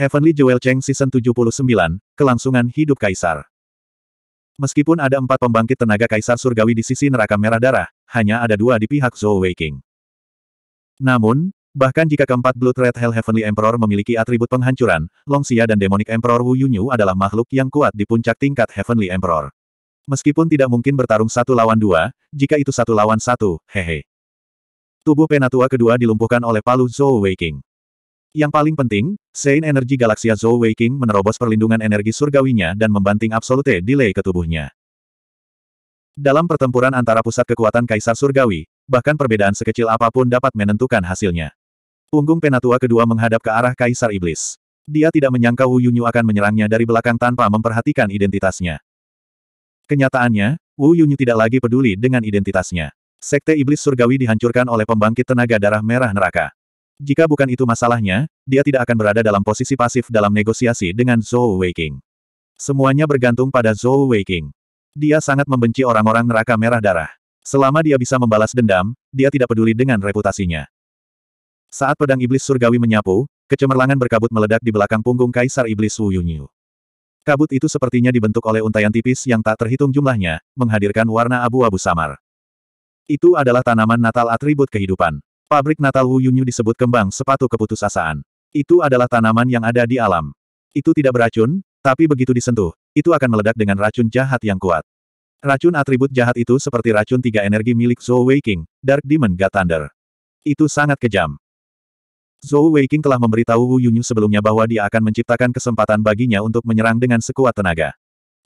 Heavenly Jewel Cheng Season 79, Kelangsungan Hidup Kaisar. Meskipun ada empat pembangkit tenaga kaisar surgawi di sisi neraka merah darah, hanya ada dua di pihak Zhou Waking. Namun, bahkan jika keempat Blood Red Hell Heavenly Emperor memiliki atribut penghancuran, Long Xia dan Demonic Emperor Wu Yunyu adalah makhluk yang kuat di puncak tingkat Heavenly Emperor. Meskipun tidak mungkin bertarung satu lawan dua, jika itu satu lawan satu, hehe. Tubuh penatua kedua dilumpuhkan oleh palu Zhou Waking. Yang paling penting, Sein energi Galaksia Zhou Weiqing menerobos perlindungan energi surgawinya dan membanting Absolute Delay ke tubuhnya. Dalam pertempuran antara pusat kekuatan Kaisar Surgawi, bahkan perbedaan sekecil apapun dapat menentukan hasilnya. Punggung Penatua kedua menghadap ke arah Kaisar Iblis. Dia tidak menyangka Wu Yunyu akan menyerangnya dari belakang tanpa memperhatikan identitasnya. Kenyataannya, Wu Yunyu tidak lagi peduli dengan identitasnya. Sekte Iblis Surgawi dihancurkan oleh pembangkit tenaga darah merah neraka. Jika bukan itu masalahnya, dia tidak akan berada dalam posisi pasif dalam negosiasi dengan Zhou Weiqing. Semuanya bergantung pada Zhou Weiqing. Dia sangat membenci orang-orang neraka merah darah. Selama dia bisa membalas dendam, dia tidak peduli dengan reputasinya. Saat pedang iblis surgawi menyapu, kecemerlangan berkabut meledak di belakang punggung Kaisar Iblis Wu Yunyu. Kabut itu sepertinya dibentuk oleh untaian tipis yang tak terhitung jumlahnya, menghadirkan warna abu-abu samar. Itu adalah tanaman natal atribut kehidupan. Pabrik Natal Wu Yunyu disebut kembang sepatu keputusasaan. Itu adalah tanaman yang ada di alam. Itu tidak beracun, tapi begitu disentuh, itu akan meledak dengan racun jahat yang kuat. Racun atribut jahat itu seperti racun tiga energi milik Zhou Weiqing, Dark Demon God Thunder. Itu sangat kejam. Zhou Weiqing telah memberitahu Wu Yunyu sebelumnya bahwa dia akan menciptakan kesempatan baginya untuk menyerang dengan sekuat tenaga.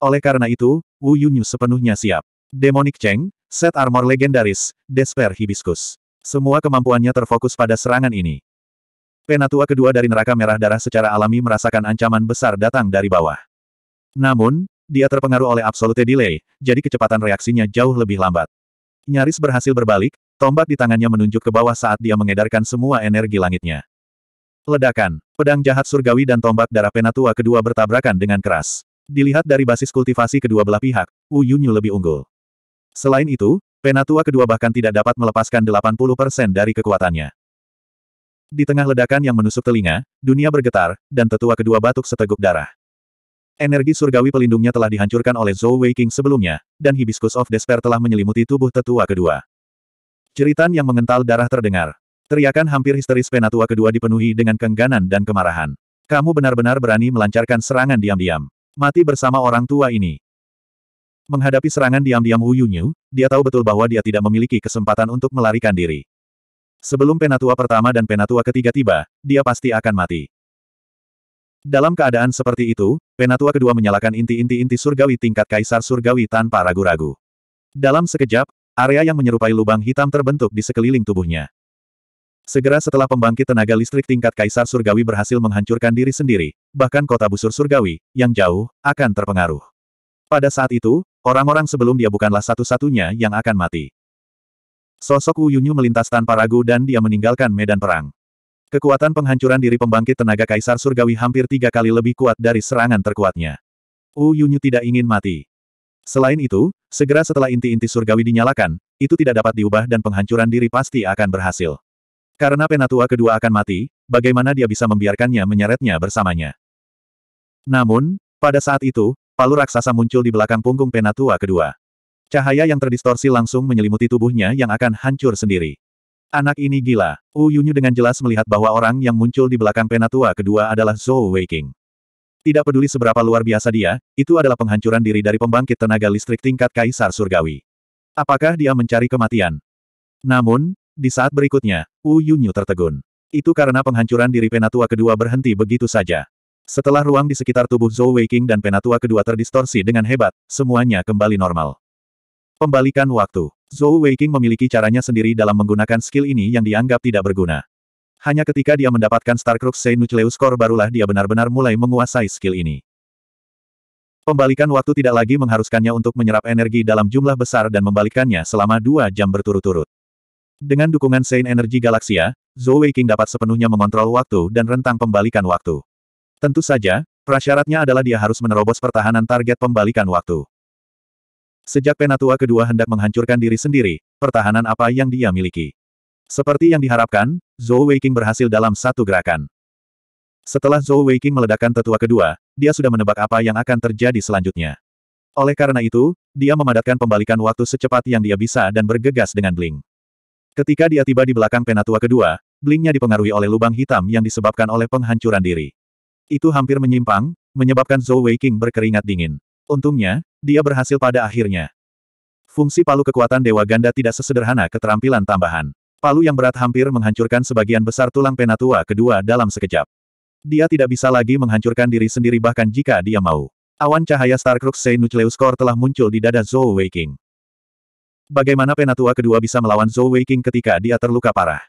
Oleh karena itu, Wu Yunyu sepenuhnya siap. Demonic Cheng, Set Armor Legendaris, Despair Hibiscus. Semua kemampuannya terfokus pada serangan ini. Penatua kedua dari neraka merah darah secara alami merasakan ancaman besar datang dari bawah. Namun, dia terpengaruh oleh absolute delay, jadi kecepatan reaksinya jauh lebih lambat. Nyaris berhasil berbalik, tombak di tangannya menunjuk ke bawah saat dia mengedarkan semua energi langitnya. Ledakan, pedang jahat surgawi dan tombak darah penatua kedua bertabrakan dengan keras. Dilihat dari basis kultivasi kedua belah pihak, Wu Yunyu lebih unggul. Selain itu, Penatua kedua bahkan tidak dapat melepaskan 80% dari kekuatannya. Di tengah ledakan yang menusuk telinga, dunia bergetar, dan tetua kedua batuk seteguk darah. Energi surgawi pelindungnya telah dihancurkan oleh Zhou Weiqing sebelumnya, dan Hibiscus of Despair telah menyelimuti tubuh tetua kedua. Ceritan yang mengental darah terdengar. Teriakan hampir histeris penatua kedua dipenuhi dengan kengganan dan kemarahan. Kamu benar-benar berani melancarkan serangan diam-diam. Mati bersama orang tua ini. Menghadapi serangan diam-diam Wu Yunyu, dia tahu betul bahwa dia tidak memiliki kesempatan untuk melarikan diri. Sebelum penatua pertama dan penatua ketiga tiba, dia pasti akan mati. Dalam keadaan seperti itu, penatua kedua menyalakan inti-inti-inti surgawi tingkat kaisar surgawi tanpa ragu-ragu. Dalam sekejap, area yang menyerupai lubang hitam terbentuk di sekeliling tubuhnya. Segera setelah pembangkit tenaga listrik tingkat Kaisar Surgawi berhasil menghancurkan diri sendiri, bahkan kota busur Surgawi, yang jauh, akan terpengaruh. Pada saat itu, Orang-orang sebelum dia bukanlah satu-satunya yang akan mati. Sosok Wu Yunyu melintas tanpa ragu dan dia meninggalkan medan perang. Kekuatan penghancuran diri pembangkit tenaga Kaisar Surgawi hampir tiga kali lebih kuat dari serangan terkuatnya. Wu Yunyu tidak ingin mati. Selain itu, segera setelah inti-inti surgawi dinyalakan, itu tidak dapat diubah dan penghancuran diri pasti akan berhasil. Karena penatua kedua akan mati, bagaimana dia bisa membiarkannya menyeretnya bersamanya? Namun, pada saat itu, Palu raksasa muncul di belakang punggung penatua kedua. Cahaya yang terdistorsi langsung menyelimuti tubuhnya yang akan hancur sendiri. Anak ini gila. Wu Yunyu dengan jelas melihat bahwa orang yang muncul di belakang penatua kedua adalah Zhou Weiking. Tidak peduli seberapa luar biasa dia, itu adalah penghancuran diri dari pembangkit tenaga listrik tingkat Kaisar Surgawi. Apakah dia mencari kematian? Namun, di saat berikutnya, Wu Yunyu tertegun. Itu karena penghancuran diri penatua kedua berhenti begitu saja. Setelah ruang di sekitar tubuh Zhou Weiqing dan penatua kedua terdistorsi dengan hebat, semuanya kembali normal. Pembalikan waktu. Zhou Weiqing memiliki caranya sendiri dalam menggunakan skill ini yang dianggap tidak berguna. Hanya ketika dia mendapatkan Starcrux Nucleus Core barulah dia benar-benar mulai menguasai skill ini. Pembalikan waktu tidak lagi mengharuskannya untuk menyerap energi dalam jumlah besar dan membalikkannya selama dua jam berturut-turut. Dengan dukungan Saint Energy Galaxia, Zhou Weiqing dapat sepenuhnya mengontrol waktu dan rentang pembalikan waktu. Tentu saja, prasyaratnya adalah dia harus menerobos pertahanan target pembalikan waktu. Sejak Penatua kedua hendak menghancurkan diri sendiri, pertahanan apa yang dia miliki? Seperti yang diharapkan, Zhou Weiqing berhasil dalam satu gerakan. Setelah Zhou Weiqing meledakkan tetua kedua, dia sudah menebak apa yang akan terjadi selanjutnya. Oleh karena itu, dia memadatkan pembalikan waktu secepat yang dia bisa dan bergegas dengan Bling. Ketika dia tiba di belakang penatua kedua, Blingnya dipengaruhi oleh lubang hitam yang disebabkan oleh penghancuran diri. Itu hampir menyimpang, menyebabkan Zhou Weiqing berkeringat dingin. Untungnya, dia berhasil pada akhirnya. Fungsi palu kekuatan Dewa Ganda tidak sesederhana keterampilan tambahan. Palu yang berat hampir menghancurkan sebagian besar tulang penatua kedua dalam sekejap. Dia tidak bisa lagi menghancurkan diri sendiri bahkan jika dia mau. Awan cahaya Starcrux Nucleus Core telah muncul di dada Zhou Weiqing. Bagaimana penatua kedua bisa melawan Zhou Weiqing ketika dia terluka parah?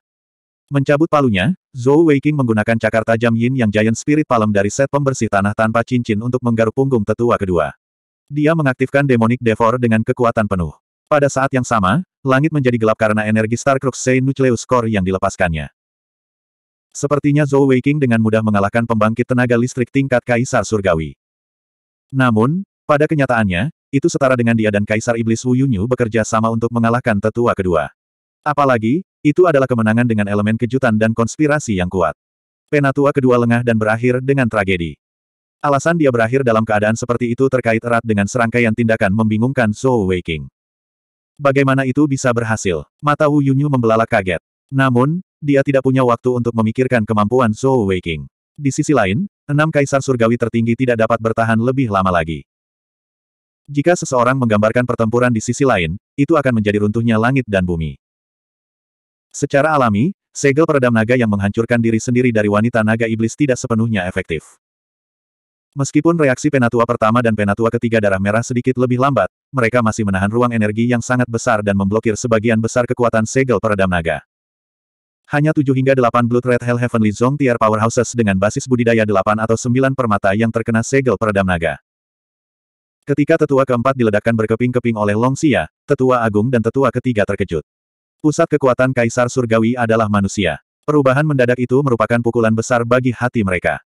Mencabut palunya, Zhou Weiqing menggunakan cakar tajam Yin yang Giant Spirit Palem dari set pembersih tanah tanpa cincin untuk menggaruk punggung tetua kedua. Dia mengaktifkan Demonic Devour dengan kekuatan penuh. Pada saat yang sama, langit menjadi gelap karena energi Starcrux Saint Nucleus Core yang dilepaskannya. Sepertinya Zhou Weiqing dengan mudah mengalahkan pembangkit tenaga listrik tingkat Kaisar Surgawi. Namun, pada kenyataannya, itu setara dengan dia dan Kaisar Iblis Wu Yunyu bekerja sama untuk mengalahkan tetua kedua. Apalagi, itu adalah kemenangan dengan elemen kejutan dan konspirasi yang kuat. Penatua kedua lengah dan berakhir dengan tragedi. Alasan dia berakhir dalam keadaan seperti itu terkait erat dengan serangkaian tindakan membingungkan Zhou Weiqing. Bagaimana itu bisa berhasil? Mata Wu Yunyu membelalak kaget. Namun, dia tidak punya waktu untuk memikirkan kemampuan Zhou Weiqing. Di sisi lain, enam kaisar surgawi tertinggi tidak dapat bertahan lebih lama lagi. Jika seseorang menggambarkan pertempuran di sisi lain, itu akan menjadi runtuhnya langit dan bumi. Secara alami, segel peredam naga yang menghancurkan diri sendiri dari wanita naga iblis tidak sepenuhnya efektif. Meskipun reaksi penatua pertama dan penatua ketiga darah merah sedikit lebih lambat, mereka masih menahan ruang energi yang sangat besar dan memblokir sebagian besar kekuatan segel peredam naga. Hanya 7 hingga 8 Blood Red Hell Heavenly Zong tier powerhouses dengan basis budidaya 8 atau 9 permata yang terkena segel peredam naga. Ketika tetua keempat diledakkan berkeping-keping oleh Long Xia, tetua agung dan tetua ketiga terkejut. Pusat kekuatan Kaisar Surgawi adalah manusia. Perubahan mendadak itu merupakan pukulan besar bagi hati mereka.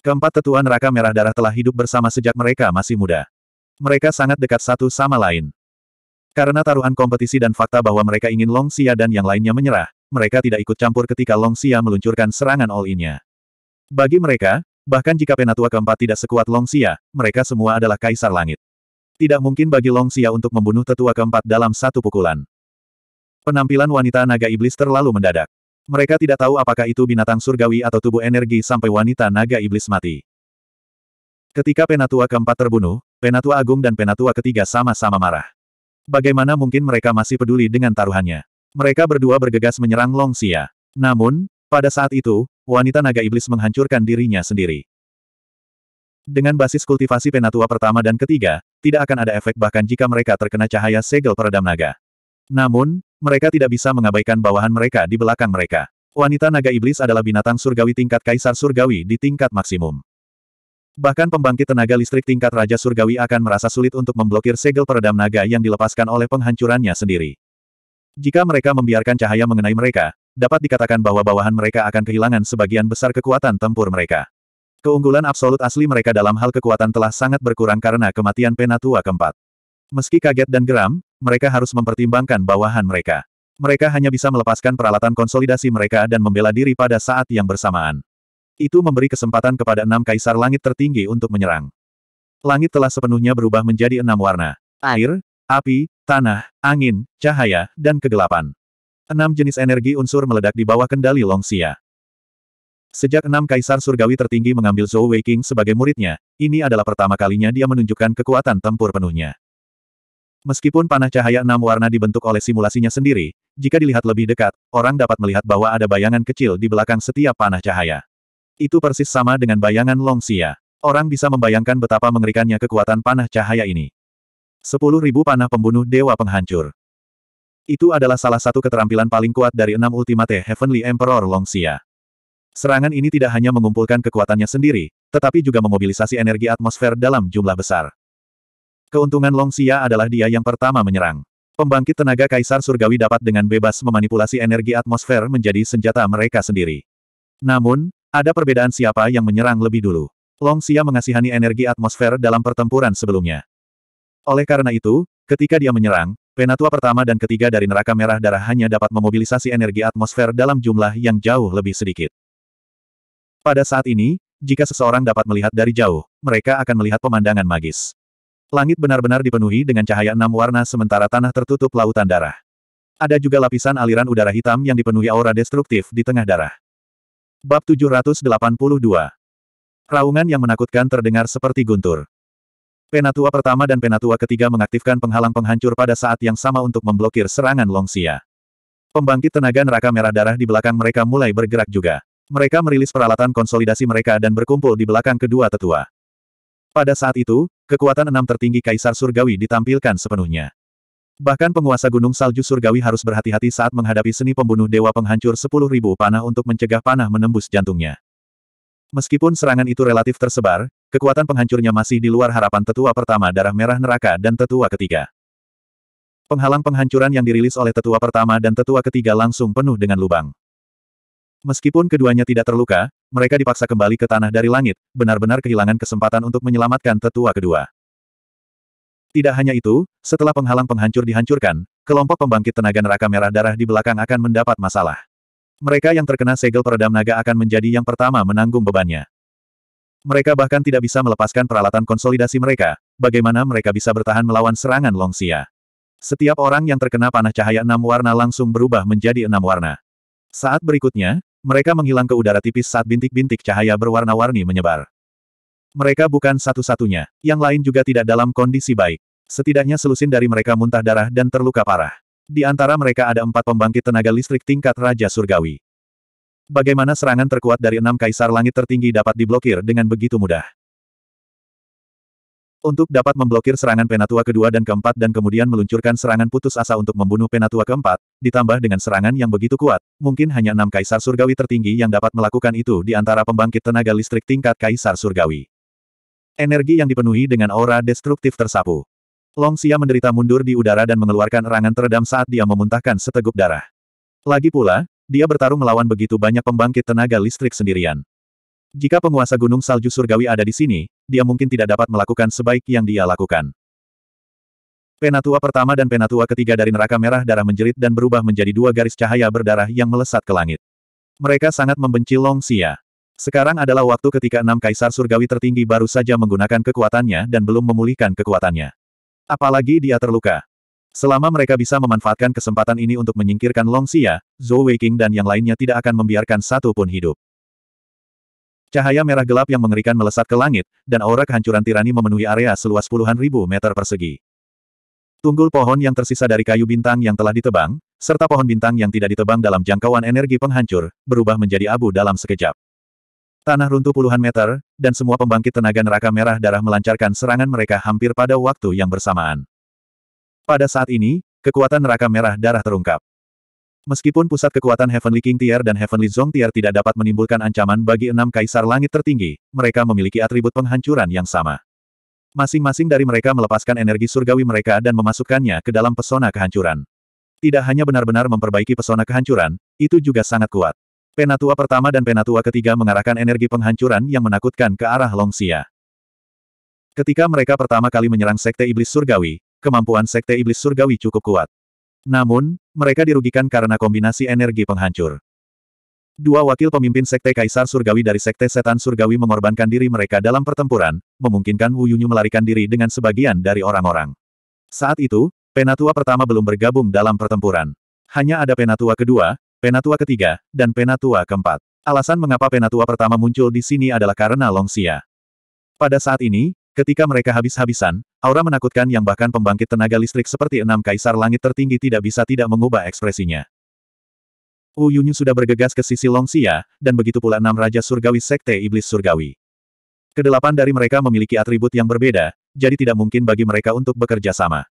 Keempat tetua neraka merah darah telah hidup bersama sejak mereka masih muda. Mereka sangat dekat satu sama lain. Karena taruhan kompetisi dan fakta bahwa mereka ingin Long Xia dan yang lainnya menyerah, mereka tidak ikut campur ketika Long Xia meluncurkan serangan all-in-nya. Bagi mereka, bahkan jika penatua keempat tidak sekuat Long Xia, mereka semua adalah kaisar langit. Tidak mungkin bagi Long Xia untuk membunuh tetua keempat dalam satu pukulan. Penampilan wanita naga iblis terlalu mendadak. Mereka tidak tahu apakah itu binatang surgawi atau tubuh energi sampai wanita naga iblis mati. Ketika penatua keempat terbunuh, penatua agung dan penatua ketiga sama-sama marah. Bagaimana mungkin mereka masih peduli dengan taruhannya? Mereka berdua bergegas menyerang Long Xia. Namun, pada saat itu, wanita naga iblis menghancurkan dirinya sendiri. Dengan basis kultivasi penatua pertama dan ketiga, tidak akan ada efek bahkan jika mereka terkena cahaya segel peredam naga. Namun, mereka tidak bisa mengabaikan bawahan mereka di belakang mereka. Wanita naga iblis adalah binatang surgawi tingkat kaisar surgawi di tingkat maksimum. Bahkan pembangkit tenaga listrik tingkat Raja Surgawi akan merasa sulit untuk memblokir segel peredam naga yang dilepaskan oleh penghancurannya sendiri. Jika mereka membiarkan cahaya mengenai mereka, dapat dikatakan bahwa bawahan mereka akan kehilangan sebagian besar kekuatan tempur mereka. Keunggulan absolut asli mereka dalam hal kekuatan telah sangat berkurang karena kematian penatua keempat. Meski kaget dan geram, mereka harus mempertimbangkan bawahan mereka. Mereka hanya bisa melepaskan peralatan konsolidasi mereka dan membela diri pada saat yang bersamaan. Itu memberi kesempatan kepada enam kaisar langit tertinggi untuk menyerang. Langit telah sepenuhnya berubah menjadi enam warna. Air, api, tanah, angin, cahaya, dan kegelapan. Enam jenis energi unsur meledak di bawah kendali Xia. Sejak enam kaisar surgawi tertinggi mengambil Zhou Weiking sebagai muridnya, ini adalah pertama kalinya dia menunjukkan kekuatan tempur penuhnya. Meskipun panah cahaya enam warna dibentuk oleh simulasinya sendiri, jika dilihat lebih dekat, orang dapat melihat bahwa ada bayangan kecil di belakang setiap panah cahaya. Itu persis sama dengan bayangan Long Xia. Orang bisa membayangkan betapa mengerikannya kekuatan panah cahaya ini. Sepuluh panah pembunuh dewa penghancur. Itu adalah salah satu keterampilan paling kuat dari enam Ultimate Heavenly Emperor Long Xia. Serangan ini tidak hanya mengumpulkan kekuatannya sendiri, tetapi juga memobilisasi energi atmosfer dalam jumlah besar. Keuntungan Long Xia adalah dia yang pertama menyerang. Pembangkit tenaga Kaisar Surgawi dapat dengan bebas memanipulasi energi atmosfer menjadi senjata mereka sendiri. Namun, ada perbedaan siapa yang menyerang lebih dulu. Long Xia mengasihani energi atmosfer dalam pertempuran sebelumnya. Oleh karena itu, ketika dia menyerang, penatua pertama dan ketiga dari neraka merah darah hanya dapat memobilisasi energi atmosfer dalam jumlah yang jauh lebih sedikit. Pada saat ini, jika seseorang dapat melihat dari jauh, mereka akan melihat pemandangan magis. Langit benar-benar dipenuhi dengan cahaya enam warna sementara tanah tertutup lautan darah. Ada juga lapisan aliran udara hitam yang dipenuhi aura destruktif di tengah darah. Bab 782 Raungan yang menakutkan terdengar seperti guntur. Penatua pertama dan penatua ketiga mengaktifkan penghalang penghancur pada saat yang sama untuk memblokir serangan Longsia. Pembangkit tenaga neraka merah darah di belakang mereka mulai bergerak juga. Mereka merilis peralatan konsolidasi mereka dan berkumpul di belakang kedua tetua. Pada saat itu, kekuatan enam tertinggi Kaisar Surgawi ditampilkan sepenuhnya. Bahkan penguasa Gunung Salju Surgawi harus berhati-hati saat menghadapi seni pembunuh dewa penghancur sepuluh ribu panah untuk mencegah panah menembus jantungnya. Meskipun serangan itu relatif tersebar, kekuatan penghancurnya masih di luar harapan tetua pertama darah merah neraka dan tetua ketiga. Penghalang penghancuran yang dirilis oleh tetua pertama dan tetua ketiga langsung penuh dengan lubang. Meskipun keduanya tidak terluka, mereka dipaksa kembali ke tanah dari langit, benar-benar kehilangan kesempatan untuk menyelamatkan tetua kedua. Tidak hanya itu, setelah penghalang penghancur dihancurkan, kelompok pembangkit tenaga neraka merah darah di belakang akan mendapat masalah. Mereka yang terkena segel peredam naga akan menjadi yang pertama menanggung bebannya. Mereka bahkan tidak bisa melepaskan peralatan konsolidasi mereka, bagaimana mereka bisa bertahan melawan serangan Xia? Setiap orang yang terkena panah cahaya enam warna langsung berubah menjadi enam warna. Saat berikutnya, mereka menghilang ke udara tipis saat bintik-bintik cahaya berwarna-warni menyebar. Mereka bukan satu-satunya, yang lain juga tidak dalam kondisi baik. Setidaknya selusin dari mereka muntah darah dan terluka parah. Di antara mereka ada empat pembangkit tenaga listrik tingkat Raja Surgawi. Bagaimana serangan terkuat dari enam kaisar langit tertinggi dapat diblokir dengan begitu mudah? Untuk dapat memblokir serangan penatua kedua dan keempat dan kemudian meluncurkan serangan putus asa untuk membunuh penatua keempat, ditambah dengan serangan yang begitu kuat, mungkin hanya enam kaisar surgawi tertinggi yang dapat melakukan itu di antara pembangkit tenaga listrik tingkat kaisar surgawi. Energi yang dipenuhi dengan aura destruktif tersapu. Long Xia menderita mundur di udara dan mengeluarkan erangan teredam saat dia memuntahkan seteguk darah. Lagi pula, dia bertarung melawan begitu banyak pembangkit tenaga listrik sendirian. Jika penguasa gunung salju surgawi ada di sini, dia mungkin tidak dapat melakukan sebaik yang dia lakukan. Penatua pertama dan penatua ketiga dari neraka merah darah menjerit dan berubah menjadi dua garis cahaya berdarah yang melesat ke langit. Mereka sangat membenci Long Xia. Sekarang adalah waktu ketika enam kaisar surgawi tertinggi baru saja menggunakan kekuatannya dan belum memulihkan kekuatannya. Apalagi dia terluka. Selama mereka bisa memanfaatkan kesempatan ini untuk menyingkirkan Long Xia, Zhou Weiqing dan yang lainnya tidak akan membiarkan satu pun hidup. Cahaya merah gelap yang mengerikan melesat ke langit, dan aura kehancuran tirani memenuhi area seluas puluhan ribu meter persegi. Tunggul pohon yang tersisa dari kayu bintang yang telah ditebang, serta pohon bintang yang tidak ditebang dalam jangkauan energi penghancur, berubah menjadi abu dalam sekejap. Tanah runtuh puluhan meter, dan semua pembangkit tenaga neraka merah darah melancarkan serangan mereka hampir pada waktu yang bersamaan. Pada saat ini, kekuatan neraka merah darah terungkap. Meskipun pusat kekuatan Heavenly King Tier dan Heavenly Zong Tier tidak dapat menimbulkan ancaman bagi enam kaisar langit tertinggi, mereka memiliki atribut penghancuran yang sama. Masing-masing dari mereka melepaskan energi surgawi mereka dan memasukkannya ke dalam pesona kehancuran. Tidak hanya benar-benar memperbaiki pesona kehancuran, itu juga sangat kuat. Penatua pertama dan penatua ketiga mengarahkan energi penghancuran yang menakutkan ke arah Longxia. Ketika mereka pertama kali menyerang Sekte Iblis Surgawi, kemampuan Sekte Iblis Surgawi cukup kuat. Namun, mereka dirugikan karena kombinasi energi penghancur. Dua wakil pemimpin Sekte Kaisar Surgawi dari Sekte Setan Surgawi mengorbankan diri mereka dalam pertempuran, memungkinkan Wu Yunyu melarikan diri dengan sebagian dari orang-orang. Saat itu, Penatua pertama belum bergabung dalam pertempuran. Hanya ada Penatua kedua, Penatua ketiga, dan Penatua keempat. Alasan mengapa Penatua pertama muncul di sini adalah karena Xia. Pada saat ini, Ketika mereka habis-habisan, aura menakutkan yang bahkan pembangkit tenaga listrik seperti enam kaisar langit tertinggi tidak bisa tidak mengubah ekspresinya. Wu Yunyu sudah bergegas ke sisi Longxia, dan begitu pula enam Raja Surgawi Sekte Iblis Surgawi. Kedelapan dari mereka memiliki atribut yang berbeda, jadi tidak mungkin bagi mereka untuk bekerja sama.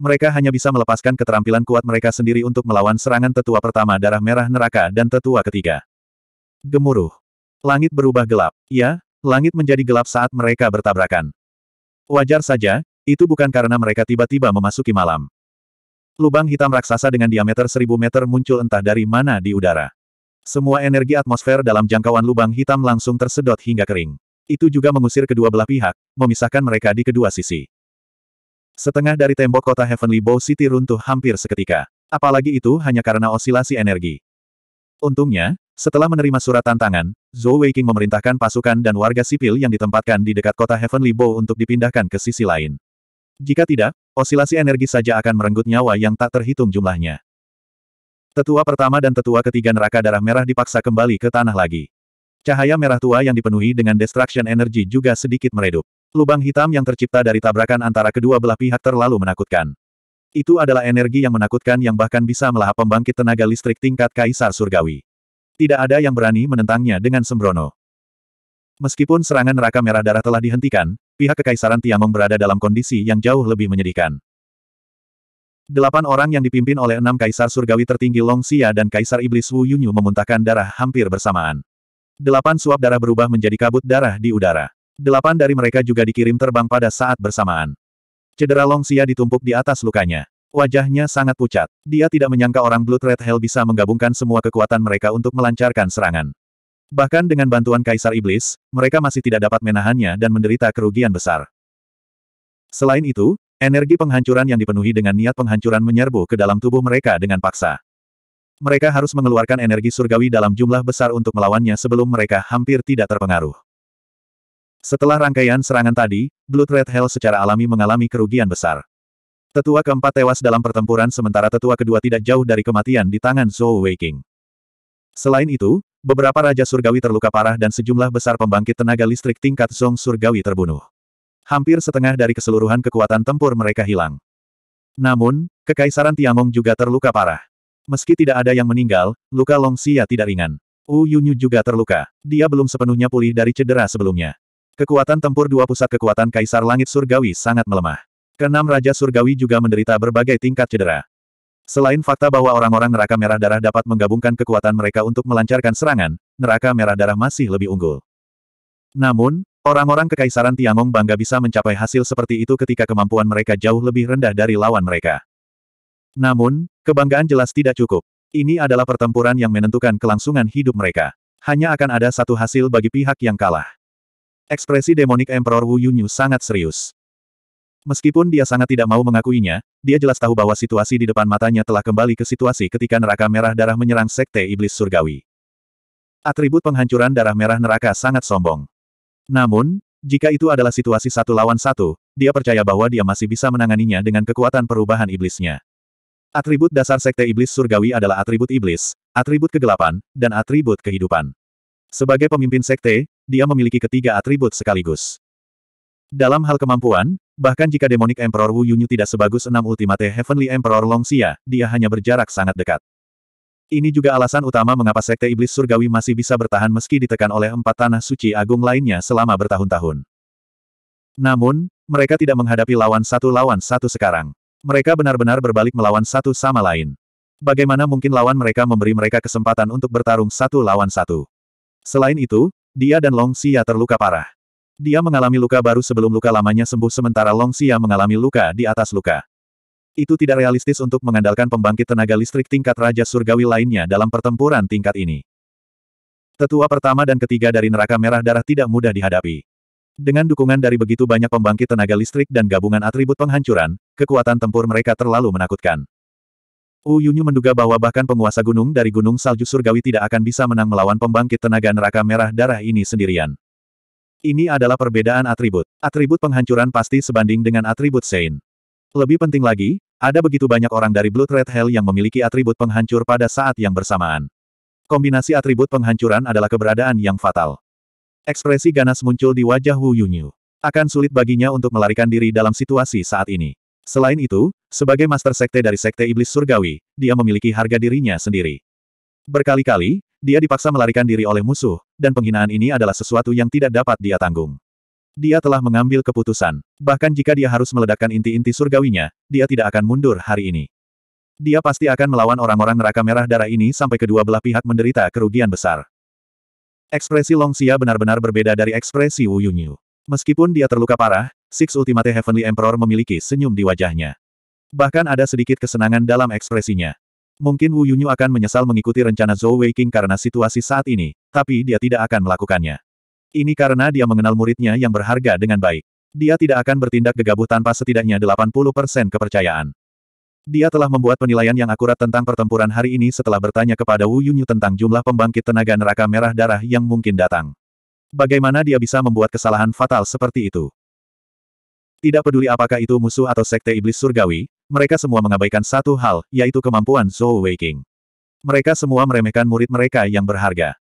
Mereka hanya bisa melepaskan keterampilan kuat mereka sendiri untuk melawan serangan tetua pertama darah merah neraka dan tetua ketiga. Gemuruh. Langit berubah gelap. Ya, langit menjadi gelap saat mereka bertabrakan. Wajar saja, itu bukan karena mereka tiba-tiba memasuki malam. Lubang hitam raksasa dengan diameter seribu meter muncul entah dari mana di udara. Semua energi atmosfer dalam jangkauan lubang hitam langsung tersedot hingga kering. Itu juga mengusir kedua belah pihak, memisahkan mereka di kedua sisi. Setengah dari tembok kota Heavenly Bow City runtuh hampir seketika. Apalagi itu hanya karena osilasi energi. Untungnya, setelah menerima surat tantangan, Zhou Weiqing memerintahkan pasukan dan warga sipil yang ditempatkan di dekat kota Heavenly Bow untuk dipindahkan ke sisi lain. Jika tidak, osilasi energi saja akan merenggut nyawa yang tak terhitung jumlahnya. Tetua pertama dan tetua ketiga neraka darah merah dipaksa kembali ke tanah lagi. Cahaya merah tua yang dipenuhi dengan destruction energy juga sedikit meredup. Lubang hitam yang tercipta dari tabrakan antara kedua belah pihak terlalu menakutkan. Itu adalah energi yang menakutkan yang bahkan bisa melahap pembangkit tenaga listrik tingkat kaisar surgawi. Tidak ada yang berani menentangnya dengan sembrono. Meskipun serangan neraka merah darah telah dihentikan, pihak Kekaisaran Tiamong berada dalam kondisi yang jauh lebih menyedihkan. Delapan orang yang dipimpin oleh enam kaisar surgawi tertinggi Long Xia dan kaisar iblis Wu Yunyu memuntahkan darah hampir bersamaan. Delapan suap darah berubah menjadi kabut darah di udara. Delapan dari mereka juga dikirim terbang pada saat bersamaan. Cedera Long Xia ditumpuk di atas lukanya. Wajahnya sangat pucat. Dia tidak menyangka orang Blood Red Hell bisa menggabungkan semua kekuatan mereka untuk melancarkan serangan. Bahkan dengan bantuan Kaisar Iblis, mereka masih tidak dapat menahannya dan menderita kerugian besar. Selain itu, energi penghancuran yang dipenuhi dengan niat penghancuran menyerbu ke dalam tubuh mereka dengan paksa. Mereka harus mengeluarkan energi surgawi dalam jumlah besar untuk melawannya sebelum mereka hampir tidak terpengaruh. Setelah rangkaian serangan tadi, Blood Red Hell secara alami mengalami kerugian besar. Tetua keempat tewas dalam pertempuran sementara tetua kedua tidak jauh dari kematian di tangan Zhou Weiqing. Selain itu, beberapa Raja Surgawi terluka parah dan sejumlah besar pembangkit tenaga listrik tingkat Zhong Surgawi terbunuh. Hampir setengah dari keseluruhan kekuatan tempur mereka hilang. Namun, Kekaisaran Tiamong juga terluka parah. Meski tidak ada yang meninggal, luka Long Xia tidak ringan. Wu Yunyu juga terluka. Dia belum sepenuhnya pulih dari cedera sebelumnya. Kekuatan tempur dua pusat kekuatan Kaisar Langit Surgawi sangat melemah. Keenam Raja Surgawi juga menderita berbagai tingkat cedera. Selain fakta bahwa orang-orang neraka merah darah dapat menggabungkan kekuatan mereka untuk melancarkan serangan, neraka merah darah masih lebih unggul. Namun, orang-orang kekaisaran Tiangong bangga bisa mencapai hasil seperti itu ketika kemampuan mereka jauh lebih rendah dari lawan mereka. Namun, kebanggaan jelas tidak cukup. Ini adalah pertempuran yang menentukan kelangsungan hidup mereka. Hanya akan ada satu hasil bagi pihak yang kalah. Ekspresi demonik Emperor Wu Yunyu sangat serius. Meskipun dia sangat tidak mau mengakuinya, dia jelas tahu bahwa situasi di depan matanya telah kembali ke situasi ketika neraka merah darah menyerang sekte iblis surgawi. Atribut penghancuran darah merah neraka sangat sombong. Namun, jika itu adalah situasi satu lawan satu, dia percaya bahwa dia masih bisa menanganinya dengan kekuatan perubahan iblisnya. Atribut dasar sekte iblis surgawi adalah atribut iblis, atribut kegelapan, dan atribut kehidupan. Sebagai pemimpin sekte, dia memiliki ketiga atribut sekaligus. Dalam hal kemampuan, Bahkan jika Demonic Emperor Wu Yunyu tidak sebagus enam Ultimate Heavenly Emperor Long Xia, dia hanya berjarak sangat dekat. Ini juga alasan utama mengapa Sekte Iblis Surgawi masih bisa bertahan meski ditekan oleh empat tanah suci agung lainnya selama bertahun-tahun. Namun, mereka tidak menghadapi lawan satu lawan satu sekarang. Mereka benar-benar berbalik melawan satu sama lain. Bagaimana mungkin lawan mereka memberi mereka kesempatan untuk bertarung satu lawan satu? Selain itu, dia dan Long Xia terluka parah. Dia mengalami luka baru sebelum luka lamanya sembuh sementara Long Xia mengalami luka di atas luka. Itu tidak realistis untuk mengandalkan pembangkit tenaga listrik tingkat Raja Surgawi lainnya dalam pertempuran tingkat ini. Tetua pertama dan ketiga dari neraka merah darah tidak mudah dihadapi. Dengan dukungan dari begitu banyak pembangkit tenaga listrik dan gabungan atribut penghancuran, kekuatan tempur mereka terlalu menakutkan. Yunyu menduga bahwa bahkan penguasa gunung dari Gunung Salju Surgawi tidak akan bisa menang melawan pembangkit tenaga neraka merah darah ini sendirian. Ini adalah perbedaan atribut. Atribut penghancuran pasti sebanding dengan atribut Sein. Lebih penting lagi, ada begitu banyak orang dari Blood Red Hell yang memiliki atribut penghancur pada saat yang bersamaan. Kombinasi atribut penghancuran adalah keberadaan yang fatal. Ekspresi ganas muncul di wajah Wu Yunyu. Akan sulit baginya untuk melarikan diri dalam situasi saat ini. Selain itu, sebagai master sekte dari sekte iblis surgawi, dia memiliki harga dirinya sendiri. Berkali-kali, dia dipaksa melarikan diri oleh musuh, dan penghinaan ini adalah sesuatu yang tidak dapat dia tanggung. Dia telah mengambil keputusan. Bahkan jika dia harus meledakkan inti-inti surgawinya, dia tidak akan mundur hari ini. Dia pasti akan melawan orang-orang neraka merah darah ini sampai kedua belah pihak menderita kerugian besar. Ekspresi Long Xia benar-benar berbeda dari ekspresi Wu Yunyu. Meskipun dia terluka parah, Six Ultimate Heavenly Emperor memiliki senyum di wajahnya. Bahkan ada sedikit kesenangan dalam ekspresinya. Mungkin Wu Yunyu akan menyesal mengikuti rencana Zhou Weiqing karena situasi saat ini, tapi dia tidak akan melakukannya. Ini karena dia mengenal muridnya yang berharga dengan baik. Dia tidak akan bertindak gegabah tanpa setidaknya 80% kepercayaan. Dia telah membuat penilaian yang akurat tentang pertempuran hari ini setelah bertanya kepada Wu Yunyu tentang jumlah pembangkit tenaga neraka merah darah yang mungkin datang. Bagaimana dia bisa membuat kesalahan fatal seperti itu? Tidak peduli apakah itu musuh atau sekte iblis surgawi, mereka semua mengabaikan satu hal, yaitu kemampuan Zhou Weiqing. Mereka semua meremehkan murid mereka yang berharga.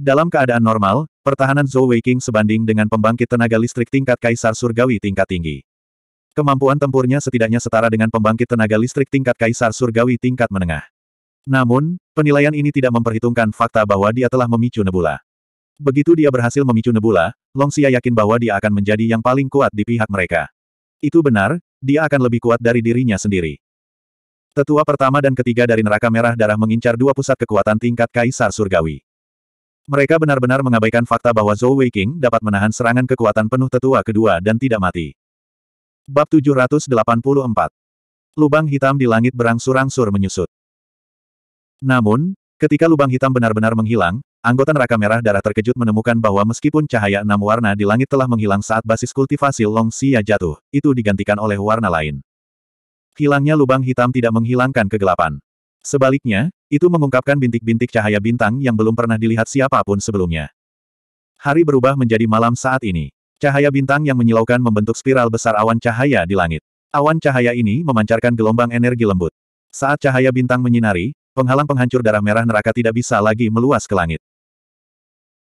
Dalam keadaan normal, pertahanan Zhou Weiqing sebanding dengan pembangkit tenaga listrik tingkat Kaisar Surgawi tingkat tinggi. Kemampuan tempurnya setidaknya setara dengan pembangkit tenaga listrik tingkat Kaisar Surgawi tingkat menengah. Namun, penilaian ini tidak memperhitungkan fakta bahwa dia telah memicu nebula. Begitu dia berhasil memicu nebula, Long Xia yakin bahwa dia akan menjadi yang paling kuat di pihak mereka. Itu benar, dia akan lebih kuat dari dirinya sendiri. Tetua pertama dan ketiga dari neraka merah darah mengincar dua pusat kekuatan tingkat Kaisar Surgawi. Mereka benar-benar mengabaikan fakta bahwa Zhou Weiqing dapat menahan serangan kekuatan penuh tetua kedua dan tidak mati. Bab 784 Lubang hitam di langit berangsur-angsur menyusut. Namun, ketika lubang hitam benar-benar menghilang, Anggota neraka merah darah terkejut menemukan bahwa meskipun cahaya enam warna di langit telah menghilang saat basis kultivasi Long Xia jatuh, itu digantikan oleh warna lain. Hilangnya lubang hitam tidak menghilangkan kegelapan. Sebaliknya, itu mengungkapkan bintik-bintik cahaya bintang yang belum pernah dilihat siapapun sebelumnya. Hari berubah menjadi malam saat ini. Cahaya bintang yang menyilaukan membentuk spiral besar awan cahaya di langit. Awan cahaya ini memancarkan gelombang energi lembut. Saat cahaya bintang menyinari, penghalang penghancur darah merah neraka tidak bisa lagi meluas ke langit.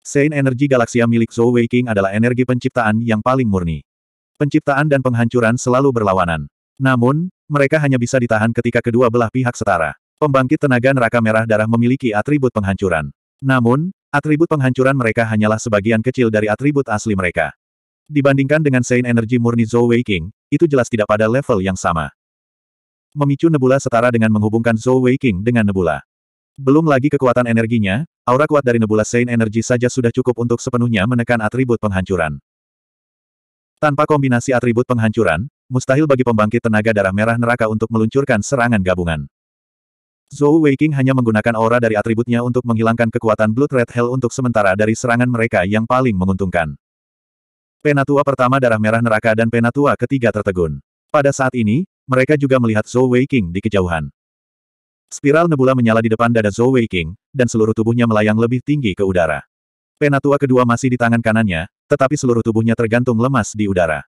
Sein energi Galaxia milik Zhou King adalah energi penciptaan yang paling murni. Penciptaan dan penghancuran selalu berlawanan. Namun, mereka hanya bisa ditahan ketika kedua belah pihak setara. Pembangkit tenaga neraka merah darah memiliki atribut penghancuran. Namun, atribut penghancuran mereka hanyalah sebagian kecil dari atribut asli mereka. Dibandingkan dengan Sein energi murni Zhou King, itu jelas tidak pada level yang sama. Memicu nebula setara dengan menghubungkan Zhou King dengan nebula. Belum lagi kekuatan energinya, aura kuat dari Nebula Saint Energy saja sudah cukup untuk sepenuhnya menekan atribut penghancuran. Tanpa kombinasi atribut penghancuran, mustahil bagi pembangkit tenaga darah merah neraka untuk meluncurkan serangan gabungan. Zhou Weiking hanya menggunakan aura dari atributnya untuk menghilangkan kekuatan Blood Red Hell untuk sementara dari serangan mereka yang paling menguntungkan. Penatua pertama darah merah neraka dan penatua ketiga tertegun. Pada saat ini, mereka juga melihat Zhou Weiking di kejauhan. Spiral nebula menyala di depan dada Zhou Weiqing, dan seluruh tubuhnya melayang lebih tinggi ke udara. Penatua kedua masih di tangan kanannya, tetapi seluruh tubuhnya tergantung lemas di udara.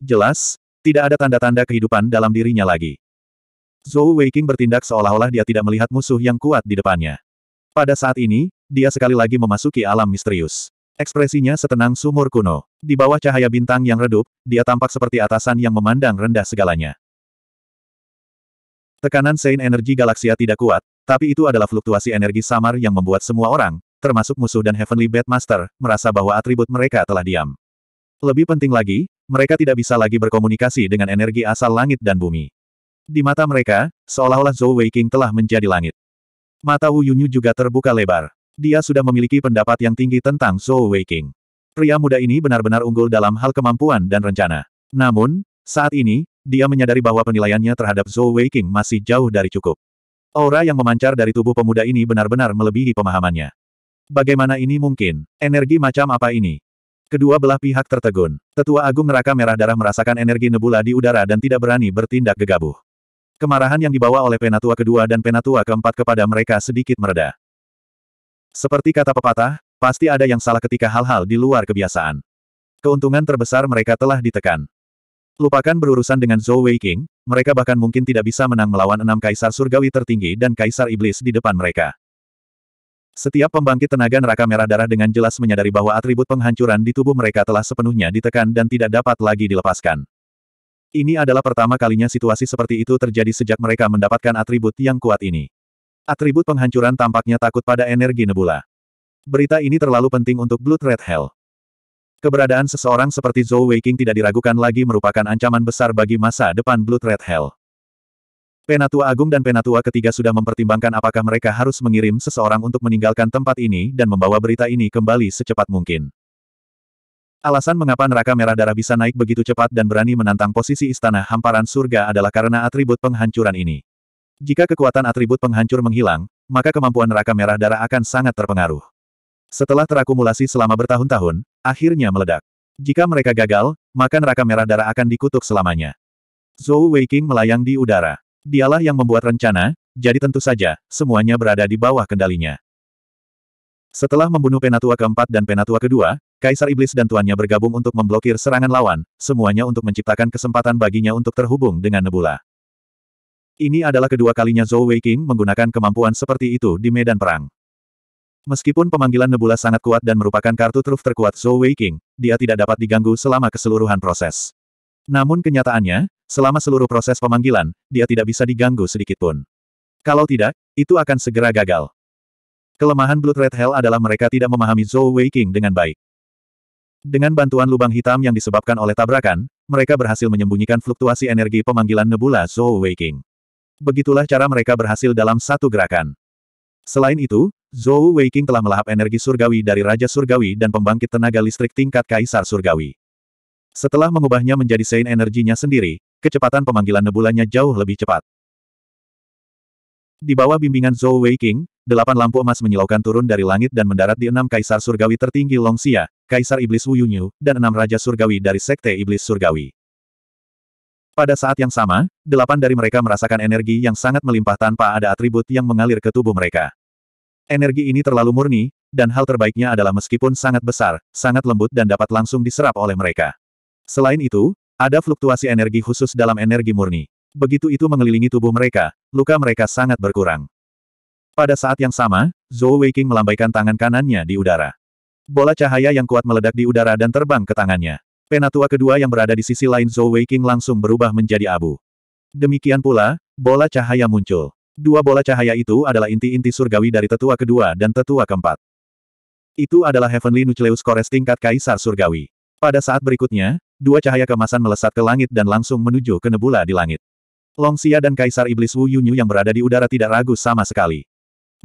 Jelas, tidak ada tanda-tanda kehidupan dalam dirinya lagi. Zhou Weiqing bertindak seolah-olah dia tidak melihat musuh yang kuat di depannya. Pada saat ini, dia sekali lagi memasuki alam misterius. Ekspresinya setenang sumur kuno. Di bawah cahaya bintang yang redup, dia tampak seperti atasan yang memandang rendah segalanya. Tekanan sein energi Galaksia tidak kuat, tapi itu adalah fluktuasi energi samar yang membuat semua orang, termasuk musuh dan Heavenly Bad Master, merasa bahwa atribut mereka telah diam. Lebih penting lagi, mereka tidak bisa lagi berkomunikasi dengan energi asal langit dan bumi. Di mata mereka, seolah-olah Zhou Weiqing telah menjadi langit. Mata Wu Yunyu juga terbuka lebar. Dia sudah memiliki pendapat yang tinggi tentang Zhou Weiqing. Pria muda ini benar-benar unggul dalam hal kemampuan dan rencana. Namun, saat ini, dia menyadari bahwa penilaiannya terhadap Zhou Weiqing masih jauh dari cukup. Aura yang memancar dari tubuh pemuda ini benar-benar melebihi pemahamannya. Bagaimana ini mungkin? Energi macam apa ini? Kedua belah pihak tertegun. Tetua Agung Neraka Merah Darah merasakan energi nebula di udara dan tidak berani bertindak gegabah. Kemarahan yang dibawa oleh Penatua kedua dan Penatua keempat kepada mereka sedikit mereda. Seperti kata pepatah, pasti ada yang salah ketika hal-hal di luar kebiasaan. Keuntungan terbesar mereka telah ditekan. Lupakan berurusan dengan Zhou Weiqing, mereka bahkan mungkin tidak bisa menang melawan enam kaisar surgawi tertinggi dan kaisar iblis di depan mereka. Setiap pembangkit tenaga neraka merah darah dengan jelas menyadari bahwa atribut penghancuran di tubuh mereka telah sepenuhnya ditekan dan tidak dapat lagi dilepaskan. Ini adalah pertama kalinya situasi seperti itu terjadi sejak mereka mendapatkan atribut yang kuat ini. Atribut penghancuran tampaknya takut pada energi nebula. Berita ini terlalu penting untuk Blood Red Hell. Keberadaan seseorang seperti Zhou Weiqing tidak diragukan lagi merupakan ancaman besar bagi masa depan Blood Red Hell. Penatua Agung dan Penatua ketiga sudah mempertimbangkan apakah mereka harus mengirim seseorang untuk meninggalkan tempat ini dan membawa berita ini kembali secepat mungkin. Alasan mengapa neraka merah darah bisa naik begitu cepat dan berani menantang posisi istana hamparan surga adalah karena atribut penghancuran ini. Jika kekuatan atribut penghancur menghilang, maka kemampuan neraka merah darah akan sangat terpengaruh. Setelah terakumulasi selama bertahun-tahun, akhirnya meledak. Jika mereka gagal, maka neraka merah darah akan dikutuk selamanya. Zhou Weiqing melayang di udara. Dialah yang membuat rencana, jadi tentu saja, semuanya berada di bawah kendalinya. Setelah membunuh Penatua keempat dan Penatua kedua, Kaisar Iblis dan tuannya bergabung untuk memblokir serangan lawan, semuanya untuk menciptakan kesempatan baginya untuk terhubung dengan Nebula. Ini adalah kedua kalinya Zhou Weiqing menggunakan kemampuan seperti itu di medan perang. Meskipun pemanggilan Nebula sangat kuat dan merupakan kartu truf terkuat Zhou Weiqing, dia tidak dapat diganggu selama keseluruhan proses. Namun kenyataannya, selama seluruh proses pemanggilan, dia tidak bisa diganggu sedikitpun. Kalau tidak, itu akan segera gagal. Kelemahan Blood Red Hell adalah mereka tidak memahami Zhou Weiqing dengan baik. Dengan bantuan lubang hitam yang disebabkan oleh tabrakan, mereka berhasil menyembunyikan fluktuasi energi pemanggilan nebula Zhou Weiqing. Begitulah cara mereka berhasil dalam satu gerakan. Selain itu, Zhou Weiqing telah melahap energi surgawi dari Raja Surgawi dan pembangkit tenaga listrik tingkat Kaisar Surgawi. Setelah mengubahnya menjadi Sein energinya sendiri, kecepatan pemanggilan nebulanya jauh lebih cepat. Di bawah bimbingan Zhou Weiqing, delapan lampu emas menyilaukan turun dari langit dan mendarat di enam Kaisar Surgawi tertinggi Longxia, Kaisar Iblis Wuyunyu, dan enam Raja Surgawi dari Sekte Iblis Surgawi. Pada saat yang sama, delapan dari mereka merasakan energi yang sangat melimpah tanpa ada atribut yang mengalir ke tubuh mereka. Energi ini terlalu murni, dan hal terbaiknya adalah meskipun sangat besar, sangat lembut dan dapat langsung diserap oleh mereka. Selain itu, ada fluktuasi energi khusus dalam energi murni. Begitu itu mengelilingi tubuh mereka, luka mereka sangat berkurang. Pada saat yang sama, Zhou Weiqing melambaikan tangan kanannya di udara. Bola cahaya yang kuat meledak di udara dan terbang ke tangannya. Penatua kedua yang berada di sisi lain Zhou Weiqing langsung berubah menjadi abu. Demikian pula, bola cahaya muncul. Dua bola cahaya itu adalah inti-inti surgawi dari tetua kedua dan tetua keempat. Itu adalah Heavenly Nucleus Cores tingkat Kaisar Surgawi. Pada saat berikutnya, dua cahaya kemasan melesat ke langit dan langsung menuju ke nebula di langit. Longxia dan Kaisar Iblis Wu Yunyu yang berada di udara tidak ragu sama sekali.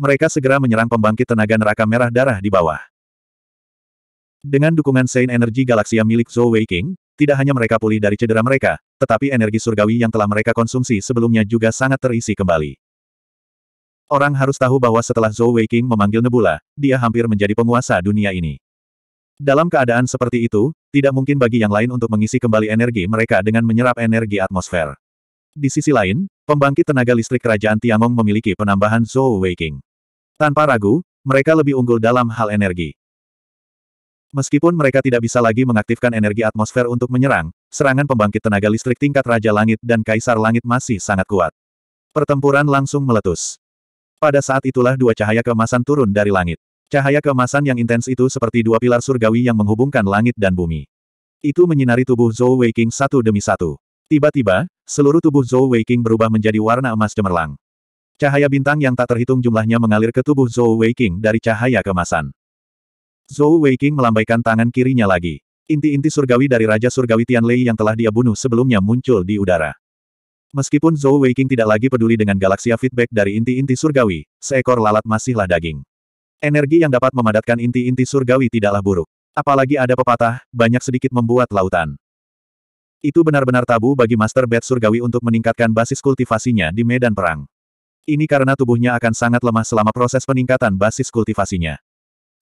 Mereka segera menyerang pembangkit tenaga neraka merah darah di bawah. Dengan dukungan Saint Energy Galaxia milik Zhou Wei King, tidak hanya mereka pulih dari cedera mereka, tetapi energi surgawi yang telah mereka konsumsi sebelumnya juga sangat terisi kembali. Orang harus tahu bahwa setelah Zhou Weiqing memanggil Nebula, dia hampir menjadi penguasa dunia ini. Dalam keadaan seperti itu, tidak mungkin bagi yang lain untuk mengisi kembali energi mereka dengan menyerap energi atmosfer. Di sisi lain, pembangkit tenaga listrik Kerajaan Tiangong memiliki penambahan Zhou Weiqing. Tanpa ragu, mereka lebih unggul dalam hal energi. Meskipun mereka tidak bisa lagi mengaktifkan energi atmosfer untuk menyerang, serangan pembangkit tenaga listrik tingkat Raja Langit dan Kaisar Langit masih sangat kuat. Pertempuran langsung meletus. Pada saat itulah dua cahaya kemasan turun dari langit. Cahaya kemasan yang intens itu seperti dua pilar surgawi yang menghubungkan langit dan bumi. Itu menyinari tubuh Zhou Weiqing satu demi satu. Tiba-tiba, seluruh tubuh Zhou Weiqing berubah menjadi warna emas cemerlang. Cahaya bintang yang tak terhitung jumlahnya mengalir ke tubuh Zhou Weiqing dari cahaya kemasan. Zhou Weiqing melambaikan tangan kirinya lagi. Inti-inti surgawi dari Raja Surgawi Tianlei yang telah dia bunuh sebelumnya muncul di udara. Meskipun Zhou Weiqing tidak lagi peduli dengan galaksi, feedback dari inti-inti surgawi, seekor lalat masihlah daging. Energi yang dapat memadatkan inti-inti surgawi tidaklah buruk. Apalagi ada pepatah, banyak sedikit membuat lautan. Itu benar-benar tabu bagi Master Bed Surgawi untuk meningkatkan basis kultivasinya di medan perang. Ini karena tubuhnya akan sangat lemah selama proses peningkatan basis kultivasinya.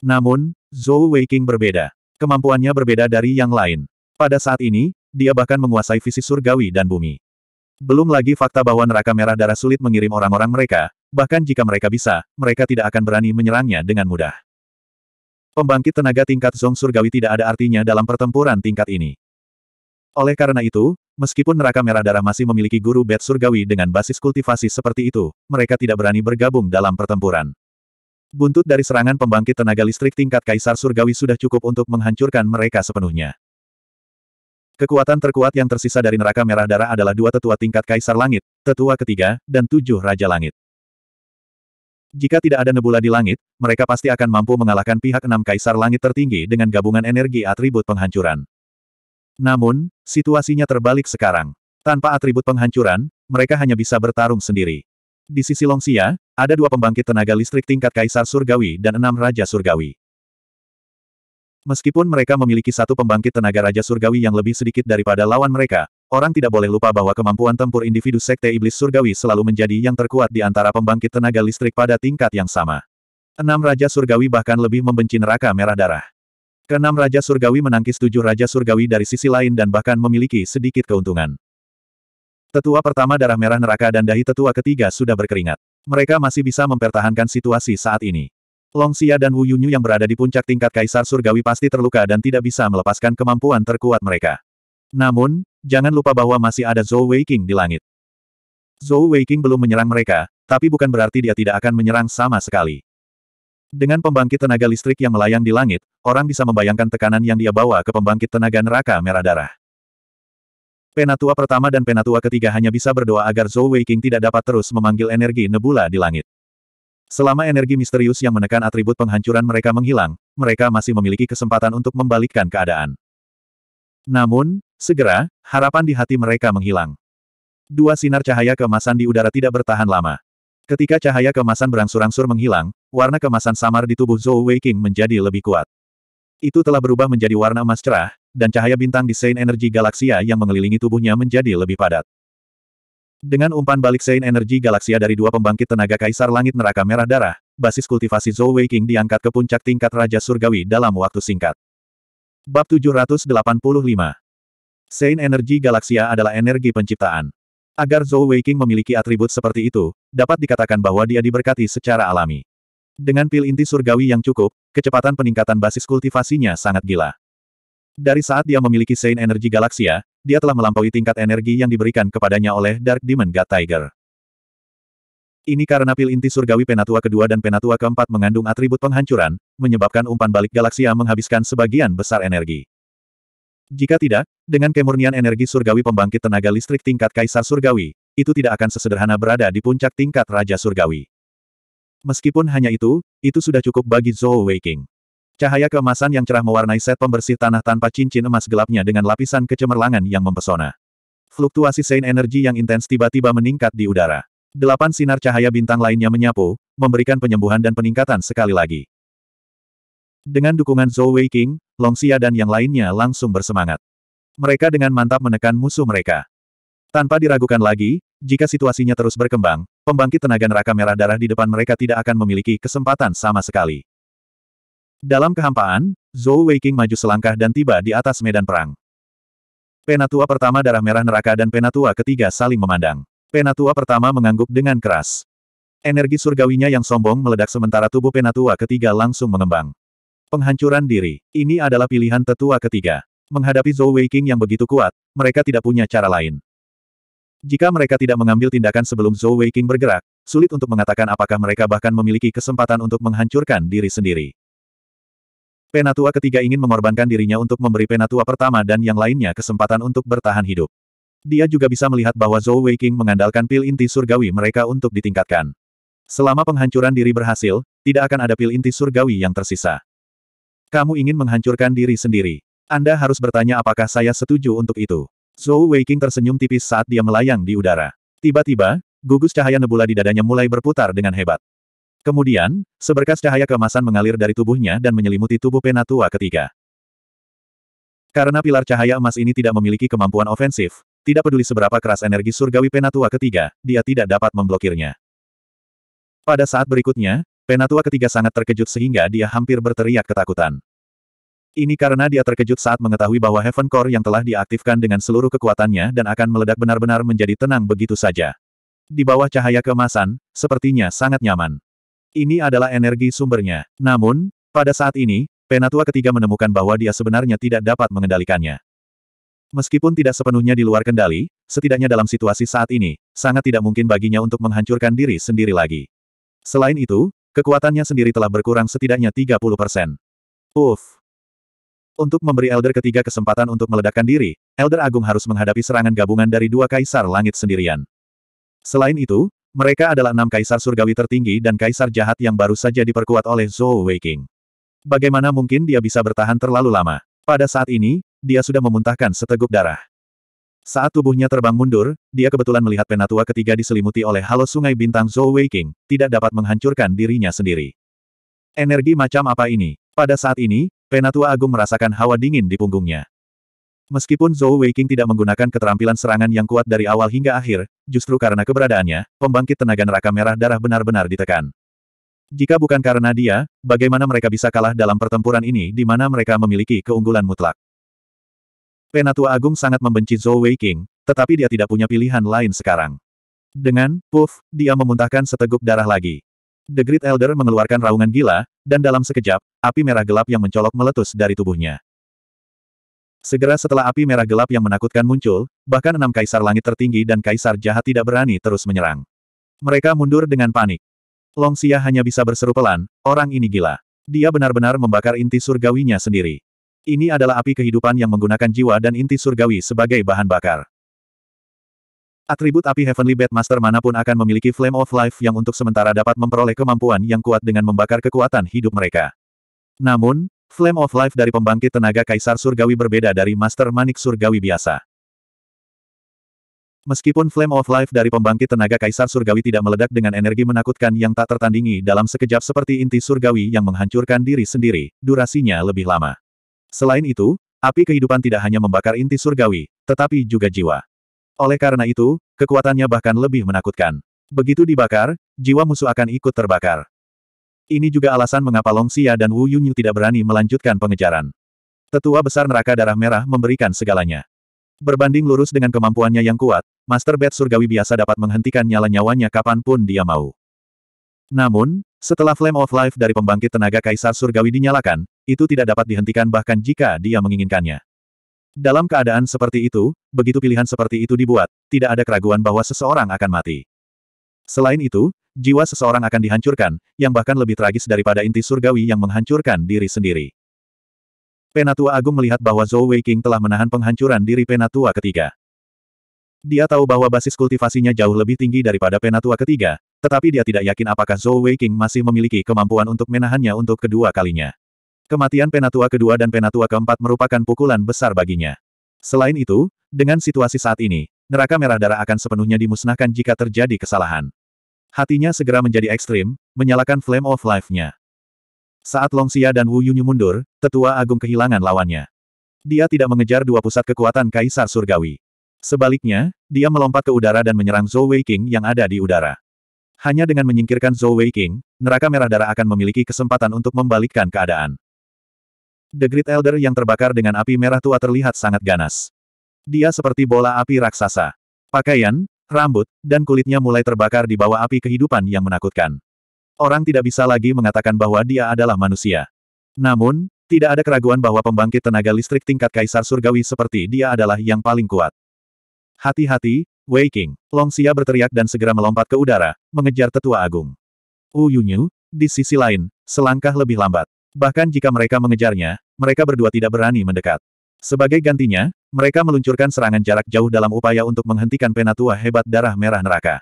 Namun, Zhou Weiqing berbeda. Kemampuannya berbeda dari yang lain. Pada saat ini, dia bahkan menguasai visi surgawi dan bumi. Belum lagi fakta bahwa neraka merah darah sulit mengirim orang-orang mereka, bahkan jika mereka bisa, mereka tidak akan berani menyerangnya dengan mudah. Pembangkit tenaga tingkat zong surgawi tidak ada artinya dalam pertempuran tingkat ini. Oleh karena itu, meskipun neraka merah darah masih memiliki guru bed surgawi dengan basis kultivasi seperti itu, mereka tidak berani bergabung dalam pertempuran. Buntut dari serangan pembangkit tenaga listrik tingkat kaisar surgawi sudah cukup untuk menghancurkan mereka sepenuhnya. Kekuatan terkuat yang tersisa dari neraka merah darah adalah dua tetua tingkat kaisar langit, tetua ketiga, dan tujuh raja langit. Jika tidak ada nebula di langit, mereka pasti akan mampu mengalahkan pihak enam kaisar langit tertinggi dengan gabungan energi atribut penghancuran. Namun, situasinya terbalik sekarang. Tanpa atribut penghancuran, mereka hanya bisa bertarung sendiri. Di sisi Longxia ada dua pembangkit tenaga listrik tingkat kaisar surgawi dan enam raja surgawi. Meskipun mereka memiliki satu pembangkit tenaga Raja Surgawi yang lebih sedikit daripada lawan mereka, orang tidak boleh lupa bahwa kemampuan tempur individu Sekte Iblis Surgawi selalu menjadi yang terkuat di antara pembangkit tenaga listrik pada tingkat yang sama. Enam Raja Surgawi bahkan lebih membenci neraka merah darah. Keenam Raja Surgawi menangkis tujuh Raja Surgawi dari sisi lain dan bahkan memiliki sedikit keuntungan. Tetua pertama darah merah neraka dan dahi tetua ketiga sudah berkeringat. Mereka masih bisa mempertahankan situasi saat ini. Long Xia dan Wu Yunyu yang berada di puncak tingkat Kaisar Surgawi pasti terluka dan tidak bisa melepaskan kemampuan terkuat mereka. Namun, jangan lupa bahwa masih ada Zhou Weiqing di langit. Zhou Weiqing belum menyerang mereka, tapi bukan berarti dia tidak akan menyerang sama sekali. Dengan pembangkit tenaga listrik yang melayang di langit, orang bisa membayangkan tekanan yang dia bawa ke pembangkit tenaga neraka merah darah. Penatua pertama dan penatua ketiga hanya bisa berdoa agar Zhou Weiqing tidak dapat terus memanggil energi nebula di langit. Selama energi misterius yang menekan atribut penghancuran mereka menghilang, mereka masih memiliki kesempatan untuk membalikkan keadaan. Namun, segera, harapan di hati mereka menghilang. Dua sinar cahaya kemasan di udara tidak bertahan lama. Ketika cahaya kemasan berangsur-angsur menghilang, warna kemasan samar di tubuh Zhou Weiqing menjadi lebih kuat. Itu telah berubah menjadi warna emas cerah, dan cahaya bintang di Saint Energy Galaxia yang mengelilingi tubuhnya menjadi lebih padat. Dengan umpan balik Sein energi galaksia dari dua pembangkit tenaga kaisar langit neraka merah darah, basis kultivasi Zhou Weiqing diangkat ke puncak tingkat Raja Surgawi dalam waktu singkat. Bab 785 Sein energi galaksia adalah energi penciptaan. Agar Zhou Weiqing memiliki atribut seperti itu, dapat dikatakan bahwa dia diberkati secara alami. Dengan pil inti surgawi yang cukup, kecepatan peningkatan basis kultivasinya sangat gila. Dari saat dia memiliki Sein energi galaksia, dia telah melampaui tingkat energi yang diberikan kepadanya oleh Dark Demon God Tiger. Ini karena pil inti surgawi Penatua kedua dan Penatua keempat mengandung atribut penghancuran, menyebabkan umpan balik galaksia menghabiskan sebagian besar energi. Jika tidak, dengan kemurnian energi surgawi pembangkit tenaga listrik tingkat kaisar surgawi, itu tidak akan sesederhana berada di puncak tingkat Raja Surgawi. Meskipun hanya itu, itu sudah cukup bagi Zhou Weiking. Cahaya keemasan yang cerah mewarnai set pembersih tanah tanpa cincin emas gelapnya dengan lapisan kecemerlangan yang mempesona. Fluktuasi sein energi yang intens tiba-tiba meningkat di udara. Delapan sinar cahaya bintang lainnya menyapu, memberikan penyembuhan dan peningkatan sekali lagi. Dengan dukungan Zhou Wei King, Long Xia dan yang lainnya langsung bersemangat. Mereka dengan mantap menekan musuh mereka. Tanpa diragukan lagi, jika situasinya terus berkembang, pembangkit tenaga neraka merah darah di depan mereka tidak akan memiliki kesempatan sama sekali. Dalam kehampaan, Zhou Weiqing maju selangkah dan tiba di atas medan perang. Penatua pertama darah merah neraka dan penatua ketiga saling memandang. Penatua pertama mengangguk dengan keras. Energi surgawinya yang sombong meledak sementara tubuh penatua ketiga langsung mengembang. Penghancuran diri, ini adalah pilihan tetua ketiga. Menghadapi Zhou Weiqing yang begitu kuat, mereka tidak punya cara lain. Jika mereka tidak mengambil tindakan sebelum Zhou Weiqing bergerak, sulit untuk mengatakan apakah mereka bahkan memiliki kesempatan untuk menghancurkan diri sendiri. Penatua ketiga ingin mengorbankan dirinya untuk memberi penatua pertama dan yang lainnya kesempatan untuk bertahan hidup. Dia juga bisa melihat bahwa Zhou Weiqing mengandalkan pil inti surgawi mereka untuk ditingkatkan. Selama penghancuran diri berhasil, tidak akan ada pil inti surgawi yang tersisa. Kamu ingin menghancurkan diri sendiri. Anda harus bertanya apakah saya setuju untuk itu. Zhou Weiqing tersenyum tipis saat dia melayang di udara. Tiba-tiba, gugus cahaya nebula di dadanya mulai berputar dengan hebat. Kemudian, seberkas cahaya kemasan mengalir dari tubuhnya dan menyelimuti tubuh penatua ketiga. Karena pilar cahaya emas ini tidak memiliki kemampuan ofensif, tidak peduli seberapa keras energi surgawi penatua ketiga, dia tidak dapat memblokirnya. Pada saat berikutnya, penatua ketiga sangat terkejut sehingga dia hampir berteriak ketakutan. Ini karena dia terkejut saat mengetahui bahwa Heaven Core yang telah diaktifkan dengan seluruh kekuatannya dan akan meledak benar-benar menjadi tenang begitu saja. Di bawah cahaya kemasan, sepertinya sangat nyaman. Ini adalah energi sumbernya. Namun, pada saat ini, Penatua ketiga menemukan bahwa dia sebenarnya tidak dapat mengendalikannya. Meskipun tidak sepenuhnya di luar kendali, setidaknya dalam situasi saat ini, sangat tidak mungkin baginya untuk menghancurkan diri sendiri lagi. Selain itu, kekuatannya sendiri telah berkurang setidaknya 30 persen. Uff. Untuk memberi Elder ketiga kesempatan untuk meledakkan diri, Elder Agung harus menghadapi serangan gabungan dari dua kaisar langit sendirian. Selain itu, mereka adalah enam kaisar surgawi tertinggi dan kaisar jahat yang baru saja diperkuat oleh Zhou Weiqing. Bagaimana mungkin dia bisa bertahan terlalu lama? Pada saat ini, dia sudah memuntahkan seteguk darah. Saat tubuhnya terbang mundur, dia kebetulan melihat penatua ketiga diselimuti oleh halo sungai bintang Zhou Weiqing, tidak dapat menghancurkan dirinya sendiri. Energi macam apa ini? Pada saat ini, penatua agung merasakan hawa dingin di punggungnya. Meskipun Zhou Weiqing tidak menggunakan keterampilan serangan yang kuat dari awal hingga akhir, justru karena keberadaannya, pembangkit tenaga neraka merah darah benar-benar ditekan. Jika bukan karena dia, bagaimana mereka bisa kalah dalam pertempuran ini di mana mereka memiliki keunggulan mutlak? Penatua Agung sangat membenci Zhou Weiqing, tetapi dia tidak punya pilihan lain sekarang. Dengan, puff, dia memuntahkan seteguk darah lagi. The Great Elder mengeluarkan raungan gila, dan dalam sekejap, api merah gelap yang mencolok meletus dari tubuhnya. Segera setelah api merah gelap yang menakutkan muncul, bahkan enam kaisar langit tertinggi dan kaisar jahat tidak berani terus menyerang. Mereka mundur dengan panik. Long Xia hanya bisa berseru pelan, orang ini gila. Dia benar-benar membakar inti surgawinya sendiri. Ini adalah api kehidupan yang menggunakan jiwa dan inti surgawi sebagai bahan bakar. Atribut api Heavenly Batmaster manapun akan memiliki Flame of Life yang untuk sementara dapat memperoleh kemampuan yang kuat dengan membakar kekuatan hidup mereka. Namun, Flame of Life dari pembangkit tenaga kaisar surgawi berbeda dari Master Manik surgawi biasa. Meskipun Flame of Life dari pembangkit tenaga kaisar surgawi tidak meledak dengan energi menakutkan yang tak tertandingi dalam sekejap seperti inti surgawi yang menghancurkan diri sendiri, durasinya lebih lama. Selain itu, api kehidupan tidak hanya membakar inti surgawi, tetapi juga jiwa. Oleh karena itu, kekuatannya bahkan lebih menakutkan. Begitu dibakar, jiwa musuh akan ikut terbakar. Ini juga alasan mengapa Long Xia dan Wu Yunyu tidak berani melanjutkan pengejaran. Tetua besar neraka darah merah memberikan segalanya. Berbanding lurus dengan kemampuannya yang kuat, Master Bed Surgawi biasa dapat menghentikan nyala-nyawanya kapanpun dia mau. Namun, setelah Flame of Life dari pembangkit tenaga Kaisar Surgawi dinyalakan, itu tidak dapat dihentikan bahkan jika dia menginginkannya. Dalam keadaan seperti itu, begitu pilihan seperti itu dibuat, tidak ada keraguan bahwa seseorang akan mati. Selain itu, jiwa seseorang akan dihancurkan, yang bahkan lebih tragis daripada inti surgawi yang menghancurkan diri sendiri. Penatua Agung melihat bahwa Zhou Weiqing telah menahan penghancuran diri Penatua ketiga. Dia tahu bahwa basis kultivasinya jauh lebih tinggi daripada Penatua ketiga, tetapi dia tidak yakin apakah Zhou Weiqing masih memiliki kemampuan untuk menahannya untuk kedua kalinya. Kematian Penatua kedua dan Penatua keempat merupakan pukulan besar baginya. Selain itu, dengan situasi saat ini, neraka merah darah akan sepenuhnya dimusnahkan jika terjadi kesalahan. Hatinya segera menjadi ekstrim, menyalakan Flame of Life-nya. Saat Long Xia dan Wu Yunyu mundur, tetua agung kehilangan lawannya. Dia tidak mengejar dua pusat kekuatan Kaisar Surgawi. Sebaliknya, dia melompat ke udara dan menyerang Zhou Weiqing yang ada di udara. Hanya dengan menyingkirkan Zhou Weiqing, neraka merah darah akan memiliki kesempatan untuk membalikkan keadaan. The Great Elder yang terbakar dengan api merah tua terlihat sangat ganas. Dia seperti bola api raksasa. Pakaian, rambut, dan kulitnya mulai terbakar di bawah api kehidupan yang menakutkan. Orang tidak bisa lagi mengatakan bahwa dia adalah manusia. Namun, tidak ada keraguan bahwa pembangkit tenaga listrik tingkat kaisar surgawi seperti dia adalah yang paling kuat. Hati-hati, Wei King. Longxia berteriak dan segera melompat ke udara, mengejar tetua agung. Wu Yunyu, di sisi lain, selangkah lebih lambat. Bahkan jika mereka mengejarnya, mereka berdua tidak berani mendekat. Sebagai gantinya, mereka meluncurkan serangan jarak jauh dalam upaya untuk menghentikan penatua hebat darah merah neraka.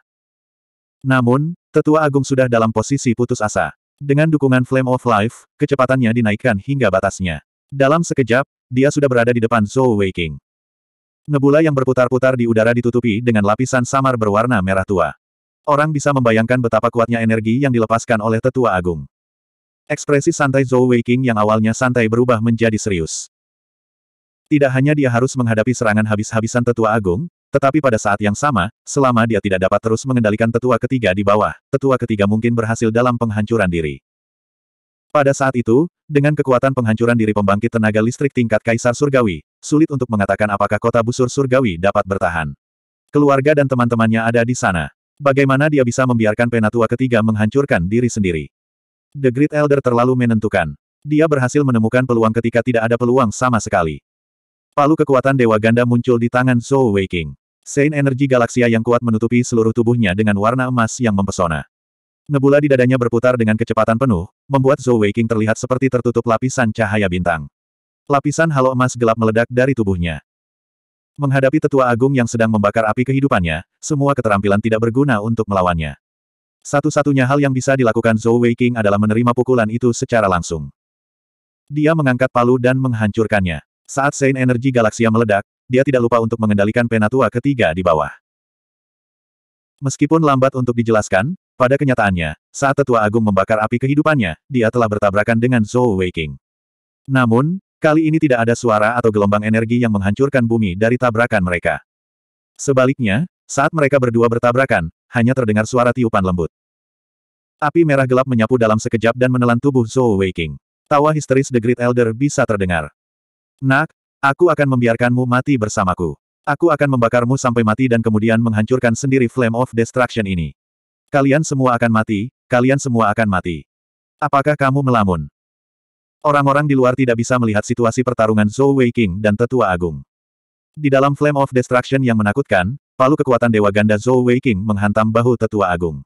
Namun, Tetua Agung sudah dalam posisi putus asa. Dengan dukungan Flame of Life, kecepatannya dinaikkan hingga batasnya. Dalam sekejap, dia sudah berada di depan Zhou Waking. Nebula yang berputar-putar di udara ditutupi dengan lapisan samar berwarna merah tua. Orang bisa membayangkan betapa kuatnya energi yang dilepaskan oleh Tetua Agung. Ekspresi santai Zhou Waking yang awalnya santai berubah menjadi serius. Tidak hanya dia harus menghadapi serangan habis-habisan tetua agung, tetapi pada saat yang sama, selama dia tidak dapat terus mengendalikan tetua ketiga di bawah, tetua ketiga mungkin berhasil dalam penghancuran diri. Pada saat itu, dengan kekuatan penghancuran diri pembangkit tenaga listrik tingkat Kaisar Surgawi, sulit untuk mengatakan apakah kota busur Surgawi dapat bertahan. Keluarga dan teman-temannya ada di sana. Bagaimana dia bisa membiarkan penatua ketiga menghancurkan diri sendiri? The Great Elder terlalu menentukan. Dia berhasil menemukan peluang ketika tidak ada peluang sama sekali. Palu kekuatan Dewa Ganda muncul di tangan Zhou Weiqing. Sein energi galaksia yang kuat menutupi seluruh tubuhnya dengan warna emas yang mempesona. Nebula di dadanya berputar dengan kecepatan penuh, membuat Zhou Weiqing terlihat seperti tertutup lapisan cahaya bintang. Lapisan halo emas gelap meledak dari tubuhnya. Menghadapi tetua agung yang sedang membakar api kehidupannya, semua keterampilan tidak berguna untuk melawannya. Satu-satunya hal yang bisa dilakukan Zhou Weiqing adalah menerima pukulan itu secara langsung. Dia mengangkat palu dan menghancurkannya. Saat sein energi galaksi meledak, dia tidak lupa untuk mengendalikan penatua ketiga di bawah. Meskipun lambat untuk dijelaskan, pada kenyataannya, saat tetua agung membakar api kehidupannya, dia telah bertabrakan dengan Zhou Weiking. Namun, kali ini tidak ada suara atau gelombang energi yang menghancurkan bumi dari tabrakan mereka. Sebaliknya, saat mereka berdua bertabrakan, hanya terdengar suara tiupan lembut. Api merah gelap menyapu dalam sekejap dan menelan tubuh Zhou Weiking. Tawa histeris The Great Elder bisa terdengar. Nak, aku akan membiarkanmu mati bersamaku. Aku akan membakarmu sampai mati dan kemudian menghancurkan sendiri Flame of Destruction ini. Kalian semua akan mati, kalian semua akan mati. Apakah kamu melamun? Orang-orang di luar tidak bisa melihat situasi pertarungan Zhou Wei King dan Tetua Agung. Di dalam Flame of Destruction yang menakutkan, palu kekuatan Dewa Ganda Zhou Wei King menghantam bahu Tetua Agung.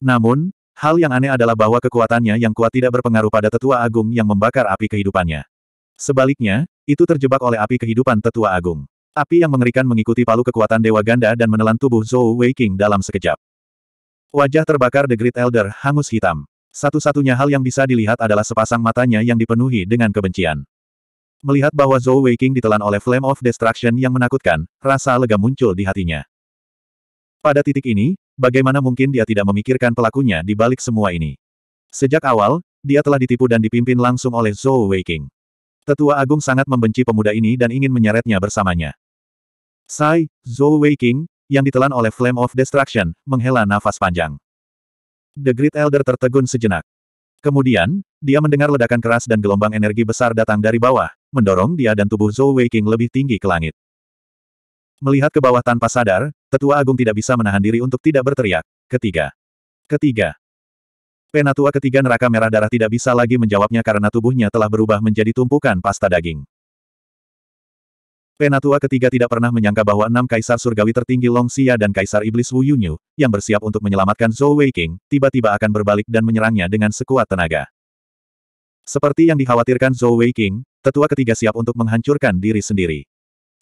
Namun, hal yang aneh adalah bahwa kekuatannya yang kuat tidak berpengaruh pada Tetua Agung yang membakar api kehidupannya. Sebaliknya, itu terjebak oleh api kehidupan tetua agung. Api yang mengerikan mengikuti palu kekuatan Dewa Ganda dan menelan tubuh Zhou Weiqing dalam sekejap. Wajah terbakar The Great Elder hangus hitam. Satu-satunya hal yang bisa dilihat adalah sepasang matanya yang dipenuhi dengan kebencian. Melihat bahwa Zhou Weiqing ditelan oleh Flame of Destruction yang menakutkan, rasa lega muncul di hatinya. Pada titik ini, bagaimana mungkin dia tidak memikirkan pelakunya di balik semua ini? Sejak awal, dia telah ditipu dan dipimpin langsung oleh Zhou Weiqing. Tetua Agung sangat membenci pemuda ini dan ingin menyeretnya bersamanya. Sai, Zhou Weiqing, yang ditelan oleh Flame of Destruction, menghela nafas panjang. The Great Elder tertegun sejenak. Kemudian, dia mendengar ledakan keras dan gelombang energi besar datang dari bawah, mendorong dia dan tubuh Zhou Weiqing lebih tinggi ke langit. Melihat ke bawah tanpa sadar, Tetua Agung tidak bisa menahan diri untuk tidak berteriak. Ketiga. Ketiga. Penatua ketiga neraka merah darah tidak bisa lagi menjawabnya karena tubuhnya telah berubah menjadi tumpukan pasta daging. Penatua ketiga tidak pernah menyangka bahwa enam kaisar surgawi tertinggi Long Xia dan kaisar iblis Wu Yunyu, yang bersiap untuk menyelamatkan Zhou Weiqing, tiba-tiba akan berbalik dan menyerangnya dengan sekuat tenaga. Seperti yang dikhawatirkan Zhou Weiqing, tetua ketiga siap untuk menghancurkan diri sendiri.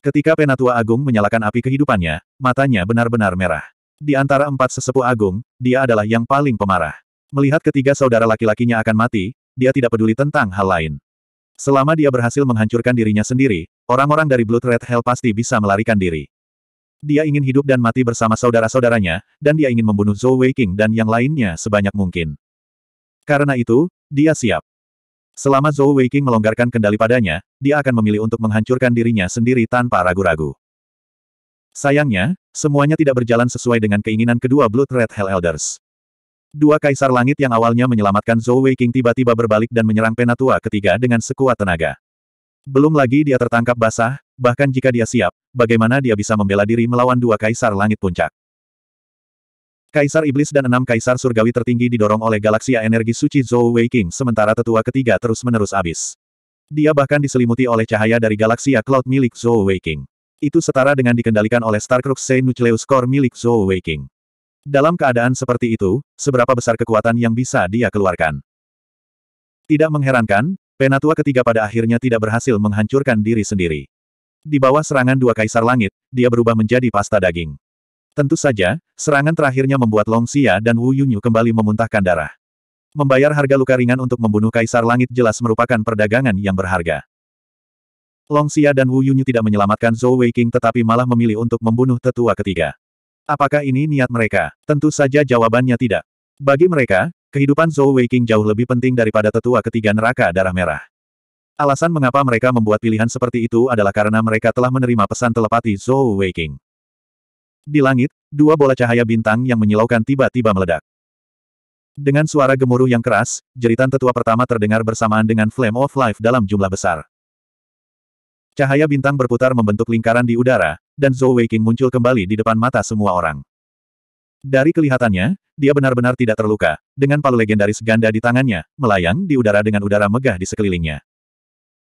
Ketika Penatua Agung menyalakan api kehidupannya, matanya benar-benar merah. Di antara empat sesepuh Agung, dia adalah yang paling pemarah. Melihat ketiga saudara laki-lakinya akan mati, dia tidak peduli tentang hal lain. Selama dia berhasil menghancurkan dirinya sendiri, orang-orang dari Blood Red Hell pasti bisa melarikan diri. Dia ingin hidup dan mati bersama saudara-saudaranya, dan dia ingin membunuh Zhou Weiqing dan yang lainnya sebanyak mungkin. Karena itu, dia siap. Selama Zhou Weiqing melonggarkan kendali padanya, dia akan memilih untuk menghancurkan dirinya sendiri tanpa ragu-ragu. Sayangnya, semuanya tidak berjalan sesuai dengan keinginan kedua Blood Red Hell Elders. Dua kaisar langit yang awalnya menyelamatkan Zhou Weiqing tiba-tiba berbalik dan menyerang penatua ketiga dengan sekuat tenaga. Belum lagi dia tertangkap basah, bahkan jika dia siap, bagaimana dia bisa membela diri melawan dua kaisar langit puncak. Kaisar Iblis dan enam kaisar surgawi tertinggi didorong oleh galaksi energi suci Zhou Weiqing sementara tetua ketiga terus-menerus abis. Dia bahkan diselimuti oleh cahaya dari galaksi cloud milik Zhou Weiqing. Itu setara dengan dikendalikan oleh Starcrux Sein Nucleus Core milik Zhou Weiqing. Dalam keadaan seperti itu, seberapa besar kekuatan yang bisa dia keluarkan? Tidak mengherankan, Penatua ketiga pada akhirnya tidak berhasil menghancurkan diri sendiri. Di bawah serangan dua kaisar langit, dia berubah menjadi pasta daging. Tentu saja, serangan terakhirnya membuat Long Xia dan Wu Yunyu kembali memuntahkan darah. Membayar harga luka ringan untuk membunuh kaisar langit jelas merupakan perdagangan yang berharga. Long Xia dan Wu Yunyu tidak menyelamatkan Zhou Weiqing tetapi malah memilih untuk membunuh tetua ketiga. Apakah ini niat mereka? Tentu saja jawabannya tidak. Bagi mereka, kehidupan Zhou Weiqing jauh lebih penting daripada tetua ketiga neraka darah merah. Alasan mengapa mereka membuat pilihan seperti itu adalah karena mereka telah menerima pesan telepati Zhou Weiqing. Di langit, dua bola cahaya bintang yang menyilaukan tiba-tiba meledak. Dengan suara gemuruh yang keras, jeritan tetua pertama terdengar bersamaan dengan Flame of Life dalam jumlah besar. Cahaya bintang berputar membentuk lingkaran di udara, dan Zhou Weiqing muncul kembali di depan mata semua orang. Dari kelihatannya, dia benar-benar tidak terluka, dengan palu legendaris ganda di tangannya, melayang di udara dengan udara megah di sekelilingnya.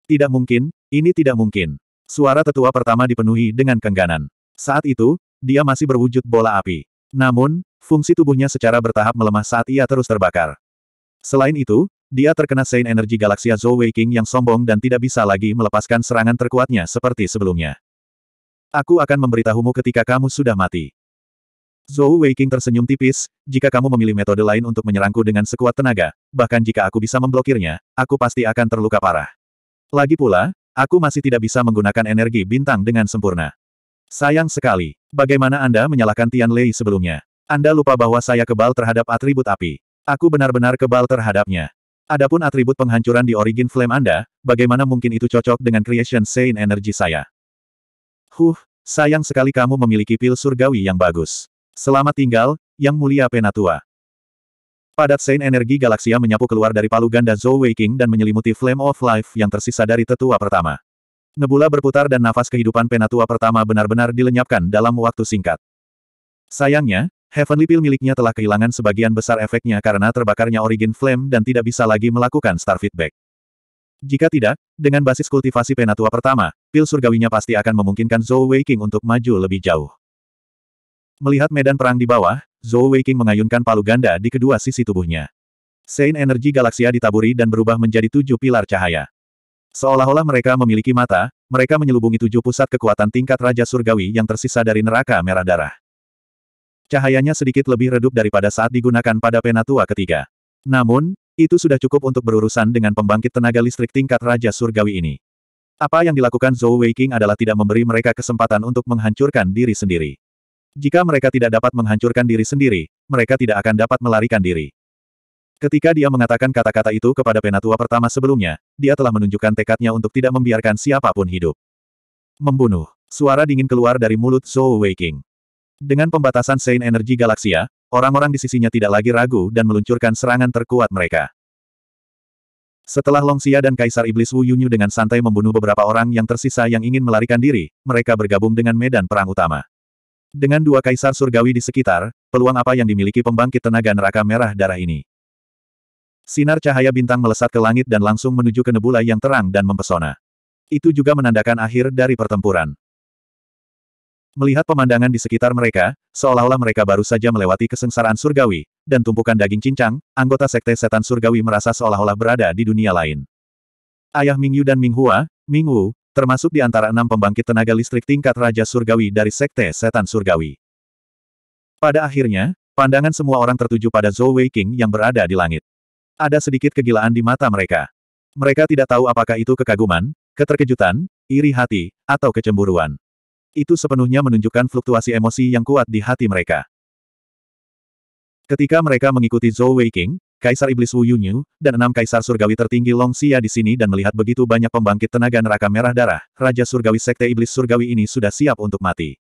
Tidak mungkin, ini tidak mungkin. Suara tetua pertama dipenuhi dengan kengganan. Saat itu, dia masih berwujud bola api. Namun, fungsi tubuhnya secara bertahap melemah saat ia terus terbakar. Selain itu, dia terkena Saint energi Galaxia Zhou Weiqing yang sombong dan tidak bisa lagi melepaskan serangan terkuatnya seperti sebelumnya. Aku akan memberitahumu ketika kamu sudah mati. Zhou Weiqing tersenyum tipis, jika kamu memilih metode lain untuk menyerangku dengan sekuat tenaga, bahkan jika aku bisa memblokirnya, aku pasti akan terluka parah. Lagi pula, aku masih tidak bisa menggunakan energi bintang dengan sempurna. Sayang sekali, bagaimana Anda menyalahkan Tian Lei sebelumnya? Anda lupa bahwa saya kebal terhadap atribut api. Aku benar-benar kebal terhadapnya. Adapun atribut penghancuran di Origin Flame Anda, bagaimana mungkin itu cocok dengan Creation Sane Energy saya? Huh, sayang sekali kamu memiliki pil surgawi yang bagus. Selamat tinggal, Yang Mulia Penatua. Padat sein energi galaksia menyapu keluar dari palu ganda Zhou Weiqing dan menyelimuti Flame of Life yang tersisa dari tetua pertama. Nebula berputar dan nafas kehidupan Penatua pertama benar-benar dilenyapkan dalam waktu singkat. Sayangnya, Heavenly Pill miliknya telah kehilangan sebagian besar efeknya karena terbakarnya Origin Flame dan tidak bisa lagi melakukan star feedback. Jika tidak, dengan basis kultivasi Penatua pertama, pil surgawinya pasti akan memungkinkan Zhou Weiqing untuk maju lebih jauh. Melihat medan perang di bawah, Zhou Weiqing mengayunkan palu ganda di kedua sisi tubuhnya. Sein energi galaksia ditaburi dan berubah menjadi tujuh pilar cahaya. Seolah-olah mereka memiliki mata, mereka menyelubungi tujuh pusat kekuatan tingkat Raja Surgawi yang tersisa dari neraka merah darah. Cahayanya sedikit lebih redup daripada saat digunakan pada penatua ketiga. Namun, itu sudah cukup untuk berurusan dengan pembangkit tenaga listrik tingkat Raja Surgawi ini. Apa yang dilakukan Zhou Weiqing adalah tidak memberi mereka kesempatan untuk menghancurkan diri sendiri. Jika mereka tidak dapat menghancurkan diri sendiri, mereka tidak akan dapat melarikan diri. Ketika dia mengatakan kata-kata itu kepada penatua pertama sebelumnya, dia telah menunjukkan tekadnya untuk tidak membiarkan siapapun hidup. Membunuh. Suara dingin keluar dari mulut Zhou Weiqing. Dengan pembatasan sein energi Galaksia, orang-orang di sisinya tidak lagi ragu dan meluncurkan serangan terkuat mereka. Setelah Long Xia dan Kaisar Iblis Wu Yunyu dengan santai membunuh beberapa orang yang tersisa yang ingin melarikan diri, mereka bergabung dengan medan perang utama. Dengan dua kaisar surgawi di sekitar, peluang apa yang dimiliki pembangkit tenaga neraka merah darah ini? Sinar cahaya bintang melesat ke langit dan langsung menuju ke nebula yang terang dan mempesona. Itu juga menandakan akhir dari pertempuran. Melihat pemandangan di sekitar mereka, seolah-olah mereka baru saja melewati kesengsaraan surgawi, dan tumpukan daging cincang, anggota sekte setan surgawi merasa seolah-olah berada di dunia lain. Ayah Mingyu dan Minghua, Mingwu, termasuk di antara enam pembangkit tenaga listrik tingkat Raja Surgawi dari sekte setan surgawi. Pada akhirnya, pandangan semua orang tertuju pada Zhou Weiqing yang berada di langit. Ada sedikit kegilaan di mata mereka. Mereka tidak tahu apakah itu kekaguman, keterkejutan, iri hati, atau kecemburuan. Itu sepenuhnya menunjukkan fluktuasi emosi yang kuat di hati mereka. Ketika mereka mengikuti Zhou Weiqing, Kaisar Iblis Wu Yunyu, dan enam Kaisar Surgawi tertinggi Long Xia di sini dan melihat begitu banyak pembangkit tenaga neraka merah darah, Raja Surgawi Sekte Iblis Surgawi ini sudah siap untuk mati.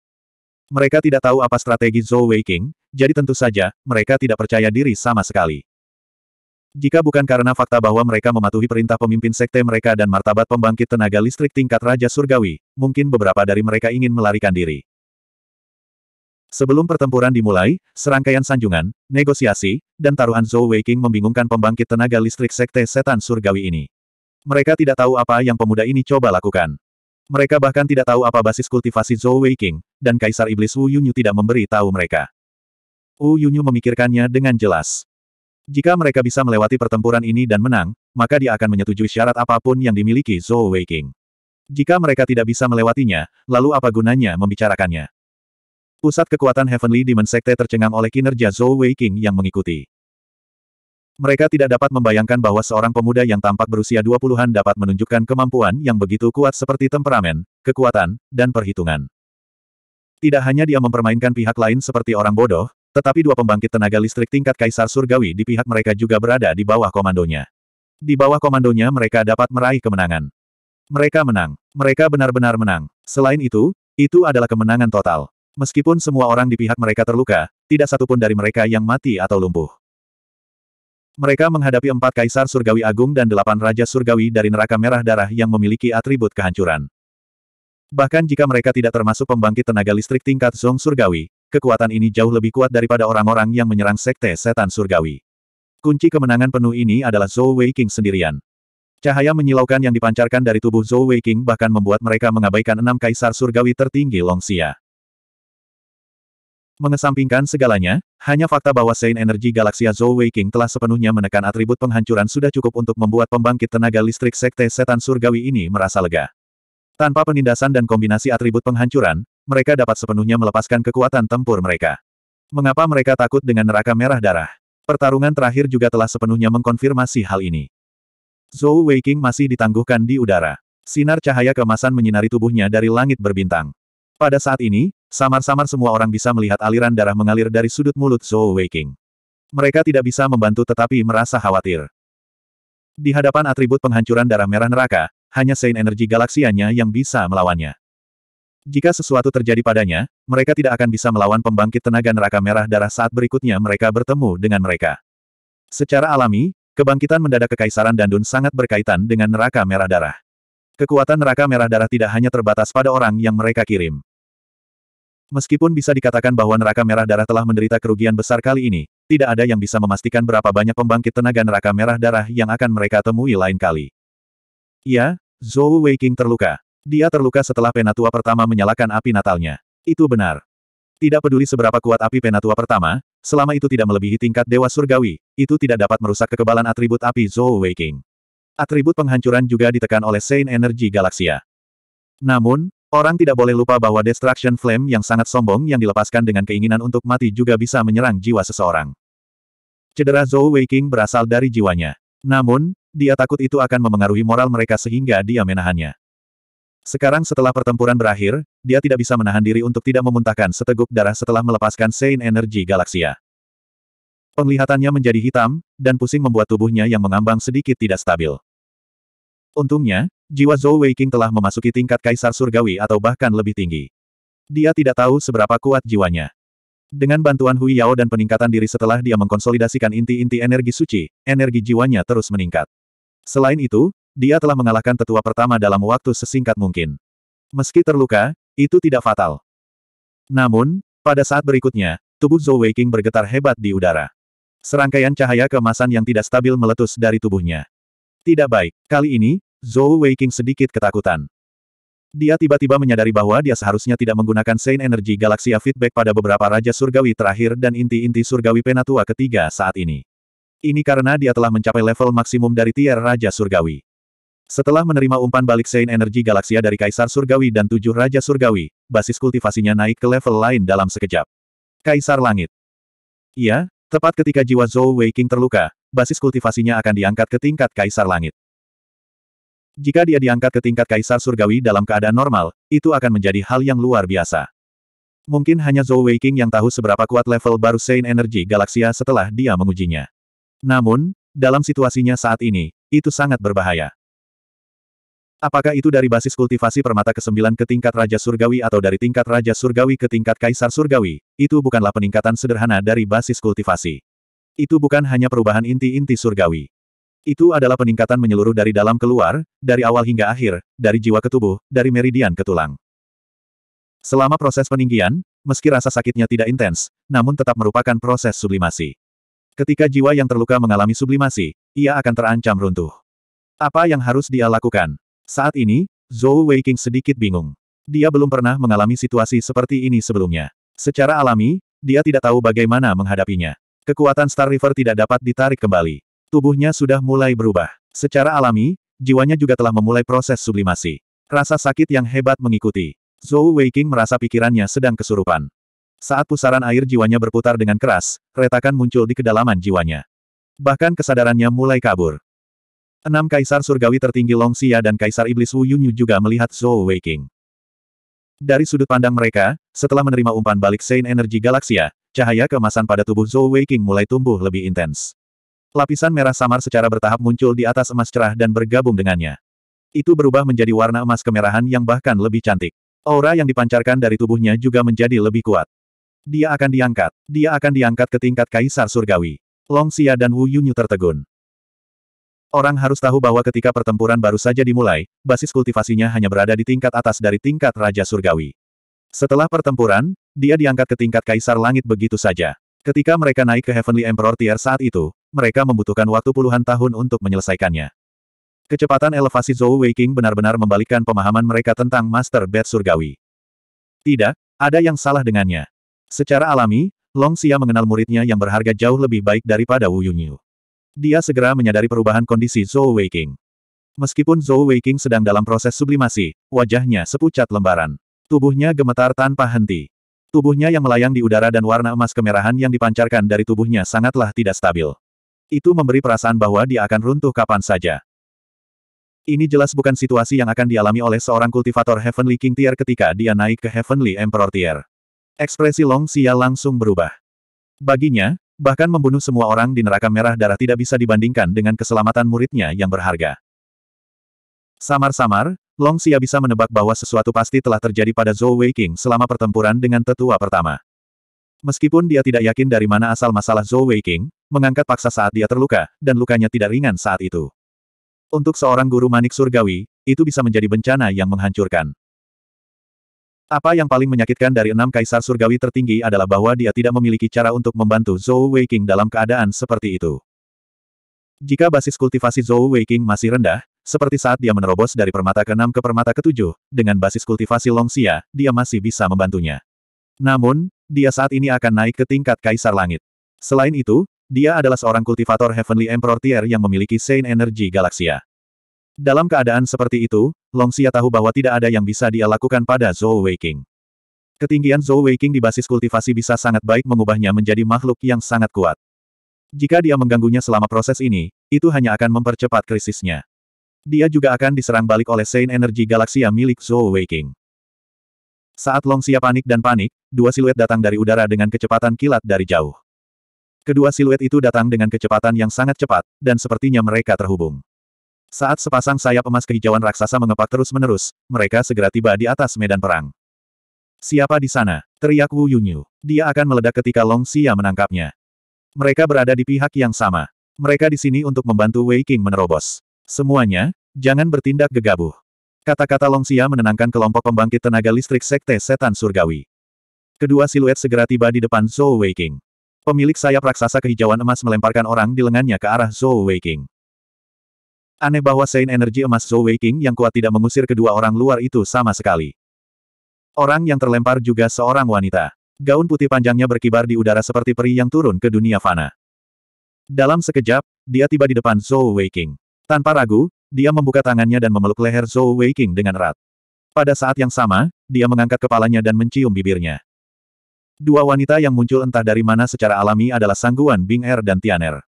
Mereka tidak tahu apa strategi Zhou Weiqing, jadi tentu saja, mereka tidak percaya diri sama sekali. Jika bukan karena fakta bahwa mereka mematuhi perintah pemimpin sekte mereka dan martabat pembangkit tenaga listrik tingkat Raja Surgawi, mungkin beberapa dari mereka ingin melarikan diri. Sebelum pertempuran dimulai, serangkaian sanjungan, negosiasi, dan taruhan Zhou Weiqing membingungkan pembangkit tenaga listrik sekte setan surgawi ini. Mereka tidak tahu apa yang pemuda ini coba lakukan. Mereka bahkan tidak tahu apa basis kultivasi Zhou Weiqing, dan Kaisar Iblis Wu Yunyu tidak memberi tahu mereka. Wu Yunyu memikirkannya dengan jelas. Jika mereka bisa melewati pertempuran ini dan menang, maka dia akan menyetujui syarat apapun yang dimiliki Zhou Weiqing. Jika mereka tidak bisa melewatinya, lalu apa gunanya membicarakannya? Pusat kekuatan Heavenly Demon Sekte tercengang oleh kinerja Zhou Wei King yang mengikuti. Mereka tidak dapat membayangkan bahwa seorang pemuda yang tampak berusia 20-an dapat menunjukkan kemampuan yang begitu kuat seperti temperamen, kekuatan, dan perhitungan. Tidak hanya dia mempermainkan pihak lain seperti orang bodoh, tetapi dua pembangkit tenaga listrik tingkat Kaisar Surgawi di pihak mereka juga berada di bawah komandonya. Di bawah komandonya mereka dapat meraih kemenangan. Mereka menang. Mereka benar-benar menang. Selain itu, itu adalah kemenangan total. Meskipun semua orang di pihak mereka terluka, tidak satupun dari mereka yang mati atau lumpuh. Mereka menghadapi empat kaisar surgawi agung dan delapan raja surgawi dari neraka merah darah yang memiliki atribut kehancuran. Bahkan jika mereka tidak termasuk pembangkit tenaga listrik tingkat zong surgawi, kekuatan ini jauh lebih kuat daripada orang-orang yang menyerang sekte setan surgawi. Kunci kemenangan penuh ini adalah Zhou Weiqing sendirian. Cahaya menyilaukan yang dipancarkan dari tubuh Zhou Weiqing bahkan membuat mereka mengabaikan enam kaisar surgawi tertinggi Long Xia. Mengesampingkan segalanya, hanya fakta bahwa Sein Energi Galaxia Zhou King telah sepenuhnya menekan atribut penghancuran sudah cukup untuk membuat pembangkit tenaga listrik Sekte Setan Surgawi ini merasa lega. Tanpa penindasan dan kombinasi atribut penghancuran, mereka dapat sepenuhnya melepaskan kekuatan tempur mereka. Mengapa mereka takut dengan neraka merah darah? Pertarungan terakhir juga telah sepenuhnya mengkonfirmasi hal ini. Zhou King masih ditangguhkan di udara. Sinar cahaya kemasan menyinari tubuhnya dari langit berbintang. Pada saat ini, samar-samar semua orang bisa melihat aliran darah mengalir dari sudut mulut Zhou Weiqing. Mereka tidak bisa membantu tetapi merasa khawatir. Di hadapan atribut penghancuran darah merah neraka, hanya Sein energi galaksianya yang bisa melawannya. Jika sesuatu terjadi padanya, mereka tidak akan bisa melawan pembangkit tenaga neraka merah darah saat berikutnya mereka bertemu dengan mereka. Secara alami, kebangkitan mendadak kekaisaran Dandun sangat berkaitan dengan neraka merah darah. Kekuatan neraka merah darah tidak hanya terbatas pada orang yang mereka kirim. Meskipun bisa dikatakan bahwa neraka merah darah telah menderita kerugian besar kali ini, tidak ada yang bisa memastikan berapa banyak pembangkit tenaga neraka merah darah yang akan mereka temui lain kali. Ya, Zhou Weiqing terluka. Dia terluka setelah penatua pertama menyalakan api natalnya. Itu benar. Tidak peduli seberapa kuat api penatua pertama, selama itu tidak melebihi tingkat dewa surgawi, itu tidak dapat merusak kekebalan atribut api Zhou Weiqing. Atribut penghancuran juga ditekan oleh Saint Energy Galaxia. Namun, Orang tidak boleh lupa bahwa Destruction Flame yang sangat sombong yang dilepaskan dengan keinginan untuk mati juga bisa menyerang jiwa seseorang. Cedera Zhou Weiqing berasal dari jiwanya. Namun, dia takut itu akan memengaruhi moral mereka sehingga dia menahannya. Sekarang setelah pertempuran berakhir, dia tidak bisa menahan diri untuk tidak memuntahkan seteguk darah setelah melepaskan Sein Energy Galaxia. Penglihatannya menjadi hitam, dan pusing membuat tubuhnya yang mengambang sedikit tidak stabil. Untungnya, jiwa Zhou Weiqing telah memasuki tingkat kaisar surgawi atau bahkan lebih tinggi. Dia tidak tahu seberapa kuat jiwanya. Dengan bantuan Hui Yao dan peningkatan diri setelah dia mengkonsolidasikan inti-inti energi suci, energi jiwanya terus meningkat. Selain itu, dia telah mengalahkan tetua pertama dalam waktu sesingkat mungkin. Meski terluka, itu tidak fatal. Namun, pada saat berikutnya, tubuh Zhou Weiqing bergetar hebat di udara. Serangkaian cahaya kemasan yang tidak stabil meletus dari tubuhnya. Tidak baik. Kali ini, Zhou Weiqing sedikit ketakutan. Dia tiba-tiba menyadari bahwa dia seharusnya tidak menggunakan Saint Energy Galaxia Feedback pada beberapa Raja Surgawi terakhir dan inti-inti Surgawi Penatua ketiga saat ini. Ini karena dia telah mencapai level maksimum dari tier Raja Surgawi. Setelah menerima umpan balik Saint Energy Galaxia dari Kaisar Surgawi dan tujuh Raja Surgawi, basis kultivasinya naik ke level lain dalam sekejap. Kaisar Langit. Iya, tepat ketika jiwa Zhou Weiqing terluka, basis kultivasinya akan diangkat ke tingkat kaisar langit. Jika dia diangkat ke tingkat kaisar surgawi dalam keadaan normal, itu akan menjadi hal yang luar biasa. Mungkin hanya Zhou Weiqing yang tahu seberapa kuat level baru Sein Energy Galaxia setelah dia mengujinya. Namun, dalam situasinya saat ini, itu sangat berbahaya. Apakah itu dari basis kultivasi permata ke-9 ke tingkat Raja Surgawi atau dari tingkat Raja Surgawi ke tingkat Kaisar Surgawi, itu bukanlah peningkatan sederhana dari basis kultivasi. Itu bukan hanya perubahan inti-inti surgawi. Itu adalah peningkatan menyeluruh dari dalam keluar, dari awal hingga akhir, dari jiwa ke tubuh, dari meridian ke tulang. Selama proses peninggian, meski rasa sakitnya tidak intens, namun tetap merupakan proses sublimasi. Ketika jiwa yang terluka mengalami sublimasi, ia akan terancam runtuh. Apa yang harus dia lakukan? Saat ini, Zhou Weiqing sedikit bingung. Dia belum pernah mengalami situasi seperti ini sebelumnya. Secara alami, dia tidak tahu bagaimana menghadapinya. Kekuatan Star River tidak dapat ditarik kembali. Tubuhnya sudah mulai berubah. Secara alami, jiwanya juga telah memulai proses sublimasi. Rasa sakit yang hebat mengikuti. Zhou Weiking merasa pikirannya sedang kesurupan. Saat pusaran air jiwanya berputar dengan keras, retakan muncul di kedalaman jiwanya. Bahkan kesadarannya mulai kabur. Enam kaisar surgawi tertinggi Long Xia dan kaisar iblis Wu Yunyu juga melihat Zhou Weiking. Dari sudut pandang mereka, setelah menerima umpan balik Saint Energy Galaxia, cahaya kemasan pada tubuh Zhou Weiqing mulai tumbuh lebih intens. Lapisan merah samar secara bertahap muncul di atas emas cerah dan bergabung dengannya. Itu berubah menjadi warna emas kemerahan yang bahkan lebih cantik. Aura yang dipancarkan dari tubuhnya juga menjadi lebih kuat. Dia akan diangkat. Dia akan diangkat ke tingkat Kaisar Surgawi. Long Xia dan Wu Yunyu tertegun. Orang harus tahu bahwa ketika pertempuran baru saja dimulai, basis kultivasinya hanya berada di tingkat atas dari tingkat Raja Surgawi. Setelah pertempuran, dia diangkat ke tingkat kaisar langit begitu saja. Ketika mereka naik ke Heavenly Emperor Tier saat itu, mereka membutuhkan waktu puluhan tahun untuk menyelesaikannya. Kecepatan elevasi Zhou Weiqing benar-benar membalikkan pemahaman mereka tentang Master Bed Surgawi. Tidak, ada yang salah dengannya. Secara alami, Long Xia mengenal muridnya yang berharga jauh lebih baik daripada Wu Yunyu. Dia segera menyadari perubahan kondisi Zhou Weiqing. Meskipun Zhou Weiqing sedang dalam proses sublimasi, wajahnya sepucat lembaran. Tubuhnya gemetar tanpa henti. Tubuhnya yang melayang di udara dan warna emas kemerahan yang dipancarkan dari tubuhnya sangatlah tidak stabil. Itu memberi perasaan bahwa dia akan runtuh kapan saja. Ini jelas bukan situasi yang akan dialami oleh seorang kultivator Heavenly King Tier ketika dia naik ke Heavenly Emperor Tier. Ekspresi Long Xia langsung berubah. Baginya, bahkan membunuh semua orang di neraka merah darah tidak bisa dibandingkan dengan keselamatan muridnya yang berharga. Samar-samar, Long Xia bisa menebak bahwa sesuatu pasti telah terjadi pada Zhou Weiqing selama pertempuran dengan tetua pertama. Meskipun dia tidak yakin dari mana asal masalah Zhou Weiqing, mengangkat paksa saat dia terluka, dan lukanya tidak ringan saat itu. Untuk seorang guru manik surgawi, itu bisa menjadi bencana yang menghancurkan. Apa yang paling menyakitkan dari enam kaisar surgawi tertinggi adalah bahwa dia tidak memiliki cara untuk membantu Zhou Weiqing dalam keadaan seperti itu. Jika basis kultivasi Zhou Weiqing masih rendah, seperti saat dia menerobos dari permata ke-6 ke permata ke-7, dengan basis kultivasi Longxia, dia masih bisa membantunya. Namun, dia saat ini akan naik ke tingkat Kaisar Langit. Selain itu, dia adalah seorang kultivator Heavenly Emperor Tier yang memiliki Saint Energy Galaxia. Dalam keadaan seperti itu, Longxia tahu bahwa tidak ada yang bisa dia lakukan pada Zhou Weiking. Ketinggian Zhou Weiking di basis kultivasi bisa sangat baik mengubahnya menjadi makhluk yang sangat kuat. Jika dia mengganggunya selama proses ini, itu hanya akan mempercepat krisisnya. Dia juga akan diserang balik oleh Saint Energy Galaxia milik Zhou Weiqing. Saat Long Longxia panik dan panik, dua siluet datang dari udara dengan kecepatan kilat dari jauh. Kedua siluet itu datang dengan kecepatan yang sangat cepat, dan sepertinya mereka terhubung. Saat sepasang sayap emas kehijauan raksasa mengepak terus-menerus, mereka segera tiba di atas medan perang. Siapa di sana? Teriak Wu Yunyu. Dia akan meledak ketika Long Xia menangkapnya. Mereka berada di pihak yang sama. Mereka di sini untuk membantu Wei King menerobos. Semuanya, jangan bertindak gegabah. Kata-kata Longxia menenangkan kelompok pembangkit tenaga listrik Sekte Setan Surgawi. Kedua siluet segera tiba di depan Zhou Weiqing. Pemilik sayap raksasa kehijauan emas melemparkan orang di lengannya ke arah Zhou Weiqing. Aneh bahwa Sein energi emas Zhou Weiqing yang kuat tidak mengusir kedua orang luar itu sama sekali. Orang yang terlempar juga seorang wanita. Gaun putih panjangnya berkibar di udara seperti peri yang turun ke dunia fana. Dalam sekejap, dia tiba di depan Zhou Weiqing. Tanpa ragu, dia membuka tangannya dan memeluk leher Zhou Weiqing dengan erat. Pada saat yang sama, dia mengangkat kepalanya dan mencium bibirnya. Dua wanita yang muncul entah dari mana secara alami adalah Sangguan Bing Er dan Tian Er.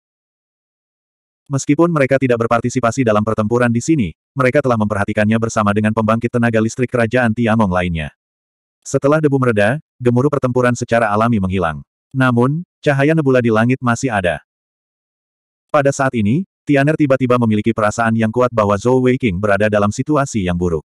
Meskipun mereka tidak berpartisipasi dalam pertempuran di sini, mereka telah memperhatikannya bersama dengan pembangkit tenaga listrik kerajaan Tiangong lainnya. Setelah debu mereda, gemuruh pertempuran secara alami menghilang. Namun, cahaya nebula di langit masih ada. Pada saat ini, Tianer tiba-tiba memiliki perasaan yang kuat bahwa Zhou Weiqing berada dalam situasi yang buruk.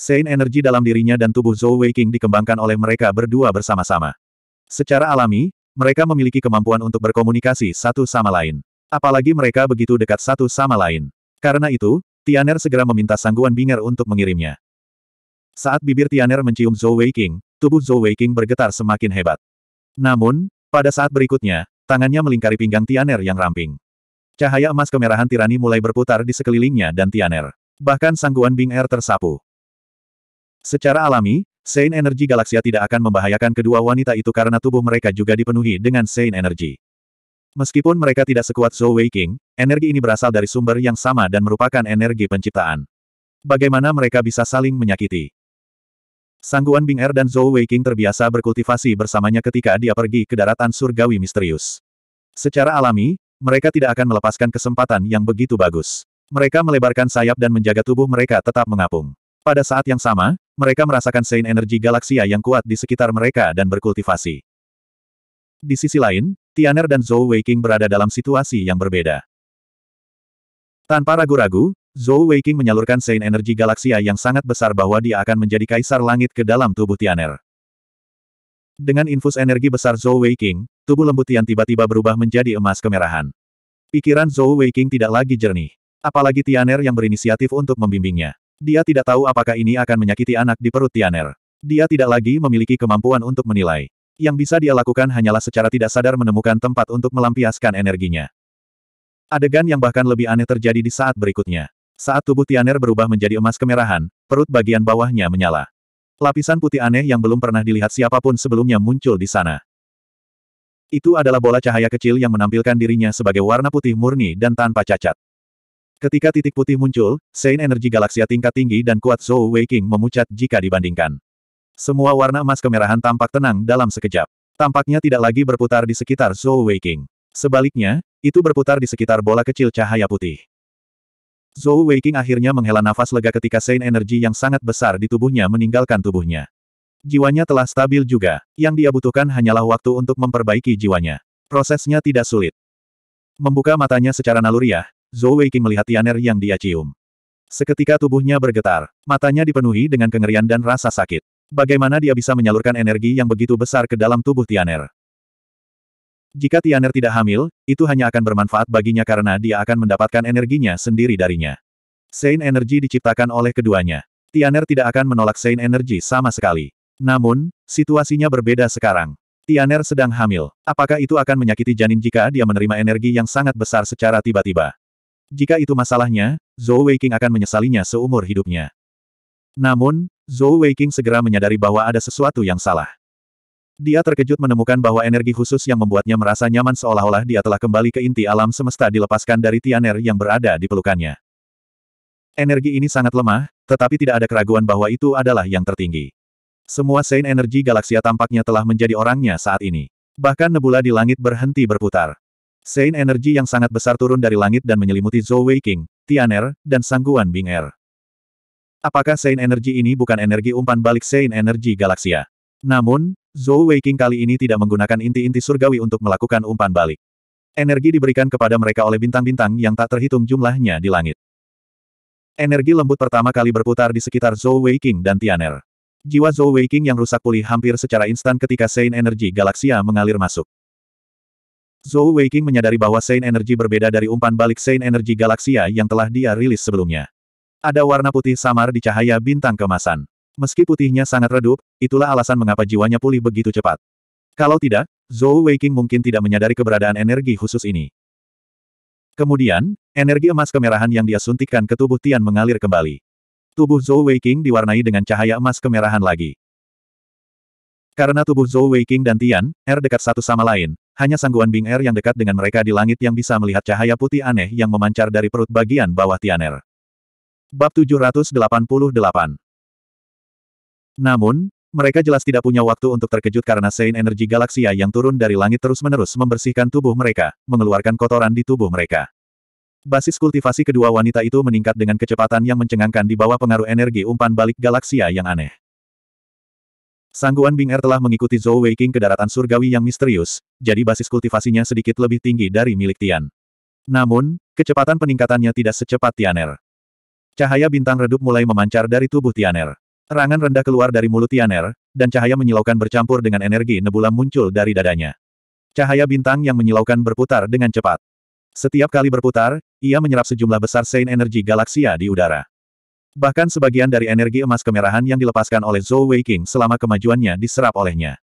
Sein energi dalam dirinya dan tubuh Zhou Weiqing dikembangkan oleh mereka berdua bersama-sama. Secara alami, mereka memiliki kemampuan untuk berkomunikasi satu sama lain. Apalagi mereka begitu dekat satu sama lain. Karena itu, Tianer segera meminta sangguan Binger untuk mengirimnya. Saat bibir Tianer mencium Zhou Weiqing, tubuh Zhou Weiqing bergetar semakin hebat. Namun, pada saat berikutnya, tangannya melingkari pinggang Tianer yang ramping. Cahaya emas kemerahan tirani mulai berputar di sekelilingnya dan Tianer. Bahkan sangguan Bing Er tersapu. Secara alami, Sein Energi Galaksia tidak akan membahayakan kedua wanita itu karena tubuh mereka juga dipenuhi dengan Sein Energi. Meskipun mereka tidak sekuat Zhou Wei King, energi ini berasal dari sumber yang sama dan merupakan energi penciptaan. Bagaimana mereka bisa saling menyakiti? Sangguan Bing Er dan Zhou Wei King terbiasa berkultivasi bersamanya ketika dia pergi ke daratan surgawi misterius. Secara alami, mereka tidak akan melepaskan kesempatan yang begitu bagus. Mereka melebarkan sayap dan menjaga tubuh mereka tetap mengapung. Pada saat yang sama, mereka merasakan sein energi galaksia yang kuat di sekitar mereka dan berkultivasi. Di sisi lain, Tianer dan Zhou Weiking berada dalam situasi yang berbeda. Tanpa ragu-ragu, Zhou Weiking menyalurkan sein energi galaksia yang sangat besar bahwa dia akan menjadi kaisar langit ke dalam tubuh Tianer. Dengan infus energi besar Zhou Weiqing, tubuh lembut Tian tiba-tiba berubah menjadi emas kemerahan. Pikiran Zhou Weiqing tidak lagi jernih. Apalagi Tianer yang berinisiatif untuk membimbingnya. Dia tidak tahu apakah ini akan menyakiti anak di perut Tianer. Dia tidak lagi memiliki kemampuan untuk menilai. Yang bisa dia lakukan hanyalah secara tidak sadar menemukan tempat untuk melampiaskan energinya. Adegan yang bahkan lebih aneh terjadi di saat berikutnya. Saat tubuh Tianer berubah menjadi emas kemerahan, perut bagian bawahnya menyala. Lapisan putih aneh yang belum pernah dilihat siapapun sebelumnya muncul di sana. Itu adalah bola cahaya kecil yang menampilkan dirinya sebagai warna putih murni dan tanpa cacat. Ketika titik putih muncul, Sein energi galaksia tingkat tinggi dan kuat Zhou Waking memucat jika dibandingkan. Semua warna emas kemerahan tampak tenang dalam sekejap. Tampaknya tidak lagi berputar di sekitar Zhou Waking. Sebaliknya, itu berputar di sekitar bola kecil cahaya putih. Zhou Weiqing akhirnya menghela nafas lega ketika Sein energi yang sangat besar di tubuhnya meninggalkan tubuhnya. Jiwanya telah stabil juga, yang dia butuhkan hanyalah waktu untuk memperbaiki jiwanya. Prosesnya tidak sulit. Membuka matanya secara naluriah, Zhou Weiqing melihat Tianer yang dia cium. Seketika tubuhnya bergetar, matanya dipenuhi dengan kengerian dan rasa sakit. Bagaimana dia bisa menyalurkan energi yang begitu besar ke dalam tubuh Tianer? Jika Tianer tidak hamil, itu hanya akan bermanfaat baginya karena dia akan mendapatkan energinya sendiri darinya. Sein Energy diciptakan oleh keduanya. Tianer tidak akan menolak Sein Energy sama sekali. Namun, situasinya berbeda sekarang. Tianer sedang hamil. Apakah itu akan menyakiti janin jika dia menerima energi yang sangat besar secara tiba-tiba? Jika itu masalahnya, Zhou Weiqing akan menyesalinya seumur hidupnya. Namun, Zhou Weiqing segera menyadari bahwa ada sesuatu yang salah. Dia terkejut menemukan bahwa energi khusus yang membuatnya merasa nyaman seolah-olah dia telah kembali ke inti alam semesta dilepaskan dari Tianer yang berada di pelukannya. Energi ini sangat lemah, tetapi tidak ada keraguan bahwa itu adalah yang tertinggi. Semua Saint Energy Galaksia tampaknya telah menjadi orangnya saat ini. Bahkan nebula di langit berhenti berputar. Saint Energy yang sangat besar turun dari langit dan menyelimuti Zhou Wei Weiqing, Tianer, dan Sangguan Bing Er. Apakah Saint Energy ini bukan energi umpan balik Saint Energy Galaksia? Namun, Zhou Weiqing kali ini tidak menggunakan inti-inti surgawi untuk melakukan umpan balik. Energi diberikan kepada mereka oleh bintang-bintang yang tak terhitung jumlahnya di langit. Energi lembut pertama kali berputar di sekitar Zhou Weiqing dan Tianer. Jiwa Zhou Weiqing yang rusak pulih hampir secara instan ketika Sein Energi Galaksia mengalir masuk. Zhou Weiqing menyadari bahwa Sein Energy berbeda dari umpan balik Sein Energy Galaksia yang telah dia rilis sebelumnya. Ada warna putih samar di cahaya bintang kemasan. Meski putihnya sangat redup, itulah alasan mengapa jiwanya pulih begitu cepat. Kalau tidak, Zhou Weiqing mungkin tidak menyadari keberadaan energi khusus ini. Kemudian, energi emas kemerahan yang dia suntikan ke tubuh Tian mengalir kembali. Tubuh Zhou Weiqing diwarnai dengan cahaya emas kemerahan lagi. Karena tubuh Zhou Weiqing dan Tian, R dekat satu sama lain, hanya sangguan Bing R yang dekat dengan mereka di langit yang bisa melihat cahaya putih aneh yang memancar dari perut bagian bawah Tian R. Bab 788 namun, mereka jelas tidak punya waktu untuk terkejut karena sein energi Galaksia yang turun dari langit terus-menerus membersihkan tubuh mereka, mengeluarkan kotoran di tubuh mereka. Basis kultivasi kedua wanita itu meningkat dengan kecepatan yang mencengangkan di bawah pengaruh energi umpan balik galaksia yang aneh. Sangguan Bing Er telah mengikuti Zhou Weiqing ke daratan surgawi yang misterius, jadi basis kultivasinya sedikit lebih tinggi dari milik Tian. Namun, kecepatan peningkatannya tidak secepat Tianer. Cahaya bintang redup mulai memancar dari tubuh Tianer. Erangan rendah keluar dari mulut Tianer, dan cahaya menyilaukan bercampur dengan energi nebula muncul dari dadanya. Cahaya bintang yang menyilaukan berputar dengan cepat. Setiap kali berputar, ia menyerap sejumlah besar sein energi Galaksia di udara. Bahkan sebagian dari energi emas kemerahan yang dilepaskan oleh Zhou Weiqing selama kemajuannya diserap olehnya.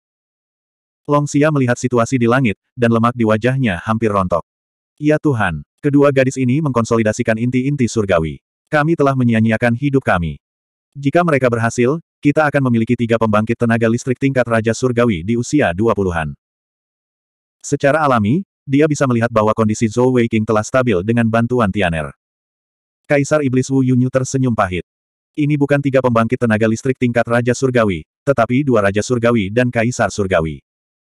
Long Xia melihat situasi di langit, dan lemak di wajahnya hampir rontok. Ya Tuhan, kedua gadis ini mengkonsolidasikan inti-inti surgawi. Kami telah menyia-nyiakan hidup kami. Jika mereka berhasil, kita akan memiliki tiga pembangkit tenaga listrik tingkat Raja Surgawi di usia 20-an. Secara alami, dia bisa melihat bahwa kondisi Zhou Weiqing telah stabil dengan bantuan Tianer. Kaisar Iblis Wu Yunyu tersenyum pahit. Ini bukan tiga pembangkit tenaga listrik tingkat Raja Surgawi, tetapi dua Raja Surgawi dan Kaisar Surgawi.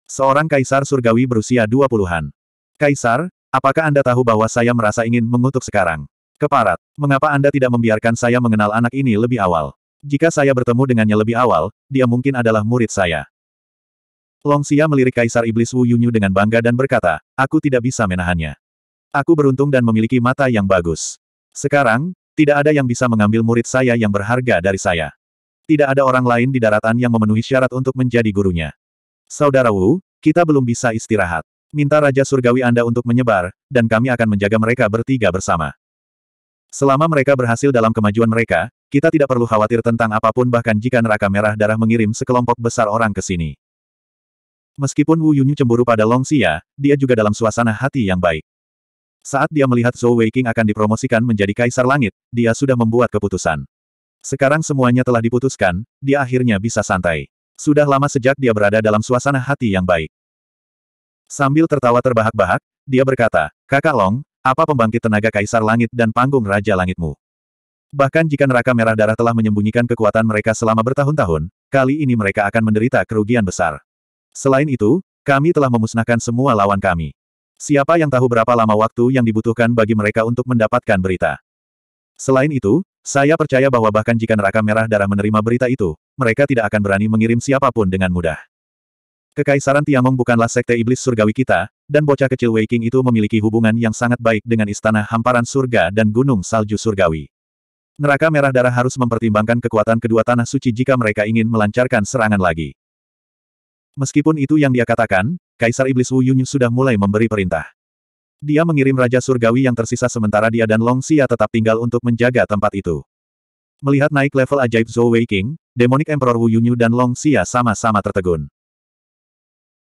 Seorang Kaisar Surgawi berusia 20-an. Kaisar, apakah Anda tahu bahwa saya merasa ingin mengutuk sekarang? Keparat, mengapa Anda tidak membiarkan saya mengenal anak ini lebih awal? Jika saya bertemu dengannya lebih awal, dia mungkin adalah murid saya. Long Xia melirik Kaisar Iblis Wu Yunyu dengan bangga dan berkata, aku tidak bisa menahannya. Aku beruntung dan memiliki mata yang bagus. Sekarang, tidak ada yang bisa mengambil murid saya yang berharga dari saya. Tidak ada orang lain di daratan yang memenuhi syarat untuk menjadi gurunya. Saudara Wu, kita belum bisa istirahat. Minta Raja Surgawi Anda untuk menyebar, dan kami akan menjaga mereka bertiga bersama. Selama mereka berhasil dalam kemajuan mereka, kita tidak perlu khawatir tentang apapun bahkan jika neraka merah darah mengirim sekelompok besar orang ke sini. Meskipun Wu Yunyu cemburu pada Long Xia, dia juga dalam suasana hati yang baik. Saat dia melihat Zhou Weiqing akan dipromosikan menjadi Kaisar Langit, dia sudah membuat keputusan. Sekarang semuanya telah diputuskan, dia akhirnya bisa santai. Sudah lama sejak dia berada dalam suasana hati yang baik. Sambil tertawa terbahak-bahak, dia berkata, Kakak Long, apa pembangkit tenaga kaisar langit dan panggung raja langitmu? Bahkan jika neraka merah darah telah menyembunyikan kekuatan mereka selama bertahun-tahun, kali ini mereka akan menderita kerugian besar. Selain itu, kami telah memusnahkan semua lawan kami. Siapa yang tahu berapa lama waktu yang dibutuhkan bagi mereka untuk mendapatkan berita? Selain itu, saya percaya bahwa bahkan jika neraka merah darah menerima berita itu, mereka tidak akan berani mengirim siapapun dengan mudah. Kekaisaran Tiamong bukanlah sekte iblis surgawi kita, dan bocah kecil Wei Qing itu memiliki hubungan yang sangat baik dengan istana hamparan surga dan gunung salju surgawi. Neraka merah darah harus mempertimbangkan kekuatan kedua tanah suci jika mereka ingin melancarkan serangan lagi. Meskipun itu yang dia katakan, Kaisar Iblis Wu Yunyu sudah mulai memberi perintah. Dia mengirim Raja Surgawi yang tersisa sementara dia dan Long Xia tetap tinggal untuk menjaga tempat itu. Melihat naik level ajaib Zhou Wei Qing, Demonic Emperor Wu Yunyu dan Long Xia sama-sama tertegun.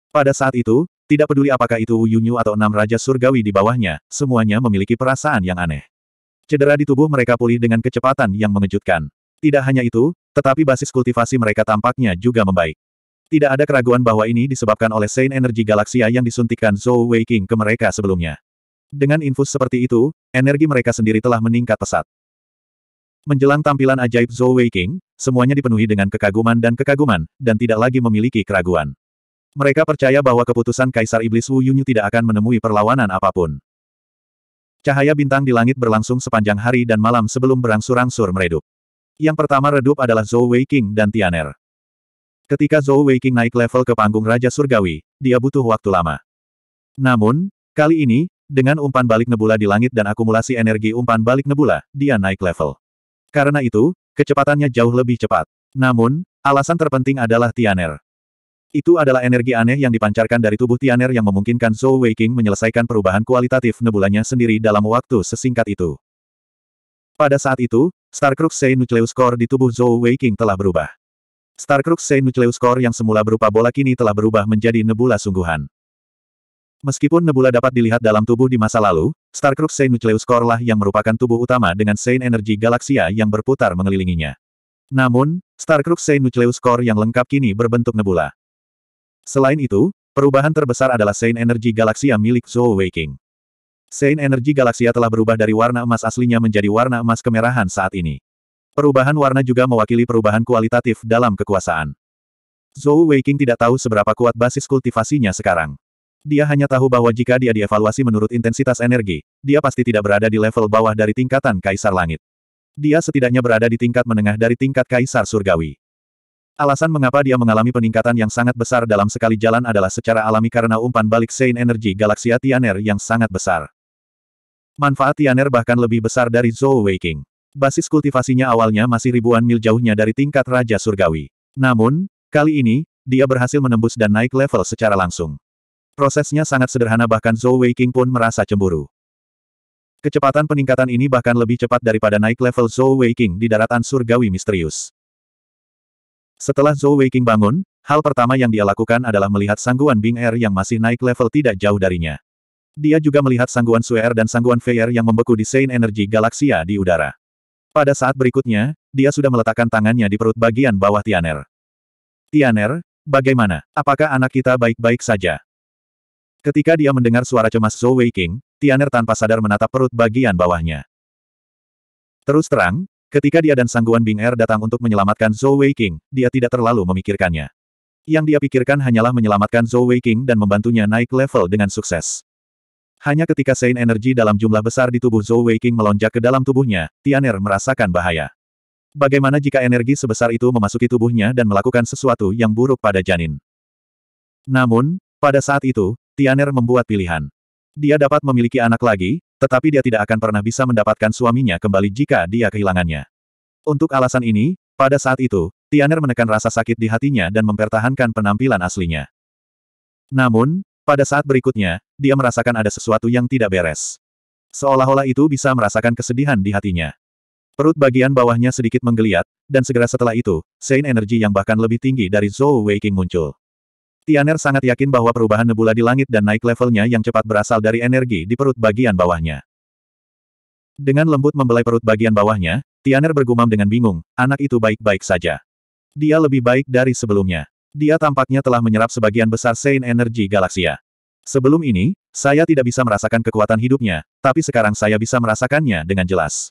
Pada saat itu, tidak peduli apakah itu Yunyu atau enam Raja Surgawi di bawahnya, semuanya memiliki perasaan yang aneh. Cedera di tubuh mereka pulih dengan kecepatan yang mengejutkan. Tidak hanya itu, tetapi basis kultivasi mereka tampaknya juga membaik. Tidak ada keraguan bahwa ini disebabkan oleh Saint energi Galaxia yang disuntikkan Zhou Weiqing ke mereka sebelumnya. Dengan infus seperti itu, energi mereka sendiri telah meningkat pesat. Menjelang tampilan ajaib Zhou Weiqing, semuanya dipenuhi dengan kekaguman dan kekaguman, dan tidak lagi memiliki keraguan. Mereka percaya bahwa keputusan Kaisar Iblis Wu Yunyu tidak akan menemui perlawanan apapun. Cahaya bintang di langit berlangsung sepanjang hari dan malam sebelum berangsur-angsur meredup. Yang pertama redup adalah Zhou Weiqing dan Tianer. Ketika Zhou Weiqing naik level ke panggung Raja Surgawi, dia butuh waktu lama. Namun, kali ini, dengan umpan balik nebula di langit dan akumulasi energi umpan balik nebula, dia naik level. Karena itu, kecepatannya jauh lebih cepat. Namun, alasan terpenting adalah Tianer. Itu adalah energi aneh yang dipancarkan dari tubuh Tianer yang memungkinkan Zhou Weiqing menyelesaikan perubahan kualitatif nebulanya sendiri dalam waktu sesingkat itu. Pada saat itu, Starcrux Sei Nucleus Core di tubuh Zhou Weiqing telah berubah. Starcrux Sei Nucleus Core yang semula berupa bola kini telah berubah menjadi nebula sungguhan. Meskipun nebula dapat dilihat dalam tubuh di masa lalu, Starcrux Sei Nucleus Core lah yang merupakan tubuh utama dengan Sein Energi Galaksia yang berputar mengelilinginya. Namun, Starcrux Sei Nucleus Core yang lengkap kini berbentuk nebula. Selain itu, perubahan terbesar adalah Saint Energy Galaxia milik Zhou Weiqing. Saint Energy Galaxia telah berubah dari warna emas aslinya menjadi warna emas kemerahan saat ini. Perubahan warna juga mewakili perubahan kualitatif dalam kekuasaan. Zhou Weiqing tidak tahu seberapa kuat basis kultivasinya sekarang. Dia hanya tahu bahwa jika dia dievaluasi menurut intensitas energi, dia pasti tidak berada di level bawah dari tingkatan Kaisar Langit. Dia setidaknya berada di tingkat menengah dari tingkat Kaisar Surgawi. Alasan mengapa dia mengalami peningkatan yang sangat besar dalam sekali jalan adalah secara alami karena umpan balik Sein energi Galaksia Tianer yang sangat besar. Manfaat Tianer bahkan lebih besar dari Zhou Weiking. Basis kultivasinya awalnya masih ribuan mil jauhnya dari tingkat Raja Surgawi. Namun, kali ini, dia berhasil menembus dan naik level secara langsung. Prosesnya sangat sederhana bahkan Zhou Weiking pun merasa cemburu. Kecepatan peningkatan ini bahkan lebih cepat daripada naik level Zhou Weiking di daratan surgawi misterius. Setelah Zhou Weiqing bangun, hal pertama yang dia lakukan adalah melihat sangguan Bing Er yang masih naik level tidak jauh darinya. Dia juga melihat sangguan Sue Er dan sangguan Fei Er yang membeku di Sein Energy Galaxia di udara. Pada saat berikutnya, dia sudah meletakkan tangannya di perut bagian bawah Tianer. Tianer, bagaimana? Apakah anak kita baik-baik saja? Ketika dia mendengar suara cemas Zhou Weiqing, Tianer tanpa sadar menatap perut bagian bawahnya. Terus terang, Ketika dia dan Sangguan Bing Er datang untuk menyelamatkan Zhou Wei dia tidak terlalu memikirkannya. Yang dia pikirkan hanyalah menyelamatkan Zhou Wei dan membantunya naik level dengan sukses. Hanya ketika Sein energi dalam jumlah besar di tubuh Zhou Wei melonjak ke dalam tubuhnya, Tian Er merasakan bahaya. Bagaimana jika energi sebesar itu memasuki tubuhnya dan melakukan sesuatu yang buruk pada janin? Namun, pada saat itu, Tianer membuat pilihan. Dia dapat memiliki anak lagi, tetapi dia tidak akan pernah bisa mendapatkan suaminya kembali jika dia kehilangannya. Untuk alasan ini, pada saat itu, Tianer menekan rasa sakit di hatinya dan mempertahankan penampilan aslinya. Namun, pada saat berikutnya, dia merasakan ada sesuatu yang tidak beres. Seolah-olah itu bisa merasakan kesedihan di hatinya. Perut bagian bawahnya sedikit menggeliat, dan segera setelah itu, Sein energi yang bahkan lebih tinggi dari Zhou Weiqing muncul. Tianer sangat yakin bahwa perubahan nebula di langit dan naik levelnya yang cepat berasal dari energi di perut bagian bawahnya. Dengan lembut membelai perut bagian bawahnya, Tianer bergumam dengan bingung, anak itu baik-baik saja. Dia lebih baik dari sebelumnya. Dia tampaknya telah menyerap sebagian besar Sein energi Galaxia. Sebelum ini, saya tidak bisa merasakan kekuatan hidupnya, tapi sekarang saya bisa merasakannya dengan jelas.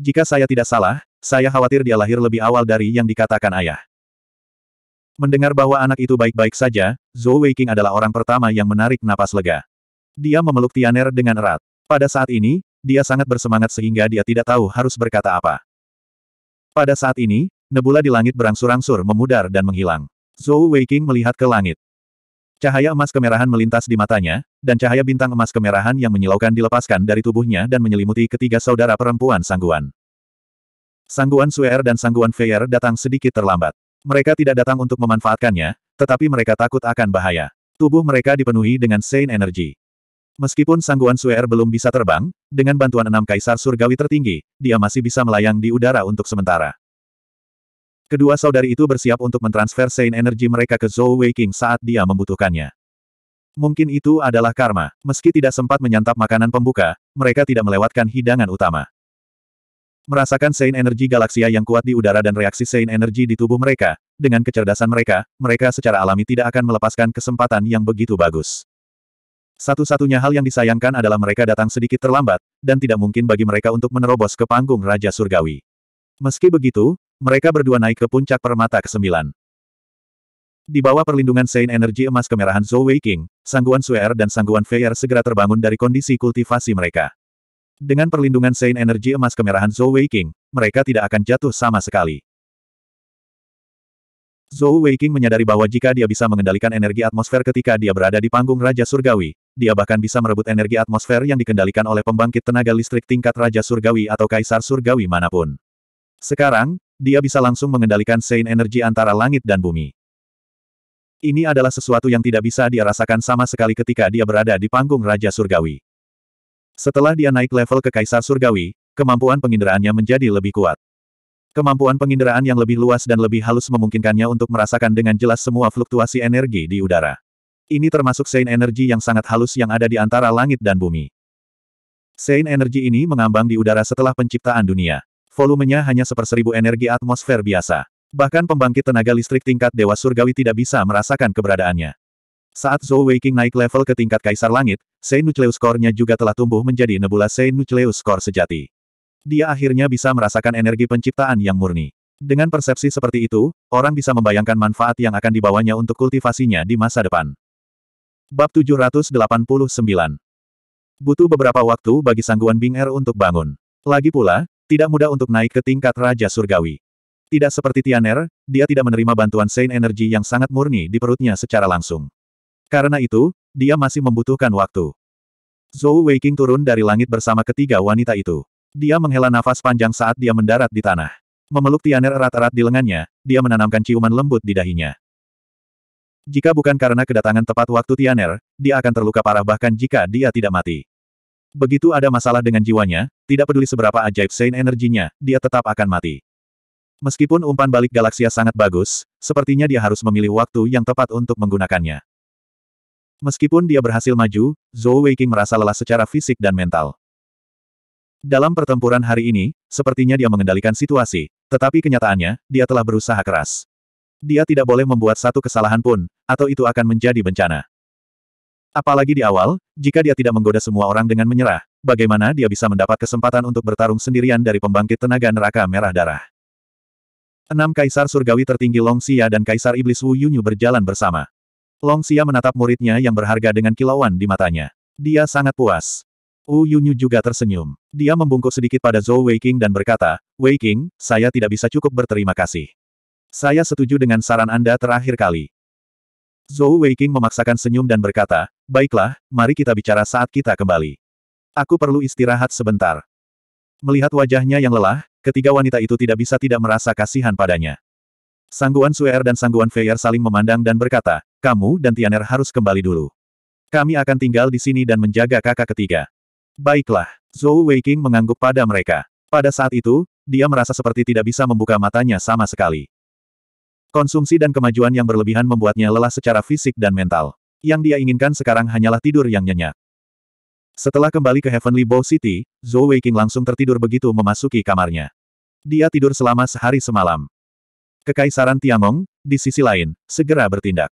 Jika saya tidak salah, saya khawatir dia lahir lebih awal dari yang dikatakan ayah. Mendengar bahwa anak itu baik-baik saja, Zhou Weiqing adalah orang pertama yang menarik napas lega. Dia memeluk Tianer dengan erat. Pada saat ini, dia sangat bersemangat sehingga dia tidak tahu harus berkata apa. Pada saat ini, nebula di langit berangsur-angsur memudar dan menghilang. Zhou Weiqing melihat ke langit. Cahaya emas kemerahan melintas di matanya, dan cahaya bintang emas kemerahan yang menyilaukan dilepaskan dari tubuhnya dan menyelimuti ketiga saudara perempuan Sangguan. Sangguan Suer er dan Sangguan Feier datang sedikit terlambat. Mereka tidak datang untuk memanfaatkannya, tetapi mereka takut akan bahaya. Tubuh mereka dipenuhi dengan Saint Energi. Meskipun Sangguan Suer belum bisa terbang, dengan bantuan enam kaisar surgawi tertinggi, dia masih bisa melayang di udara untuk sementara. Kedua saudari itu bersiap untuk mentransfer Saint Energi mereka ke Zhou Weiqing saat dia membutuhkannya. Mungkin itu adalah karma. Meski tidak sempat menyantap makanan pembuka, mereka tidak melewatkan hidangan utama. Merasakan sein energi Galaksia yang kuat di udara dan reaksi sein energi di tubuh mereka, dengan kecerdasan mereka, mereka secara alami tidak akan melepaskan kesempatan yang begitu bagus. Satu-satunya hal yang disayangkan adalah mereka datang sedikit terlambat, dan tidak mungkin bagi mereka untuk menerobos ke panggung Raja Surgawi. Meski begitu, mereka berdua naik ke puncak permata ke-9. Di bawah perlindungan sein energi emas kemerahan Zhou Weiqing, Sangguan Suer er dan Sangguan Feier segera terbangun dari kondisi kultivasi mereka. Dengan perlindungan Sein Energi emas kemerahan Zhou Weiqing, mereka tidak akan jatuh sama sekali. Zhou Weiqing menyadari bahwa jika dia bisa mengendalikan energi atmosfer ketika dia berada di panggung Raja Surgawi, dia bahkan bisa merebut energi atmosfer yang dikendalikan oleh pembangkit tenaga listrik tingkat Raja Surgawi atau Kaisar Surgawi manapun. Sekarang, dia bisa langsung mengendalikan Sein energi antara langit dan bumi. Ini adalah sesuatu yang tidak bisa dia rasakan sama sekali ketika dia berada di panggung Raja Surgawi. Setelah dia naik level ke Kaisar Surgawi, kemampuan penginderaannya menjadi lebih kuat. Kemampuan penginderaan yang lebih luas dan lebih halus memungkinkannya untuk merasakan dengan jelas semua fluktuasi energi di udara. Ini termasuk Sein energi yang sangat halus yang ada di antara langit dan bumi. Sein energi ini mengambang di udara setelah penciptaan dunia. Volumenya hanya seperseribu energi atmosfer biasa. Bahkan pembangkit tenaga listrik tingkat Dewa Surgawi tidak bisa merasakan keberadaannya. Saat Zhou Weiking naik level ke tingkat Kaisar Langit, Sein Nucleus Core-nya juga telah tumbuh menjadi nebula Sein Nucleus Core sejati. Dia akhirnya bisa merasakan energi penciptaan yang murni. Dengan persepsi seperti itu, orang bisa membayangkan manfaat yang akan dibawanya untuk kultivasinya di masa depan. Bab 789 Butuh beberapa waktu bagi sangguan Bing Er untuk bangun. Lagi pula, tidak mudah untuk naik ke tingkat Raja Surgawi. Tidak seperti Tianer, dia tidak menerima bantuan Sein Energy yang sangat murni di perutnya secara langsung. Karena itu, dia masih membutuhkan waktu. Zhou Weiqing turun dari langit bersama ketiga wanita itu. Dia menghela nafas panjang saat dia mendarat di tanah. Memeluk Tianer erat-erat di lengannya, dia menanamkan ciuman lembut di dahinya. Jika bukan karena kedatangan tepat waktu Tianer, dia akan terluka parah bahkan jika dia tidak mati. Begitu ada masalah dengan jiwanya, tidak peduli seberapa ajaib sein energinya, dia tetap akan mati. Meskipun umpan balik Galaksia sangat bagus, sepertinya dia harus memilih waktu yang tepat untuk menggunakannya. Meskipun dia berhasil maju, Zhou Weiqing merasa lelah secara fisik dan mental. Dalam pertempuran hari ini, sepertinya dia mengendalikan situasi, tetapi kenyataannya, dia telah berusaha keras. Dia tidak boleh membuat satu kesalahan pun, atau itu akan menjadi bencana. Apalagi di awal, jika dia tidak menggoda semua orang dengan menyerah, bagaimana dia bisa mendapat kesempatan untuk bertarung sendirian dari pembangkit tenaga neraka merah darah. Enam kaisar surgawi tertinggi Long Xia dan kaisar iblis Wu Yunyu berjalan bersama. Long Xia menatap muridnya yang berharga dengan kilauan di matanya. Dia sangat puas. Wu Yunyu juga tersenyum. Dia membungkuk sedikit pada Zhou Weiqing dan berkata, Weiqing, saya tidak bisa cukup berterima kasih. Saya setuju dengan saran Anda terakhir kali. Zhou Weiqing memaksakan senyum dan berkata, Baiklah, mari kita bicara saat kita kembali. Aku perlu istirahat sebentar. Melihat wajahnya yang lelah, ketiga wanita itu tidak bisa tidak merasa kasihan padanya. Sangguan Suer dan Sangguan Feier saling memandang dan berkata, kamu dan Tianer harus kembali dulu. Kami akan tinggal di sini dan menjaga kakak ketiga. Baiklah, Zhou Weiqing mengangguk pada mereka. Pada saat itu, dia merasa seperti tidak bisa membuka matanya sama sekali. Konsumsi dan kemajuan yang berlebihan membuatnya lelah secara fisik dan mental. Yang dia inginkan sekarang hanyalah tidur yang nyenyak. Setelah kembali ke Heavenly Bow City, Zhou Weiqing langsung tertidur begitu memasuki kamarnya. Dia tidur selama sehari semalam. Kekaisaran Tiamong, di sisi lain, segera bertindak.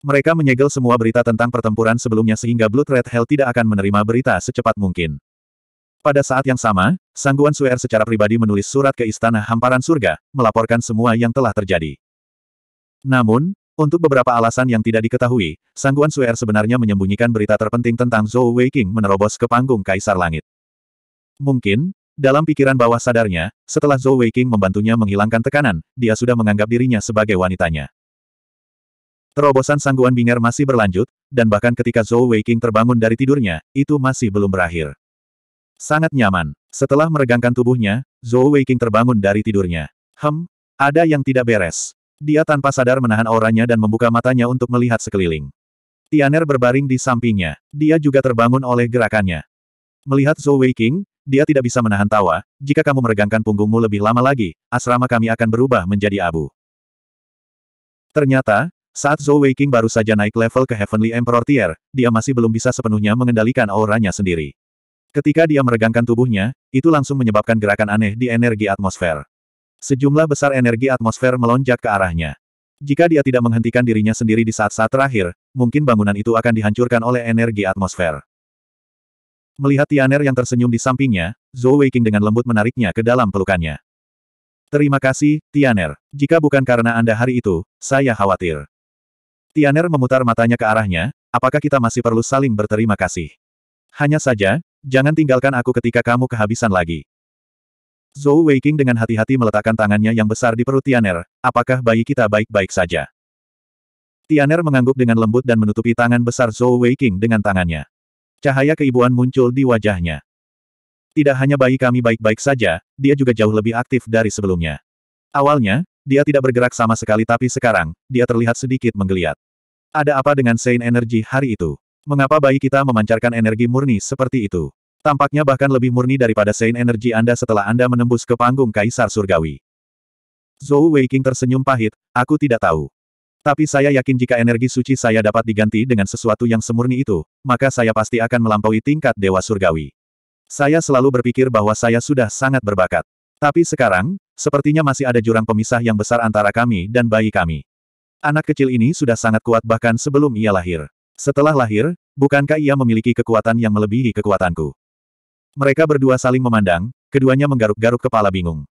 Mereka menyegel semua berita tentang pertempuran sebelumnya sehingga Blood Red Hell tidak akan menerima berita secepat mungkin. Pada saat yang sama, Sangguan Suer secara pribadi menulis surat ke Istana Hamparan Surga, melaporkan semua yang telah terjadi. Namun, untuk beberapa alasan yang tidak diketahui, Sangguan Suer sebenarnya menyembunyikan berita terpenting tentang Zhou Weiqing menerobos ke panggung Kaisar Langit. Mungkin, dalam pikiran bawah sadarnya, setelah Zhou Weiqing membantunya menghilangkan tekanan, dia sudah menganggap dirinya sebagai wanitanya. Terobosan sangguan binger masih berlanjut, dan bahkan ketika Zhou Weiqing terbangun dari tidurnya, itu masih belum berakhir. Sangat nyaman. Setelah meregangkan tubuhnya, Zhou Weiqing terbangun dari tidurnya. Hem, ada yang tidak beres. Dia tanpa sadar menahan auranya dan membuka matanya untuk melihat sekeliling. Tianer berbaring di sampingnya. Dia juga terbangun oleh gerakannya. Melihat Zhou Weiqing, dia tidak bisa menahan tawa, jika kamu meregangkan punggungmu lebih lama lagi, asrama kami akan berubah menjadi abu. Ternyata, saat Zhou Weiqing baru saja naik level ke Heavenly Emperor Tier, dia masih belum bisa sepenuhnya mengendalikan auranya sendiri. Ketika dia meregangkan tubuhnya, itu langsung menyebabkan gerakan aneh di energi atmosfer. Sejumlah besar energi atmosfer melonjak ke arahnya. Jika dia tidak menghentikan dirinya sendiri di saat-saat terakhir, mungkin bangunan itu akan dihancurkan oleh energi atmosfer. Melihat Tianer yang tersenyum di sampingnya, Zhou Weiqing dengan lembut menariknya ke dalam pelukannya. Terima kasih, Tianer. Jika bukan karena Anda hari itu, saya khawatir. Tianer memutar matanya ke arahnya, apakah kita masih perlu saling berterima kasih? Hanya saja, jangan tinggalkan aku ketika kamu kehabisan lagi. Zhou Weiqing dengan hati-hati meletakkan tangannya yang besar di perut Tianer, apakah bayi kita baik-baik saja? Tianer mengangguk dengan lembut dan menutupi tangan besar Zhou Weiqing dengan tangannya. Cahaya keibuan muncul di wajahnya. Tidak hanya bayi kami baik-baik saja, dia juga jauh lebih aktif dari sebelumnya. Awalnya, dia tidak bergerak sama sekali tapi sekarang, dia terlihat sedikit menggeliat. Ada apa dengan sein Energy hari itu? Mengapa bayi kita memancarkan energi murni seperti itu? Tampaknya bahkan lebih murni daripada sein Energy Anda setelah Anda menembus ke panggung Kaisar Surgawi. Zhou Weiking tersenyum pahit, aku tidak tahu. Tapi saya yakin jika energi suci saya dapat diganti dengan sesuatu yang semurni itu, maka saya pasti akan melampaui tingkat Dewa Surgawi. Saya selalu berpikir bahwa saya sudah sangat berbakat. Tapi sekarang, sepertinya masih ada jurang pemisah yang besar antara kami dan bayi kami. Anak kecil ini sudah sangat kuat bahkan sebelum ia lahir. Setelah lahir, bukankah ia memiliki kekuatan yang melebihi kekuatanku? Mereka berdua saling memandang, keduanya menggaruk-garuk kepala bingung.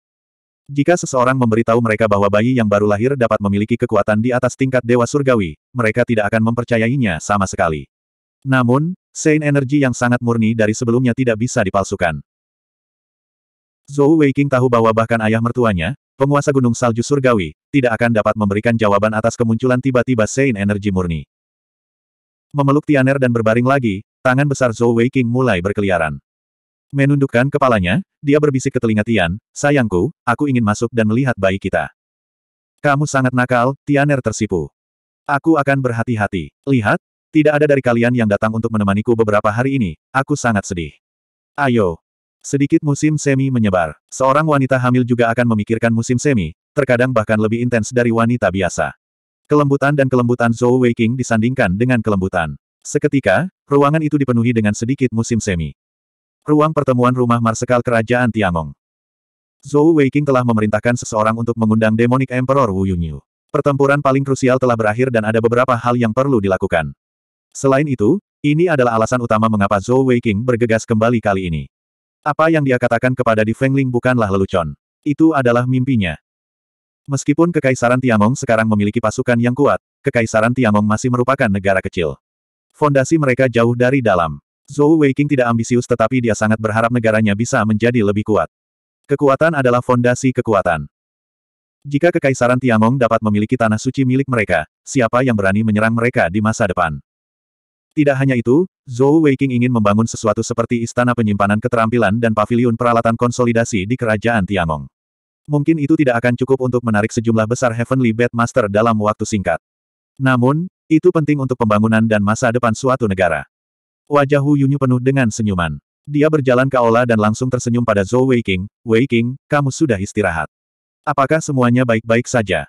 Jika seseorang memberitahu mereka bahwa bayi yang baru lahir dapat memiliki kekuatan di atas tingkat dewa surgawi, mereka tidak akan mempercayainya sama sekali. Namun, Sein energi yang sangat murni dari sebelumnya tidak bisa dipalsukan. Zhou Weiqing tahu bahwa bahkan ayah mertuanya, penguasa Gunung Salju Surgawi, tidak akan dapat memberikan jawaban atas kemunculan tiba-tiba Sein energi murni. Memeluk Tianer dan berbaring lagi, tangan besar Zhou Weiqing mulai berkeliaran. Menundukkan kepalanya, dia berbisik ke telinga Tian, sayangku, aku ingin masuk dan melihat bayi kita. Kamu sangat nakal, Tianer tersipu. Aku akan berhati-hati. Lihat, tidak ada dari kalian yang datang untuk menemaniku beberapa hari ini, aku sangat sedih. Ayo. Sedikit musim semi menyebar. Seorang wanita hamil juga akan memikirkan musim semi, terkadang bahkan lebih intens dari wanita biasa. Kelembutan dan kelembutan Zhou Weiqing disandingkan dengan kelembutan. Seketika, ruangan itu dipenuhi dengan sedikit musim semi. Ruang pertemuan rumah Marsekal Kerajaan Tiangong. Zhou Weiqing telah memerintahkan seseorang untuk mengundang Demonic Emperor Wu Yunyu. Pertempuran paling krusial telah berakhir dan ada beberapa hal yang perlu dilakukan. Selain itu, ini adalah alasan utama mengapa Zhou Weiqing bergegas kembali kali ini. Apa yang dia katakan kepada Di Fengling bukanlah lelucon. Itu adalah mimpinya. Meskipun Kekaisaran Tiangong sekarang memiliki pasukan yang kuat, Kekaisaran Tiangong masih merupakan negara kecil. Fondasi mereka jauh dari dalam. Zhou Weiqing tidak ambisius tetapi dia sangat berharap negaranya bisa menjadi lebih kuat. Kekuatan adalah fondasi kekuatan. Jika Kekaisaran Tiangong dapat memiliki tanah suci milik mereka, siapa yang berani menyerang mereka di masa depan? Tidak hanya itu, Zhou Weiqing ingin membangun sesuatu seperti istana penyimpanan keterampilan dan paviliun peralatan konsolidasi di kerajaan Tiangong. Mungkin itu tidak akan cukup untuk menarik sejumlah besar Heavenly Bed Master dalam waktu singkat. Namun, itu penting untuk pembangunan dan masa depan suatu negara. Wajah Hu Yunyu penuh dengan senyuman. Dia berjalan ke aula dan langsung tersenyum pada Zhou Weiqing. Weiqing, kamu sudah istirahat. Apakah semuanya baik-baik saja?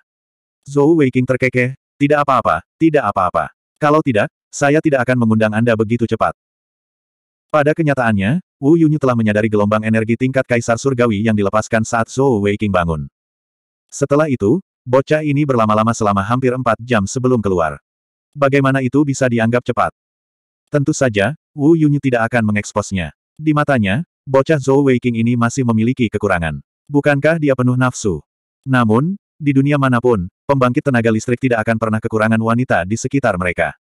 Zhou Weiqing terkekeh, tidak apa-apa, tidak apa-apa. Kalau tidak, saya tidak akan mengundang Anda begitu cepat. Pada kenyataannya, Wu Yunyu telah menyadari gelombang energi tingkat Kaisar Surgawi yang dilepaskan saat Zhou Weiqing bangun. Setelah itu, bocah ini berlama-lama selama hampir empat jam sebelum keluar. Bagaimana itu bisa dianggap cepat? Tentu saja, Wu Yunyu tidak akan mengeksposnya. Di matanya, bocah Zhou Weiqing ini masih memiliki kekurangan. Bukankah dia penuh nafsu? Namun, di dunia manapun, pembangkit tenaga listrik tidak akan pernah kekurangan wanita di sekitar mereka.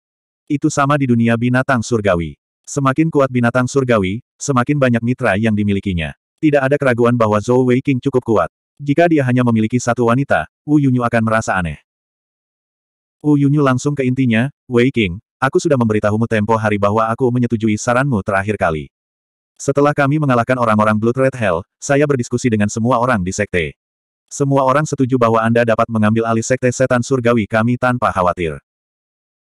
Itu sama di dunia binatang surgawi. Semakin kuat binatang surgawi, semakin banyak mitra yang dimilikinya. Tidak ada keraguan bahwa Zhou Weiqing cukup kuat. Jika dia hanya memiliki satu wanita, Wu Yunyu akan merasa aneh. Wu Yunyu langsung ke intinya, Wei Aku sudah memberitahumu tempo hari bahwa aku menyetujui saranmu terakhir kali. Setelah kami mengalahkan orang-orang Blood Red Hell, saya berdiskusi dengan semua orang di sekte. Semua orang setuju bahwa Anda dapat mengambil alih sekte setan surgawi kami tanpa khawatir.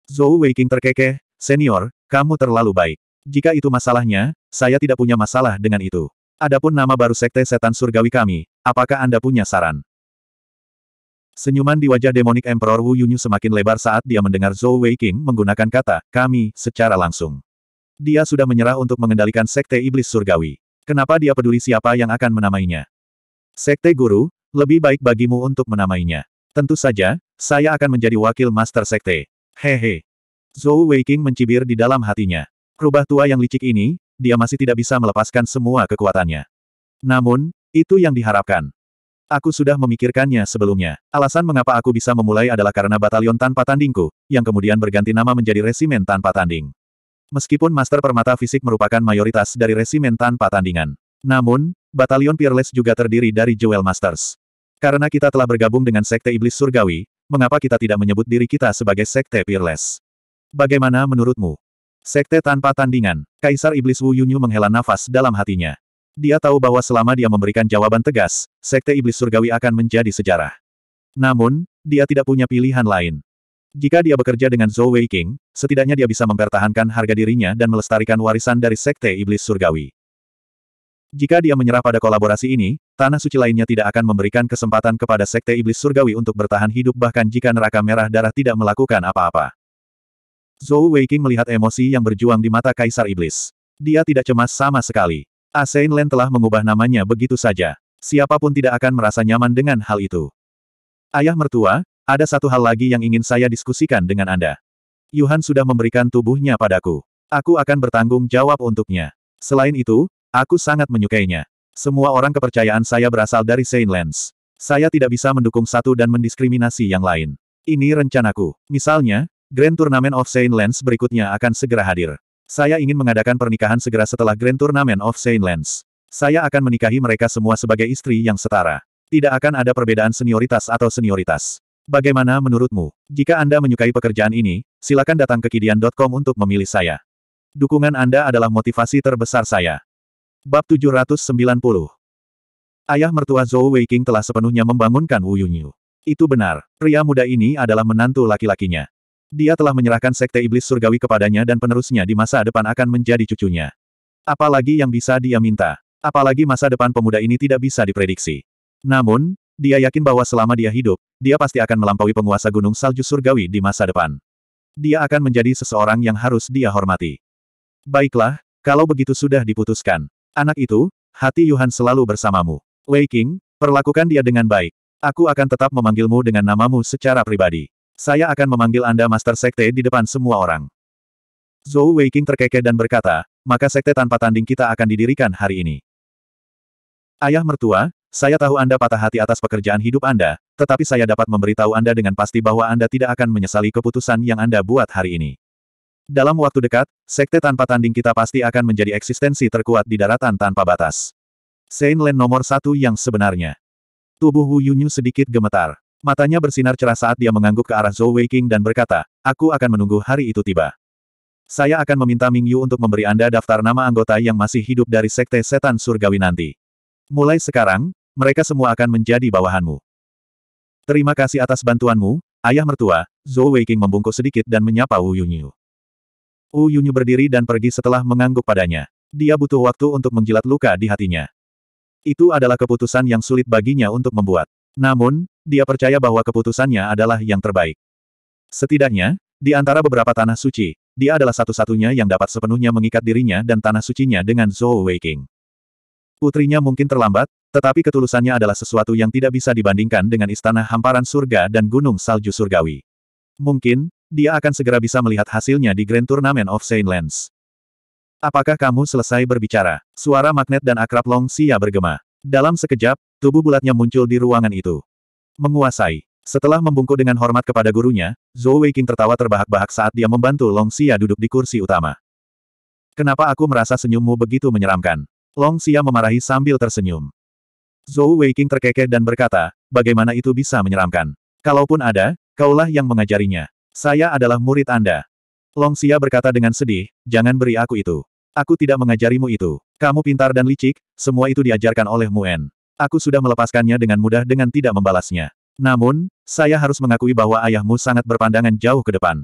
Zhou Weiqing terkekeh, senior, kamu terlalu baik. Jika itu masalahnya, saya tidak punya masalah dengan itu. Adapun nama baru sekte setan surgawi kami, apakah Anda punya saran? Senyuman di wajah demonik Emperor Wu Yunyu semakin lebar saat dia mendengar Zhou Weiqing menggunakan kata, kami, secara langsung. Dia sudah menyerah untuk mengendalikan Sekte Iblis Surgawi. Kenapa dia peduli siapa yang akan menamainya? Sekte Guru, lebih baik bagimu untuk menamainya. Tentu saja, saya akan menjadi wakil Master Sekte. Hehe. Zhou Weiqing mencibir di dalam hatinya. Rubah tua yang licik ini, dia masih tidak bisa melepaskan semua kekuatannya. Namun, itu yang diharapkan. Aku sudah memikirkannya sebelumnya. Alasan mengapa aku bisa memulai adalah karena batalion tanpa tandingku, yang kemudian berganti nama menjadi resimen tanpa tanding. Meskipun Master Permata Fisik merupakan mayoritas dari resimen tanpa tandingan. Namun, batalion Peerless juga terdiri dari Jewel Masters. Karena kita telah bergabung dengan Sekte Iblis Surgawi, mengapa kita tidak menyebut diri kita sebagai Sekte Peerless? Bagaimana menurutmu? Sekte tanpa tandingan, Kaisar Iblis Wu Yunyu menghela nafas dalam hatinya. Dia tahu bahwa selama dia memberikan jawaban tegas, Sekte Iblis Surgawi akan menjadi sejarah. Namun, dia tidak punya pilihan lain. Jika dia bekerja dengan Zhou Weiqing, setidaknya dia bisa mempertahankan harga dirinya dan melestarikan warisan dari Sekte Iblis Surgawi. Jika dia menyerah pada kolaborasi ini, Tanah Suci lainnya tidak akan memberikan kesempatan kepada Sekte Iblis Surgawi untuk bertahan hidup bahkan jika Neraka Merah Darah tidak melakukan apa-apa. Zhou Weiqing melihat emosi yang berjuang di mata Kaisar Iblis. Dia tidak cemas sama sekali. Asein Len telah mengubah namanya begitu saja. Siapapun tidak akan merasa nyaman dengan hal itu. Ayah mertua, ada satu hal lagi yang ingin saya diskusikan dengan Anda. Yuhan sudah memberikan tubuhnya padaku. Aku akan bertanggung jawab untuknya. Selain itu, aku sangat menyukainya. Semua orang kepercayaan saya berasal dari Saint Lens. Saya tidak bisa mendukung satu dan mendiskriminasi yang lain. Ini rencanaku. Misalnya, Grand Tournament of Saint Lens berikutnya akan segera hadir. Saya ingin mengadakan pernikahan segera setelah Grand Tournament of Saint Saya akan menikahi mereka semua sebagai istri yang setara. Tidak akan ada perbedaan senioritas atau senioritas. Bagaimana menurutmu? Jika Anda menyukai pekerjaan ini, silakan datang ke kidian.com untuk memilih saya. Dukungan Anda adalah motivasi terbesar saya. Bab 790 Ayah mertua Zhou Weiking telah sepenuhnya membangunkan Wu Yunyu. Itu benar, pria muda ini adalah menantu laki-lakinya. Dia telah menyerahkan sekte iblis surgawi kepadanya dan penerusnya di masa depan akan menjadi cucunya. Apalagi yang bisa dia minta. Apalagi masa depan pemuda ini tidak bisa diprediksi. Namun, dia yakin bahwa selama dia hidup, dia pasti akan melampaui penguasa gunung salju surgawi di masa depan. Dia akan menjadi seseorang yang harus dia hormati. Baiklah, kalau begitu sudah diputuskan. Anak itu, hati Yuhan selalu bersamamu. Wei King, perlakukan dia dengan baik. Aku akan tetap memanggilmu dengan namamu secara pribadi. Saya akan memanggil Anda Master Sekte di depan semua orang. Zhou Weiqing terkekeh dan berkata, maka sekte tanpa tanding kita akan didirikan hari ini. Ayah mertua, saya tahu Anda patah hati atas pekerjaan hidup Anda, tetapi saya dapat memberitahu Anda dengan pasti bahwa Anda tidak akan menyesali keputusan yang Anda buat hari ini. Dalam waktu dekat, sekte tanpa tanding kita pasti akan menjadi eksistensi terkuat di daratan tanpa batas. Saint Len nomor satu yang sebenarnya. Tubuh Wu Yunyu sedikit gemetar. Matanya bersinar cerah saat dia mengangguk ke arah Zhou Weiqing dan berkata, aku akan menunggu hari itu tiba. Saya akan meminta Ming Yu untuk memberi Anda daftar nama anggota yang masih hidup dari Sekte Setan Surgawi nanti. Mulai sekarang, mereka semua akan menjadi bawahanmu. Terima kasih atas bantuanmu, ayah mertua, Zhou Weiqing membungkuk sedikit dan menyapa Wu Yunyu. Wu Yunyu berdiri dan pergi setelah mengangguk padanya. Dia butuh waktu untuk menjilat luka di hatinya. Itu adalah keputusan yang sulit baginya untuk membuat. Namun, dia percaya bahwa keputusannya adalah yang terbaik. Setidaknya, di antara beberapa tanah suci, dia adalah satu-satunya yang dapat sepenuhnya mengikat dirinya dan tanah sucinya dengan Zhou Weiqing. Putrinya mungkin terlambat, tetapi ketulusannya adalah sesuatu yang tidak bisa dibandingkan dengan istana hamparan surga dan gunung salju surgawi. Mungkin, dia akan segera bisa melihat hasilnya di Grand Tournament of Saint Lands. Apakah kamu selesai berbicara? Suara magnet dan akrab Long Xia bergema. Dalam sekejap, tubuh bulatnya muncul di ruangan itu. Menguasai. Setelah membungkuk dengan hormat kepada gurunya, Zhou Weiqing tertawa terbahak-bahak saat dia membantu Long Xia duduk di kursi utama. Kenapa aku merasa senyummu begitu menyeramkan? Long Xia memarahi sambil tersenyum. Zhou Weiqing terkekeh dan berkata, bagaimana itu bisa menyeramkan? Kalaupun ada, kaulah yang mengajarinya. Saya adalah murid Anda. Long Xia berkata dengan sedih, jangan beri aku itu. Aku tidak mengajarimu itu. Kamu pintar dan licik, semua itu diajarkan oleh Muen. Aku sudah melepaskannya dengan mudah dengan tidak membalasnya. Namun, saya harus mengakui bahwa ayahmu sangat berpandangan jauh ke depan.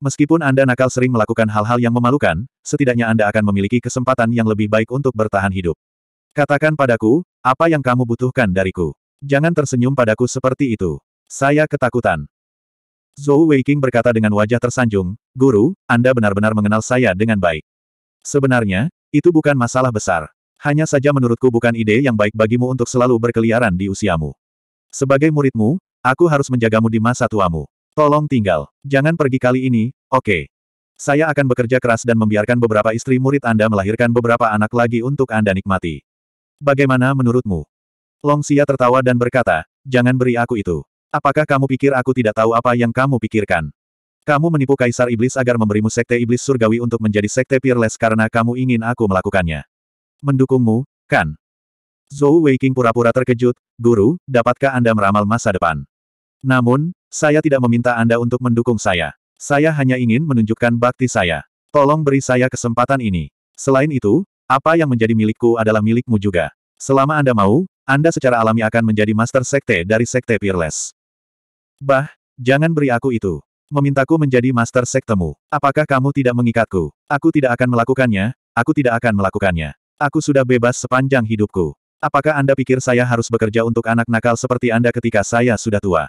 Meskipun Anda nakal sering melakukan hal-hal yang memalukan, setidaknya Anda akan memiliki kesempatan yang lebih baik untuk bertahan hidup. Katakan padaku, apa yang kamu butuhkan dariku. Jangan tersenyum padaku seperti itu. Saya ketakutan. Zhou Weiqing berkata dengan wajah tersanjung, Guru, Anda benar-benar mengenal saya dengan baik. Sebenarnya, itu bukan masalah besar. Hanya saja menurutku bukan ide yang baik bagimu untuk selalu berkeliaran di usiamu. Sebagai muridmu, aku harus menjagamu di masa tuamu. Tolong tinggal. Jangan pergi kali ini, oke. Okay. Saya akan bekerja keras dan membiarkan beberapa istri murid Anda melahirkan beberapa anak lagi untuk Anda nikmati. Bagaimana menurutmu? Long Xia tertawa dan berkata, jangan beri aku itu. Apakah kamu pikir aku tidak tahu apa yang kamu pikirkan? Kamu menipu Kaisar Iblis agar memberimu Sekte Iblis Surgawi untuk menjadi Sekte Peerless karena kamu ingin aku melakukannya. Mendukungmu, kan? Zhou Weiqing pura-pura terkejut, Guru, dapatkah Anda meramal masa depan? Namun, saya tidak meminta Anda untuk mendukung saya. Saya hanya ingin menunjukkan bakti saya. Tolong beri saya kesempatan ini. Selain itu, apa yang menjadi milikku adalah milikmu juga. Selama Anda mau, Anda secara alami akan menjadi Master Sekte dari Sekte Peerless. Bah, jangan beri aku itu. Memintaku menjadi master sektemu. Apakah kamu tidak mengikatku? Aku tidak akan melakukannya, aku tidak akan melakukannya. Aku sudah bebas sepanjang hidupku. Apakah Anda pikir saya harus bekerja untuk anak nakal seperti Anda ketika saya sudah tua?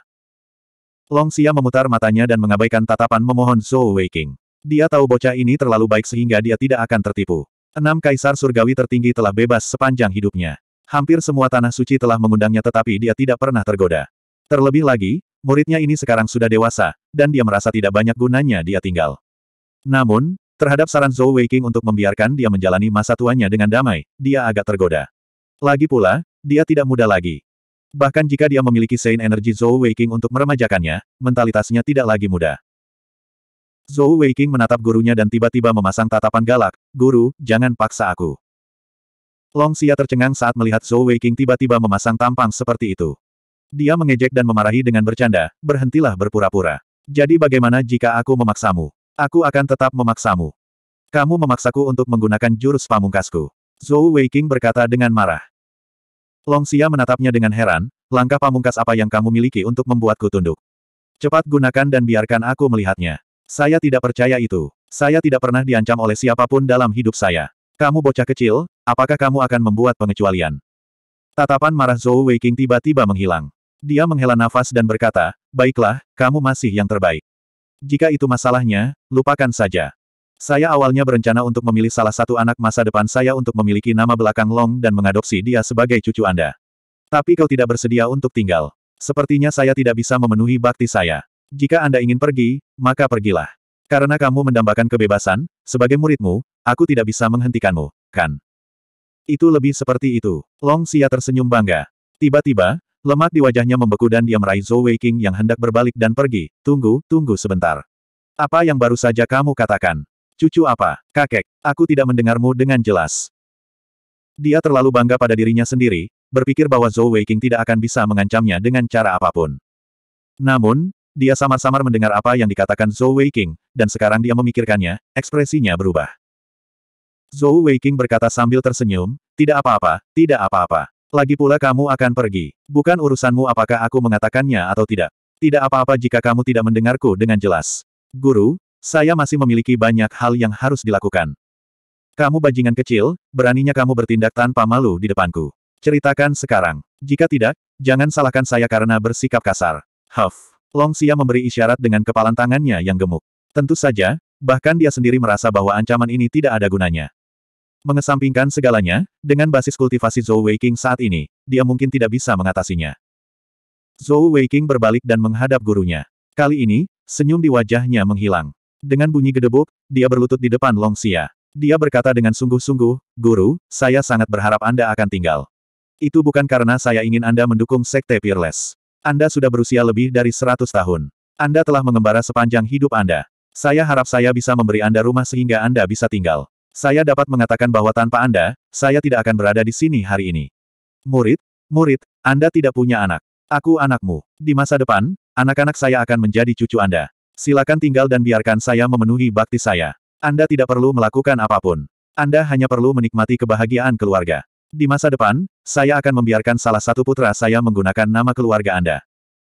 Long Xia memutar matanya dan mengabaikan tatapan memohon Zhou Weiking. Dia tahu bocah ini terlalu baik sehingga dia tidak akan tertipu. Enam kaisar surgawi tertinggi telah bebas sepanjang hidupnya. Hampir semua tanah suci telah mengundangnya tetapi dia tidak pernah tergoda. Terlebih lagi, Muridnya ini sekarang sudah dewasa, dan dia merasa tidak banyak gunanya dia tinggal. Namun, terhadap saran Zhou Weiqing untuk membiarkan dia menjalani masa tuanya dengan damai, dia agak tergoda. Lagi pula, dia tidak muda lagi. Bahkan jika dia memiliki sein energi Zhou Weiqing untuk meremajakannya, mentalitasnya tidak lagi muda. Zhou Weiqing menatap gurunya dan tiba-tiba memasang tatapan galak, Guru, jangan paksa aku. Long Xia tercengang saat melihat Zhou Weiqing tiba-tiba memasang tampang seperti itu. Dia mengejek dan memarahi dengan bercanda, berhentilah berpura-pura. Jadi bagaimana jika aku memaksamu? Aku akan tetap memaksamu. Kamu memaksaku untuk menggunakan jurus pamungkasku. Zhou Weiqing berkata dengan marah. Long Xia menatapnya dengan heran, langkah pamungkas apa yang kamu miliki untuk membuatku tunduk? Cepat gunakan dan biarkan aku melihatnya. Saya tidak percaya itu. Saya tidak pernah diancam oleh siapapun dalam hidup saya. Kamu bocah kecil, apakah kamu akan membuat pengecualian? Tatapan marah Zhou Weiqing tiba-tiba menghilang. Dia menghela nafas dan berkata, Baiklah, kamu masih yang terbaik. Jika itu masalahnya, lupakan saja. Saya awalnya berencana untuk memilih salah satu anak masa depan saya untuk memiliki nama belakang Long dan mengadopsi dia sebagai cucu Anda. Tapi kau tidak bersedia untuk tinggal. Sepertinya saya tidak bisa memenuhi bakti saya. Jika Anda ingin pergi, maka pergilah. Karena kamu mendambakan kebebasan, sebagai muridmu, aku tidak bisa menghentikanmu, kan? Itu lebih seperti itu. Long Xia tersenyum bangga. Tiba-tiba, Lemak di wajahnya membeku dan dia meraih Zhou Weiqing yang hendak berbalik dan pergi. Tunggu, tunggu sebentar. Apa yang baru saja kamu katakan? Cucu apa? Kakek, aku tidak mendengarmu dengan jelas. Dia terlalu bangga pada dirinya sendiri, berpikir bahwa Zhou Weiqing tidak akan bisa mengancamnya dengan cara apapun. Namun, dia samar-samar mendengar apa yang dikatakan Zhou Weiqing, dan sekarang dia memikirkannya, ekspresinya berubah. Zhou Weiqing berkata sambil tersenyum, tidak apa-apa, tidak apa-apa. Lagi pula kamu akan pergi. Bukan urusanmu apakah aku mengatakannya atau tidak. Tidak apa-apa jika kamu tidak mendengarku dengan jelas. Guru, saya masih memiliki banyak hal yang harus dilakukan. Kamu bajingan kecil, beraninya kamu bertindak tanpa malu di depanku. Ceritakan sekarang. Jika tidak, jangan salahkan saya karena bersikap kasar. Huff. Long Xia memberi isyarat dengan kepalan tangannya yang gemuk. Tentu saja, bahkan dia sendiri merasa bahwa ancaman ini tidak ada gunanya. Mengesampingkan segalanya, dengan basis kultivasi Zhou Weiqing saat ini, dia mungkin tidak bisa mengatasinya. Zhou Weiqing berbalik dan menghadap gurunya. Kali ini, senyum di wajahnya menghilang. Dengan bunyi gedebuk, dia berlutut di depan Long Xia. Dia berkata dengan sungguh-sungguh, Guru, saya sangat berharap Anda akan tinggal. Itu bukan karena saya ingin Anda mendukung Sekte Peerless. Anda sudah berusia lebih dari 100 tahun. Anda telah mengembara sepanjang hidup Anda. Saya harap saya bisa memberi Anda rumah sehingga Anda bisa tinggal. Saya dapat mengatakan bahwa tanpa Anda, saya tidak akan berada di sini hari ini. Murid, murid, Anda tidak punya anak. Aku anakmu. Di masa depan, anak-anak saya akan menjadi cucu Anda. Silakan tinggal dan biarkan saya memenuhi bakti saya. Anda tidak perlu melakukan apapun. Anda hanya perlu menikmati kebahagiaan keluarga. Di masa depan, saya akan membiarkan salah satu putra saya menggunakan nama keluarga Anda.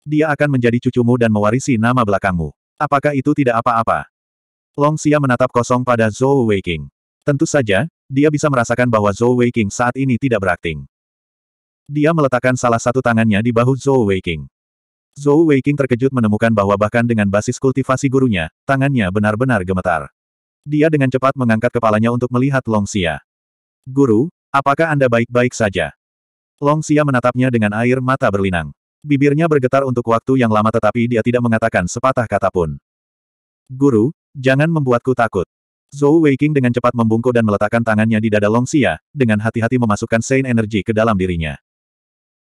Dia akan menjadi cucumu dan mewarisi nama belakangmu. Apakah itu tidak apa-apa? Long Xia menatap kosong pada Zhou Weiqing. Tentu saja, dia bisa merasakan bahwa Zhou Weiqing saat ini tidak berakting. Dia meletakkan salah satu tangannya di bahu Zhou Weiqing. Zhou Weiqing terkejut menemukan bahwa bahkan dengan basis kultivasi gurunya, tangannya benar-benar gemetar. Dia dengan cepat mengangkat kepalanya untuk melihat Long Xia. Guru, apakah Anda baik-baik saja? Long Xia menatapnya dengan air mata berlinang. Bibirnya bergetar untuk waktu yang lama tetapi dia tidak mengatakan sepatah kata pun. Guru, jangan membuatku takut. Zhou Weiqing dengan cepat membungkuk dan meletakkan tangannya di dada Long Xia, dengan hati-hati memasukkan Sein Energy ke dalam dirinya.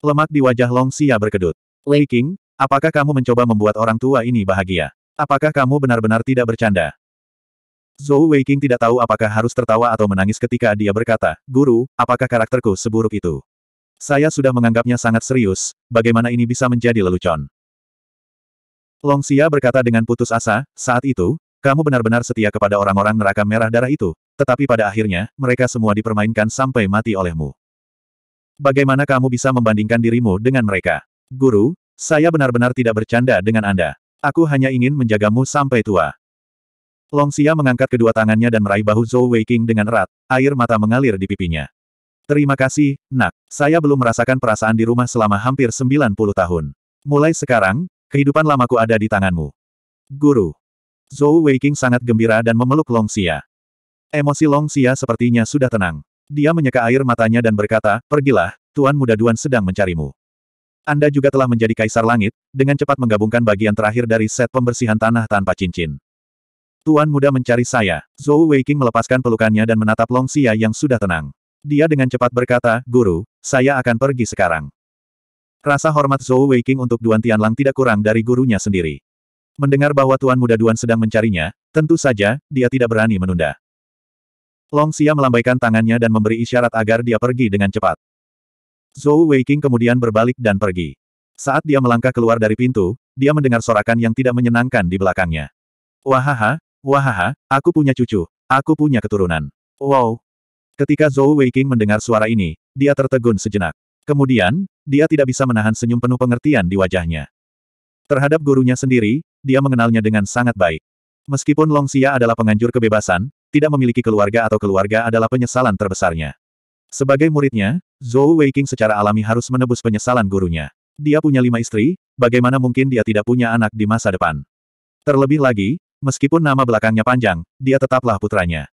Lemak di wajah Long Xia berkedut. Weiqing, apakah kamu mencoba membuat orang tua ini bahagia? Apakah kamu benar-benar tidak bercanda? Zhou Weiqing tidak tahu apakah harus tertawa atau menangis ketika dia berkata, Guru, apakah karakterku seburuk itu? Saya sudah menganggapnya sangat serius, bagaimana ini bisa menjadi lelucon? Long Xia berkata dengan putus asa, saat itu, kamu benar-benar setia kepada orang-orang neraka merah darah itu, tetapi pada akhirnya, mereka semua dipermainkan sampai mati olehmu. Bagaimana kamu bisa membandingkan dirimu dengan mereka? Guru, saya benar-benar tidak bercanda dengan Anda. Aku hanya ingin menjagamu sampai tua. Long Xia mengangkat kedua tangannya dan meraih bahu Zhou Weiqing dengan erat, air mata mengalir di pipinya. Terima kasih, nak. Saya belum merasakan perasaan di rumah selama hampir 90 tahun. Mulai sekarang, kehidupan lamaku ada di tanganmu. Guru, Zhou Weiqing sangat gembira dan memeluk Long Xia. Emosi Long Xia sepertinya sudah tenang. Dia menyeka air matanya dan berkata, Pergilah, Tuan Muda Duan sedang mencarimu. Anda juga telah menjadi kaisar langit, dengan cepat menggabungkan bagian terakhir dari set pembersihan tanah tanpa cincin. Tuan muda mencari saya. Zhou Weiqing melepaskan pelukannya dan menatap Long Xia yang sudah tenang. Dia dengan cepat berkata, Guru, saya akan pergi sekarang. Rasa hormat Zhou Weiqing untuk Duan Tianlang tidak kurang dari gurunya sendiri. Mendengar bahwa Tuan Muda Duan sedang mencarinya, tentu saja, dia tidak berani menunda. Long Xia melambaikan tangannya dan memberi isyarat agar dia pergi dengan cepat. Zhou Weiqing kemudian berbalik dan pergi. Saat dia melangkah keluar dari pintu, dia mendengar sorakan yang tidak menyenangkan di belakangnya. Wahaha, wahaha, aku punya cucu, aku punya keturunan. Wow. Ketika Zhou Weiqing mendengar suara ini, dia tertegun sejenak. Kemudian, dia tidak bisa menahan senyum penuh pengertian di wajahnya. Terhadap gurunya sendiri, dia mengenalnya dengan sangat baik. Meskipun Long Xia adalah penganjur kebebasan, tidak memiliki keluarga atau keluarga adalah penyesalan terbesarnya. Sebagai muridnya, Zhou Weiqing secara alami harus menebus penyesalan gurunya. Dia punya lima istri, bagaimana mungkin dia tidak punya anak di masa depan? Terlebih lagi, meskipun nama belakangnya panjang, dia tetaplah putranya.